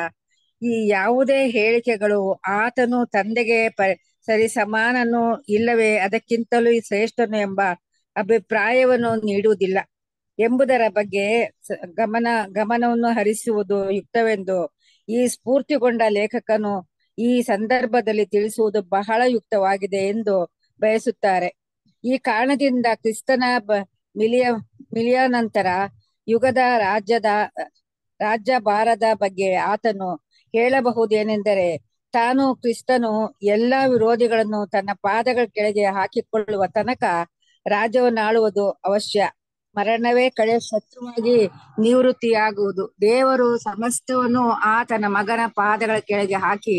ಈ ಯಾವುದೇ ಹೇಳಿಕೆಗಳು ಆತನು ತಂದೆಗೆ ಪ ಸರಿ ಸಮಾನನು ಇಲ್ಲವೇ ಅದಕ್ಕಿಂತಲೂ ಶ್ರೇಷ್ಠನು ಎಂಬ ಅಭಿಪ್ರಾಯವನ್ನು ನೀಡುವುದಿಲ್ಲ ಎಂಬುದರ ಬಗ್ಗೆ ಗಮನ ಗಮನವನ್ನು ಹರಿಸುವುದು ಯುಕ್ತವೆಂದು ಈ ಸ್ಫೂರ್ತಿಗೊಂಡ ಲೇಖಕನು ಈ ಸಂದರ್ಭದಲ್ಲಿ ತಿಳಿಸುವುದು ಬಹಳ ಯುಕ್ತವಾಗಿದೆ ಎಂದು ಬಯಸುತ್ತಾರೆ ಈ ಕಾರಣದಿಂದ ಕ್ರಿಸ್ತನ ಮಿಲಿಯ ಮಿಲಿಯಾನಂತರ ಯುಗದ ರಾಜ್ಯದ ರಾಜ್ಯ ಭಾರದ ಬಗ್ಗೆ ಆತನು ಹೇಳಬಹುದೇನೆಂದರೆ ತಾನು ಕ್ರಿಸ್ತನು ಎಲ್ಲಾ ವಿರೋಧಿಗಳನ್ನು ತನ್ನ ಪಾದಗಳ ಕೆಳಗೆ ಹಾಕಿಕೊಳ್ಳುವ ತನಕ ರಾಜವನ್ನು ಆಳುವುದು ಅವಶ್ಯ ಮರಣವೇ ಕಳೆ ಶತ್ರುವಾಗಿ ನಿವೃತ್ತಿಯಾಗುವುದು ದೇವರು ಸಮಸ್ತವನ್ನು ಆತನ ಮಗನ ಪಾದಗಳ ಕೆಳಗೆ ಹಾಕಿ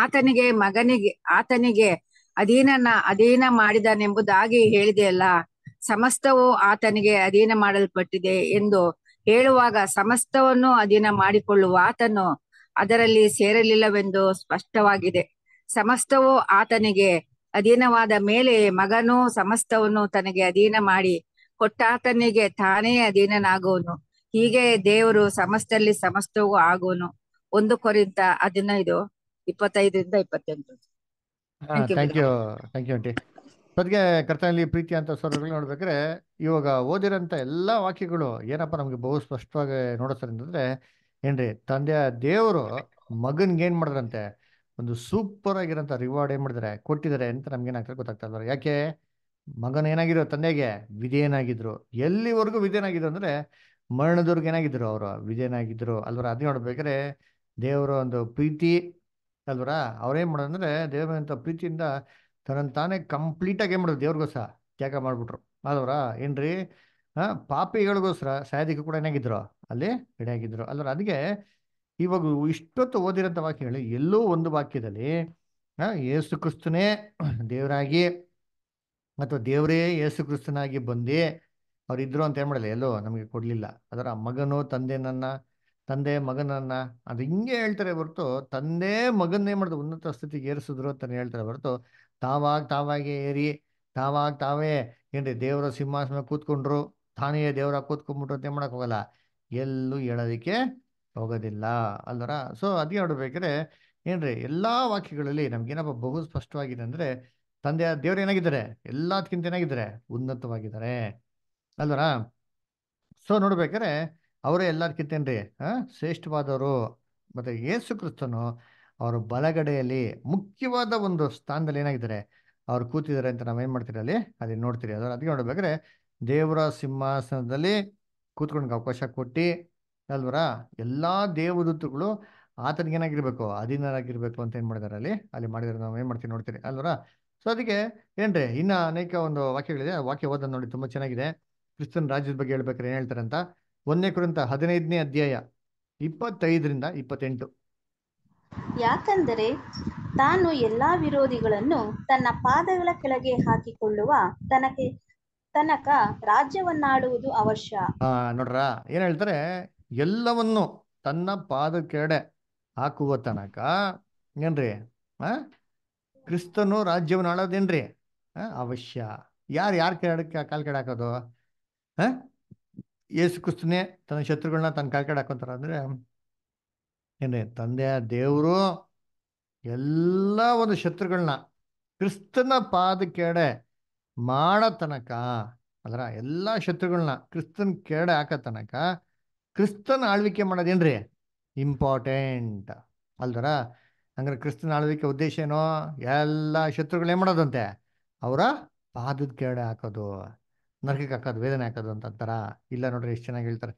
ಆತನಿಗೆ ಮಗನಿಗೆ ಆತನಿಗೆ ಅಧೀನನ ಅಧೀನ ಮಾಡಿದನೆಂಬುದಾಗಿ ಹೇಳಿದೆಯಲ್ಲ ಸಮಸ್ತವು ಆತನಿಗೆ ಅಧೀನ ಮಾಡಲ್ಪಟ್ಟಿದೆ ಎಂದು ಹೇಳುವಾಗ ಸಮಸ್ತವನ್ನು ಅಧೀನ ಮಾಡಿಕೊಳ್ಳುವ ಆತನು ಅದರಲ್ಲಿ ಸೇರಲಿಲ್ಲವೆಂದು ಸ್ಪಷ್ಟವಾಗಿದೆ ಸಮಸ್ತವು ಆತನಿಗೆ ಅಧೀನವಾದ ಮೇಲೆ ಮಗನು ಸಮಸ್ತವನ್ನು ತನಗೆ ಅಧೀನ ಮಾಡಿ ಕೊಟ್ಟಾತನಿಗೆ ತಾನೇ ಅಧೀನನಾಗುವನು ಹೀಗೆ ದೇವರು ಸಮಸ್ತಲ್ಲಿ ಸಮಸ್ತವೂ ಆಗುವನು ಒಂದು ಕೊರಿಂತ ಹದಿನೈದು ಇಪ್ಪತ್ತೈದರಿಂದ ಇಪ್ಪತ್ತೆಂಟು ಥ್ಯಾಂಕ್ ಯು ಸದ್ಗೆ ಕರ್ತನಲ್ಲಿ ಪ್ರೀತಿ ಅಂತ ಸ್ವರಗಳು ನೋಡ್ಬೇಕ್ರೆ ಇವಾಗ ಓದಿರೋಂಥ ಎಲ್ಲಾ ವಾಕ್ಯಗಳು ಏನಪ್ಪ ನಮ್ಗೆ ಬಹು ಸ್ಪಷ್ಟವಾಗಿ ನೋಡಿಸ್ತಾರೆ ಅಂತಂದ್ರೆ ಏನ್ರಿ ತಂದೆಯ ದೇವರು ಮಗನ್ಗೆ ಏನ್ ಮಾಡಿದ್ರಂತೆ ಒಂದು ಸೂಪರ್ ಆಗಿರೋಂಥ ರಿವಾರ್ಡ್ ಏನು ಮಾಡಿದಾರೆ ಕೊಟ್ಟಿದ್ದಾರೆ ಅಂತ ನಮ್ಗೆ ಗೊತ್ತಾಗ್ತಾ ಗೊತ್ತಾಗ್ತದ ಯಾಕೆ ಮಗನ ಏನಾಗಿರೋ ತಂದೆಗೆ ವಿಧೇಯನಾಗಿದ್ರು ಎಲ್ಲಿವರೆಗೂ ವಿಧೇಯನಾಗಿದ್ರು ಅಂದರೆ ಮರಣದವ್ರಿಗೆ ಏನಾಗಿದ್ರು ಅವರು ವಿಧೇಯನಾಗಿದ್ರು ಅಲ್ವರ ಅದನ್ನ ನೋಡ್ಬೇಕಾದ್ರೆ ದೇವರ ಒಂದು ಪ್ರೀತಿ ಅಲ್ವರ ಅವ್ರೇನು ಮಾಡೋದಂದ್ರೆ ದೇವರಂಥ ಪ್ರೀತಿಯಿಂದ ತನ್ನ ತಾನೇ ಕಂಪ್ಲೀಟಾಗಿ ಏನು ಮಾಡೋದು ದೇವ್ರಿಗೋಸ್ಕರ ತ್ಯಾಗ ಮಾಡಿಬಿಟ್ರು ಅಲ್ವರ ಏನ್ರಿ ಹಾಂ ಪಾಪಿಗಳಿಗೋಸ್ಕರ ಸಾಯದಿಕ್ಕೂ ಕೂಡ ಏನಾಗಿದ್ರು ಅಲ್ಲಿ ಎಡೆಯಾಗಿದ್ರು ಅಲ್ವರ ಅದಕ್ಕೆ ಇವಾಗ ಇಷ್ಟೊತ್ತು ಓದಿರೋಂಥ ವಾಕ್ಯ ಹೇಳಿ ಎಲ್ಲೋ ಒಂದು ವಾಕ್ಯದಲ್ಲಿ ಏಸು ಕ್ರಿಸ್ತನೇ ದೇವರಾಗಿ ಅಥವಾ ದೇವರೇ ಏಸು ಕ್ರಿಸ್ತನಾಗಿ ಬಂದು ಅವರಿದ್ರು ಅಂತ ಹೇಳ್ಬಿಡಲ್ಲ ಎಲ್ಲೋ ನಮಗೆ ಕೊಡಲಿಲ್ಲ ಅದರ ಮಗನು ತಂದೆನನ್ನ ತಂದೆ ಮಗನನ್ನ ಅದು ಹಿಂಗೆ ಹೇಳ್ತಾರೆ ಹೊರತು ತಂದೆ ಮಗನ್ನೇ ಮಾಡಿದ್ರು ಉನ್ನತ ಸ್ಥಿತಿಗೆ ಏರಿಸಿದ್ರು ಅಂತ ಹೇಳ್ತಾರೆ ಹೊರತು ತಾವಾಗ ತಾವಾಗೆ ಏರಿ ತಾವಾಗ ತಾವೇ ಏನ್ರಿ ದೇವರ ಸಿಂಹಾಸನ ಕೂತ್ಕೊಂಡ್ರು ತಾನೇ ದೇವರ ಕೂತ್ಕೊಂಡ್ಬಿಟ್ರು ಅಂತ ಮಾಡಕ್ ಹೋಗಲ್ಲ ಎಲ್ಲೂ ಹೇಳೋದಕ್ಕೆ ಹೋಗೋದಿಲ್ಲ ಅಲ್ವರ ಸೊ ಅದೇ ನೋಡ್ಬೇಕಾದ್ರೆ ಏನ್ರಿ ಎಲ್ಲಾ ವಾಕ್ಯಗಳಲ್ಲಿ ನಮ್ಗೇನಪ್ಪ ಬಹು ಸ್ಪಷ್ಟವಾಗಿದೆ ಅಂದ್ರೆ ತಂದೆಯ ದೇವ್ರು ಏನಾಗಿದ್ದಾರೆ ಎಲ್ಲದಕ್ಕಿಂತ ಏನಾಗಿದ್ದಾರೆ ಉನ್ನತವಾಗಿದ್ದಾರೆ ಅಲ್ವರ ಸೊ ನೋಡ್ಬೇಕಾರೆ ಅವರೇ ಎಲ್ಲದಕ್ಕಿಂತ ಏನ್ರಿ ಶ್ರೇಷ್ಠವಾದವರು ಮತ್ತೆ ಯೇಸು ಕ್ರಿಸ್ತನು ಅವರು ಬಲಗಡೆಯಲ್ಲಿ ಮುಖ್ಯವಾದ ಒಂದು ಸ್ಥಾನದಲ್ಲಿ ಏನಾಗಿದ್ದಾರೆ ಅವ್ರು ಕೂತಿದ್ದಾರೆ ಅಂತ ನಾವೇನ್ ಮಾಡ್ತೀರಿ ಅಲ್ಲಿ ಅಲ್ಲಿ ನೋಡ್ತೀರಿ ಅದರ ಅದಕ್ಕೆ ನೋಡ್ಬೇಕಾದ್ರೆ ದೇವರ ಸಿಂಹಾಸನದಲ್ಲಿ ಕೂತ್ಕೊಂಡ್ ಅವಕಾಶ ಕೊಟ್ಟು ಅಲ್ವರಾ ಎಲ್ಲ ದೇವದೂತಗಳು ಆತನಿಗೇನಾಗಿರ್ಬೇಕು ಅಧೀನರಾಗಿರ್ಬೇಕು ಅಂತ ಏನ್ ಮಾಡಿದಾರೆ ಅಲ್ಲಿ ಅಲ್ಲಿ ಮಾಡಿದ್ರೆ ನಾವು ಏನ್ ಮಾಡ್ತೀವಿ ನೋಡ್ತೀರಿ ಅಲ್ವರಾ ಸೊ ಅದಕ್ಕೆ ಏನ್ರಿ ಇನ್ನ ಅನೇಕ ಒಂದು ವಾಕ್ಯಗಳಿದೆ ವಾಕ್ಯ ಓದ ನೋಡಿ ತುಂಬಾ ಚೆನ್ನಾಗಿದೆ ಕ್ರಿಸ್ತನ್ ರಾಜ್ಯದ ಬಗ್ಗೆ ಹೇಳ್ಬೇಕಾರೆ ಏನ್ ಹೇಳ್ತಾರೆ ಅಂತ ಒಂದನೇ ಕುರಿತ ಹದಿನೈದನೇ ಅಧ್ಯಾಯ ಇಪ್ಪತ್ತೈದರಿಂದ ಇಪ್ಪತ್ತೆಂಟು ಯಾಕಂದರೆ ತಾನು ಎಲ್ಲಾ ವಿರೋಧಿಗಳನ್ನು ತನ್ನ ಪಾದಗಳ ಕೆಳಗೆ ಹಾಕಿಕೊಳ್ಳುವ ತನಕ ತನಕ ರಾಜ್ಯವನ್ನಾಡುವುದು ಅವಶ್ಯ ನೋಡ್ರಾ ಏನ್ ಹೇಳ್ತಾರೆ ಎಲ್ಲವನ್ನು ತನ್ನ ಪಾದ ಕೆಡೆ ಹಾಕುವ ತನಕ ಏನ್ರಿ ಆ ಕ್ರಿಸ್ತನು ರಾಜ್ಯವನ್ನು ಆಳೋದೇನ್ರಿ ಅವಶ್ಯ ಯಾರು ಯಾರ ಕೆಡಕ್ಕೆ ಕಾಲ್ ಹಾಕೋದು ಹ ಯೇಸು ಕ್ರಿಸ್ತನೇ ತನ್ನ ಶತ್ರುಗಳನ್ನ ತನ್ನ ಕಾಲ್ ಕೆಡೆ ಅಂದ್ರೆ ಏನ್ರಿ ತಂದೆ ದೇವರು ಎಲ್ಲ ಒಂದು ಶತ್ರುಗಳನ್ನ ಕ್ರಿಸ್ತನ ಪಾದ ಕೆಡೆ ಮಾಡೋ ತನಕ ಅದರ ಎಲ್ಲ ಶತ್ರುಗಳನ್ನ ಕ್ರಿಸ್ತನ್ ಕೆಡೆ ಹಾಕೋ ತನಕ ಕ್ರಿಸ್ತನ ಆಳ್ವಿಕೆ ಮಾಡೋದೇನ್ರಿ ಇಂಪಾರ್ಟೆಂಟ್ ಅಲ್ದರ ಹಂಗಾರೆ ಕ್ರಿಸ್ತನ ಆಳ್ವಿಕೆ ಉದ್ದೇಶ ಏನೋ ಎಲ್ಲ ಶತ್ರುಗಳೇನು ಮಾಡೋದಂತೆ ಅವರ ಪಾದದ ಕೆಳಗಡೆ ಹಾಕೋದು ನರಕಕ್ಕೆ ಹಾಕೋದು ವೇದನೆ ಹಾಕೋದು ಅಂತ ಅಂತಾರ ಇಲ್ಲ ನೋಡ್ರಿ ಎಷ್ಟು ಚೆನ್ನಾಗಿ ಹೇಳ್ತಾರೆ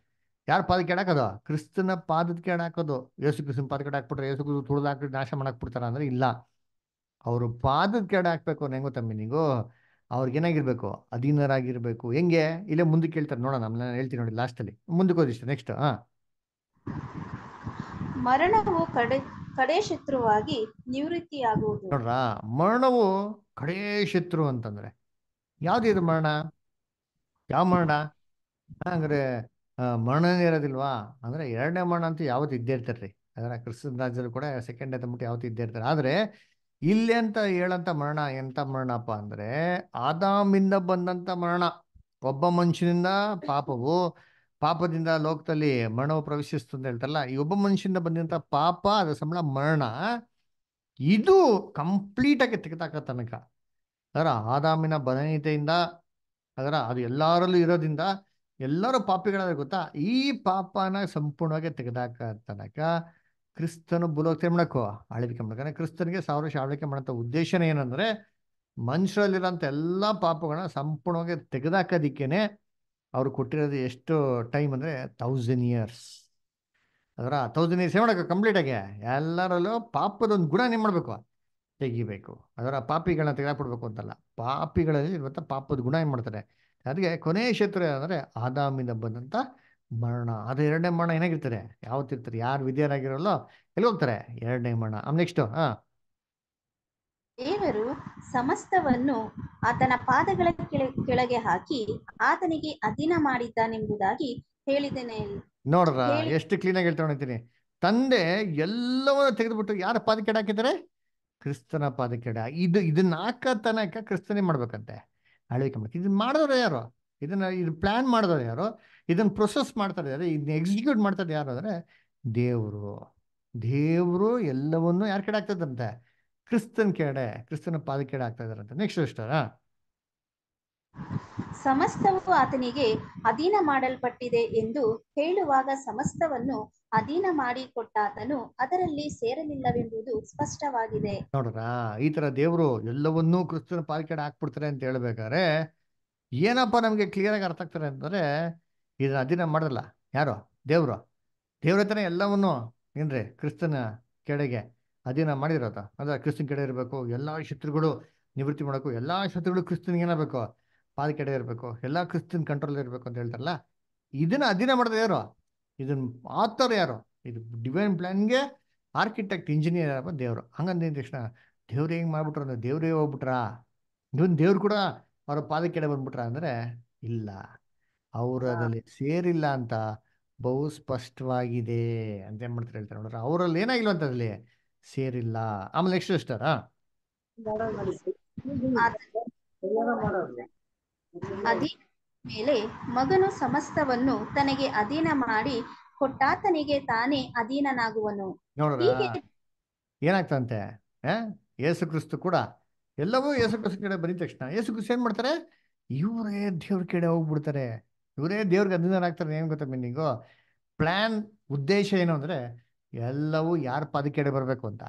ಯಾರು ಪಾದ ಕೆಡ ಹಾಕೋದು ಕ್ರಿಸ್ತನ ಪಾದದ ಕೆಡ ಹಾಕೋದು ಯೇಸು ಕ್ರಿಸ್ತನ ಪಾದ ಕೆಡ ಹಾಕ್ಬಿಟ್ರೆ ಯೇಸು ಕ್ರಿಸ್ತು ತುಳಿದು ಹಾಕಿ ನಾಶ ಮಾಡಾಕ್ಬಿಡ್ತಾರ ಅಂದ್ರೆ ಇಲ್ಲ ಅವರು ಪಾದದ ಕೆಡ ಹಾಕ್ಬೇಕು ಅನ್ನೋ ಹೆಂಗೋ ತಮ್ಮಿ ನೀವು ಏನಾಗಿರ್ಬೇಕು ಅಧೀನರಾಗಿರ್ಬೇಕು ಹೆಂಗೆ ಇಲ್ಲೇ ಮುಂದಕ್ಕೆ ಹೇಳ್ತಾರೆ ನೋಡೋಣ ನಾನು ಹೇಳ್ತೀನಿ ನೋಡಿ ಲಾಸ್ಟಲ್ಲಿ ಮುಂದಕ್ಕೆ ಹೋದಿಷ್ಟು ನೆಕ್ಸ್ಟ್ ಹಾ ಮರಣವು ಕಡೆ ಕಡೆ ಶತ್ರುವಾಗಿ ನಿವೃತ್ತಿಯಾಗುವುದು ನೋಡ್ರ ಮರಣವು ಕಡೆ ಶತ್ರು ಅಂತಂದ್ರೆ ಯಾವ್ದಿದ್ರು ಮರಣ ಯಾವ ಮರಣ ಅಂದ್ರೆ ಮರಣನೇ ಇರೋದಿಲ್ವಾ ಅಂದ್ರೆ ಎರಡನೇ ಮರಣ ಅಂತೂ ಯಾವತ್ತು ಇದ್ದೇ ಇರ್ತಾರ್ರಿ ಅದರ ಕ್ರಿಸ್ತನ್ ಕೂಡ ಸೆಕೆಂಡ್ ಅದ್ ಯಾವತ್ತು ಇದ್ದೇ ಇರ್ತಾರೆ ಆದ್ರೆ ಇಲ್ಲಿ ಅಂತ ಹೇಳಂತ ಮರಣ ಎಂತ ಮರಣಪ್ಪ ಅಂದ್ರೆ ಆದಾಮಿಂದ ಬಂದಂತ ಮರಣ ಒಬ್ಬ ಮನುಷ್ಯನಿಂದ ಪಾಪವು ಪಾಪದಿಂದ ಲೋಕದಲ್ಲಿ ಮರಣವು ಪ್ರವೇಶಿಸ್ತು ಅಂತ ಹೇಳ್ತಾರಲ್ಲ ಈ ಒಬ್ಬ ಮನುಷ್ಯನಿಂದ ಬಂದಂತ ಪಾಪ ಅದರ ಸಂಬಳ ಮರಣ ಇದು ಕಂಪ್ಲೀಟ್ ಆಗಿ ತೆಗೆದಾಕ ತನಕ ಅದರ ಆದಾಮಿನ ಬದನೀತೆಯಿಂದ ಅದರ ಅದು ಎಲ್ಲರಲ್ಲೂ ಇರೋದ್ರಿಂದ ಎಲ್ಲರೂ ಪಾಪಿಗಳಾದ್ರೆ ಗೊತ್ತಾ ಈ ಪಾಪನ ಸಂಪೂರ್ಣವಾಗಿ ತೆಗೆದಾಕ ತನಕ ಕ್ರಿಸ್ತನು ಭೂಲೋಕ ಮಾಡಕ್ಕೋ ಆಳ್ವಿಕೆ ಮಾಡಕ ಕ್ರಿಸ್ತನಿಗೆ ಸಾವಿರ ವರ್ಷ ಆಳ್ವಿಕೆ ಮಾಡೋಂಥ ಉದ್ದೇಶನ ಏನಂದ್ರೆ ಮನುಷ್ಯರಲ್ಲಿರೋಂಥ ಎಲ್ಲ ಪಾಪಗಳನ್ನ ಸಂಪೂರ್ಣವಾಗಿ ತೆಗೆದಾಕೋದಿಕ್ಕೇನೆ ಅವ್ರು ಕೊಟ್ಟಿರೋದು ಎಷ್ಟು ಟೈಮ್ ಅಂದರೆ ತೌಸಂಡ್ ಇಯರ್ಸ್ ಅದರ ತೌಸಂಡ್ ಇಯರ್ಸ್ ಮಾಡೋಕೆ ಕಂಪ್ಲೀಟ್ ಆಗಿ ಎಲ್ಲರಲ್ಲೂ ಪಾಪದೊಂದು ಗುಣ ನಿಮ್ ಮಾಡಬೇಕು ತೆಗಿಬೇಕು ಅದರ ಪಾಪಿಗಳನ್ನ ತೆಗೆದಾಕ್ಬಿಡ್ಬೇಕು ಅಂತಲ್ಲ ಪಾಪಿಗಳಲ್ಲಿ ಇರುವಂಥ ಪಾಪದ ಗುಣ ಏನು ಮಾಡ್ತಾರೆ ಅದಕ್ಕೆ ಕೊನೆಯ ಶತ್ರು ಅಂದರೆ ಆದಾಮಿಂದ ಬಂದಂತ ಮರಣ ಅದು ಎರಡನೇ ಮರಣ ಏನಾಗಿರ್ತಾರೆ ಯಾವತ್ತಿರ್ತಾರೆ ಯಾರು ವಿದ್ಯಾರಾಗಿರಲ್ಲೋ ಎಲ್ಲಿ ಹೋಗ್ತಾರೆ ಎರಡನೇ ಮರಣ ಆಮ್ ನೆಕ್ಸ್ಟ್ ಹಾ ದೇವರು ಸಮಸ್ತವನ್ನು ಆತನ ಪಾದಗಳ ಕೆಳಗೆ ಹಾಕಿ ಆತನಿಗೆ ಅಧೀನ ಮಾಡಿದ್ದಾನೆಂಬುದಾಗಿ ಹೇಳಿದ್ದೇನೆ ನೋಡ್ರ ಎಷ್ಟು ಕ್ಲೀನ್ ಆಗಿ ಹೇಳ್ತಾ ತಂದೆ ಎಲ್ಲವನ್ನ ತೆಗೆದುಬಿಟ್ಟು ಯಾರ ಪಾದ ಕೆಡ ಹಾಕಿದ್ದಾರೆ ಕ್ರಿಸ್ತನ ಪಾದ ಕೆಡ ಇದು ಇದನ್ನ ತನಕ ಕ್ರಿಸ್ತನೇ ಮಾಡ್ಬೇಕಂತೆ ಅಳವಿಕೆ ಮಾಡ್ಬೇಕು ಇದನ್ನ ಮಾಡಿದ್ರೆ ಯಾರು ಇದನ್ನ ಇದು ಪ್ಲಾನ್ ಮಾಡಿದ್ರೆ ಯಾರು ಇದನ್ನ ಪ್ರೊಸೆಸ್ ಮಾಡ್ತಾರೆ ಯಾರು ಇದನ್ನ ಎಕ್ಸಿಕ್ಯೂಟ್ ಮಾಡ್ತಾರೆ ಯಾರು ಅಂದರೆ ದೇವರು ದೇವರು ಎಲ್ಲವನ್ನು ಯಾರ ಕಡೆ ಆಗ್ತದಂತೆ ಕ್ರಿಸ್ತನ್ ಕೆಡೆ ಕ್ರಿಸ್ತನ ಪಾದ ಕೆಡೆ ಆಗ್ತಾ ಇದಾರಂತ ನೆಕ್ಸ್ಟ್ ಇಷ್ಟಾರಾ ಸಮಸ್ತವು ಆತನಿಗೆ ಅಧೀನ ಮಾಡಲ್ಪಟ್ಟಿದೆ ಎಂದು ಹೇಳುವಾಗ ಸಮಸ್ತವನ್ನು ಅಧೀನ ಕೊಟ್ಟಾತನು ಅದರಲ್ಲಿ ಸೇರಲಿಲ್ಲವೆಂಬುದು ಸ್ಪಷ್ಟವಾಗಿದೆ ನೋಡ್ರ ಈ ತರ ದೇವರು ಎಲ್ಲವನ್ನೂ ಕ್ರಿಸ್ತನ ಪಾಲಿಕೆಡೆ ಹಾಕ್ಬಿಡ್ತಾರೆ ಅಂತ ಹೇಳ್ಬೇಕಾದ್ರೆ ಏನಪ್ಪ ನಮಗೆ ಕ್ಲಿಯರಾಗಿ ಅರ್ಥ ಆಗ್ತಾರೆ ಅಂತಂದರೆ ಇದನ್ನ ಅಧೀನ ಮಾಡಲ್ಲ ಯಾರೋ ದೇವರು ದೇವ್ರ ಹತ್ರ ಎಲ್ಲವನ್ನು ಏನ್ರಿ ಕ್ರಿಸ್ತನ ಕೆಡೆಗೆ ಅಧೀನ ಮಾಡಿರೋದು ಅಂದ್ರೆ ಕ್ರಿಸ್ತನ ಕೆಡೆ ಇರಬೇಕು ಎಲ್ಲ ಶತ್ರುಗಳು ನಿವೃತ್ತಿ ಮಾಡಬೇಕು ಎಲ್ಲ ಶತ್ರುಗಳು ಕ್ರಿಸ್ತನಿಗೆ ಏನಾಗಬೇಕು ಪಾದ ಕೆಡೆ ಇರಬೇಕು ಎಲ್ಲ ಕ್ರಿಸ್ತನ್ ಕಂಟ್ರೋಲ್ ಇರಬೇಕು ಅಂತ ಹೇಳ್ತಾರಲ್ಲ ಇದನ್ನ ಅಧೀನ ಮಾಡೋದು ಯಾರು ಇದನ್ನ ಆತರ ಯಾರು ಇದು ಡಿವೈನ್ ಪ್ಲಾನ್ಗೆ ಆರ್ಕಿಟೆಕ್ಟ್ ಇಂಜಿನಿಯರ್ ಯಾರಪ್ಪ ದೇವರು ಹಂಗಂದ ತಕ್ಷಣ ದೇವ್ರು ಹೆಂಗೆ ಮಾಡ್ಬಿಟ್ರು ದೇವ್ರೇ ಹೋಗ್ಬಿಟ್ರಾ ಇವನ್ ದೇವ್ರು ಕೂಡ ಅವರ ಪಾದಕ್ಕೆಡೆ ಬಂದ್ಬಿಟ್ರ ಅಂದ್ರೆ ಇಲ್ಲ ಅವರು ಅದರಲ್ಲಿ ಸೇರಿಲ್ಲ ಅಂತ ಬಹು ಸ್ಪಷ್ಟವಾಗಿದೆ ಅಂತ ಏನ್ ಮಾಡ್ತಾರೆ ಹೇಳ್ತಾರೆ ನೋಡ್ರ ಅವರಲ್ಲಿ ಏನಾಗಿಲ್ಲ ಅಂತ ಅದ್ರಲ್ಲಿ ಸೇರಿಲ್ಲ ಆಮೇಲೆ ನೆಕ್ಸ್ಟ್ ಎಷ್ಟರ ಮೇಲೆ ಮಗನು ಸಮಸ್ತವನ್ನು ತನಗೆ ಅಧೀನ ಮಾಡಿ ಕೊಟ್ಟಾತನಿಗೆ ತಾನೇ ಅಧೀನನಾಗುವನು ನೋಡ್ರ ಏನಾಗ್ತಂತೆ ಯೇಸು ಕ್ರಿಸ್ತು ಕೂಡ ಎಲ್ಲವೂ ಯೇಸು ಕ್ರಿಸ್ತನ ಕಡೆ ಬರೀ ತಕ್ಷಣ ಯೇಸು ಕ್ರಿಸ್ತ ಏನು ಮಾಡ್ತಾರೆ ಇವರೇ ದೇವ್ರ ಕಡೆ ಹೋಗ್ಬಿಡ್ತಾರೆ ಇವರೇ ದೇವ್ರಿಗೆ ಆಗ್ತಾರೆ ಏನು ಗೊತ್ತಾ ಮೀನಿಂಗು ಪ್ಲ್ಯಾನ್ ಉದ್ದೇಶ ಏನು ಅಂದರೆ ಎಲ್ಲವೂ ಯಾರ ಪಾದ ಕಡೆ ಬರಬೇಕು ಅಂತ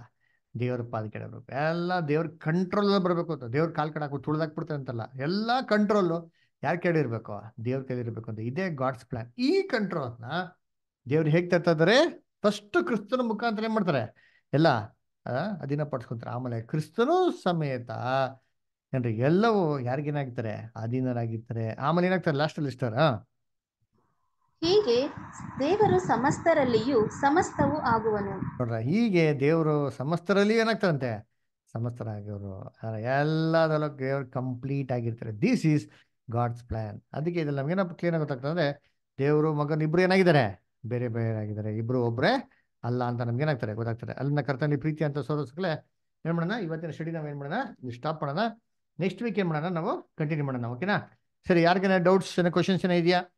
ದೇವ್ರ ಪಾದ ಕಡೆ ಬರಬೇಕು ಎಲ್ಲ ದೇವ್ರ ಕಂಟ್ರೋಲಲ್ಲಿ ಬರಬೇಕು ಅಂತ ದೇವ್ರ ಕಾಲ್ ಕಡೆ ಹಾಕಿ ಬಿಡ್ತಾರೆ ಅಂತಲ್ಲ ಎಲ್ಲ ಕಂಟ್ರೋಲು ಯಾರ ಕಡೆ ಇರಬೇಕು ದೇವ್ರ ಕೇಳಿ ಇರಬೇಕು ಅಂತ ಇದೇ ಗಾಡ್ಸ್ ಪ್ಲ್ಯಾನ್ ಈ ಕಂಟ್ರೋಲ್ನ ದೇವ್ರು ಹೇಗೆ ತರ್ತಾ ಇದ್ದಾರೆ ಫಸ್ಟ್ ಕ್ರಿಸ್ತನ ಮುಖಾಂತರ ಏನು ಮಾಡ್ತಾರೆ ಎಲ್ಲ ಅಧೀನ ಪಡಿಸ್ಕೊಂತಾರೆ ಆಮೇಲೆ ಕ್ರಿಸ್ತನು ಸಮೇತ ಏನ್ರಿ ಎಲ್ಲವೂ ಯಾರಿಗೇನಾಗ್ತಾರೆ ಅಧೀನರಾಗಿರ್ತಾರೆ ಆಮೇಲೆ ಏನಾಗ್ತಾರೆ ಲಾಸ್ಟ್ ಅಲ್ಲಿ ಇಷ್ಟರ ಹೀಗೆ ದೇವರು ಸಮಸ್ತರಲ್ಲಿಯೂ ಸಮಸ್ತವೂ ಆಗುವನು ನೋಡ್ರ ಹೀಗೆ ದೇವರು ಸಮಸ್ತರಲ್ಲಿ ಏನಾಗ್ತಾರಂತೆ ಸಮಸ್ತರಾಗಿಯವರು ಎಲ್ಲದರಲ್ಲೂ ದೇವರು ಕಂಪ್ಲೀಟ್ ಆಗಿರ್ತಾರೆ ದಿಸ್ ಈಸ್ ಗಾಡ್ಸ್ ಪ್ಲಾನ್ ಅದಕ್ಕೆ ಇದ್ರಲ್ಲಿ ನಮ್ಗೆ ಏನಪ್ಪ ಆಗುತ್ತೆ ಅಂದ್ರೆ ದೇವರು ಮಗನ ಇಬ್ರು ಏನಾಗಿದ್ದಾರೆ ಬೇರೆ ಬೇರೆ ಆಗಿದ್ದಾರೆ ಇಬ್ರು ಒಬ್ರೆ ಅಲ್ಲ ಅಂತ ನಮ್ಗೆ ಏನಾಗ್ತಾರೆ ಗೊತ್ತಾಗ್ತಾರೆ ಅಲ್ಲಿನ ಕರ್ತನಲ್ಲಿ ಪ್ರೀತಿ ಅಂತ ಸೋರಿಸ್ಕಲೇ ಏನು ಮಾಡೋಣ ಇವತ್ತಿನ ಸ್ಟಡಿ ನಾವು ಏನು ಮಾಡೋಣ ಸ್ಟಾಪ್ ಮಾಡೋಣ ನೆಕ್ಸ್ಟ್ ವೀಕ್ ಏನು ಮಾಡೋಣ ನಾವು ಕಂಟಿನ್ಯೂ ಮಾಡೋಣ ಓಕೆನಾ ಸರಿ ಯಾರಿಗೇನ ಡೌಟ್ಸ್ ಏನೋ ಕ್ವಶನ್ಸ್ ಏನೋ ಇದೆಯಾ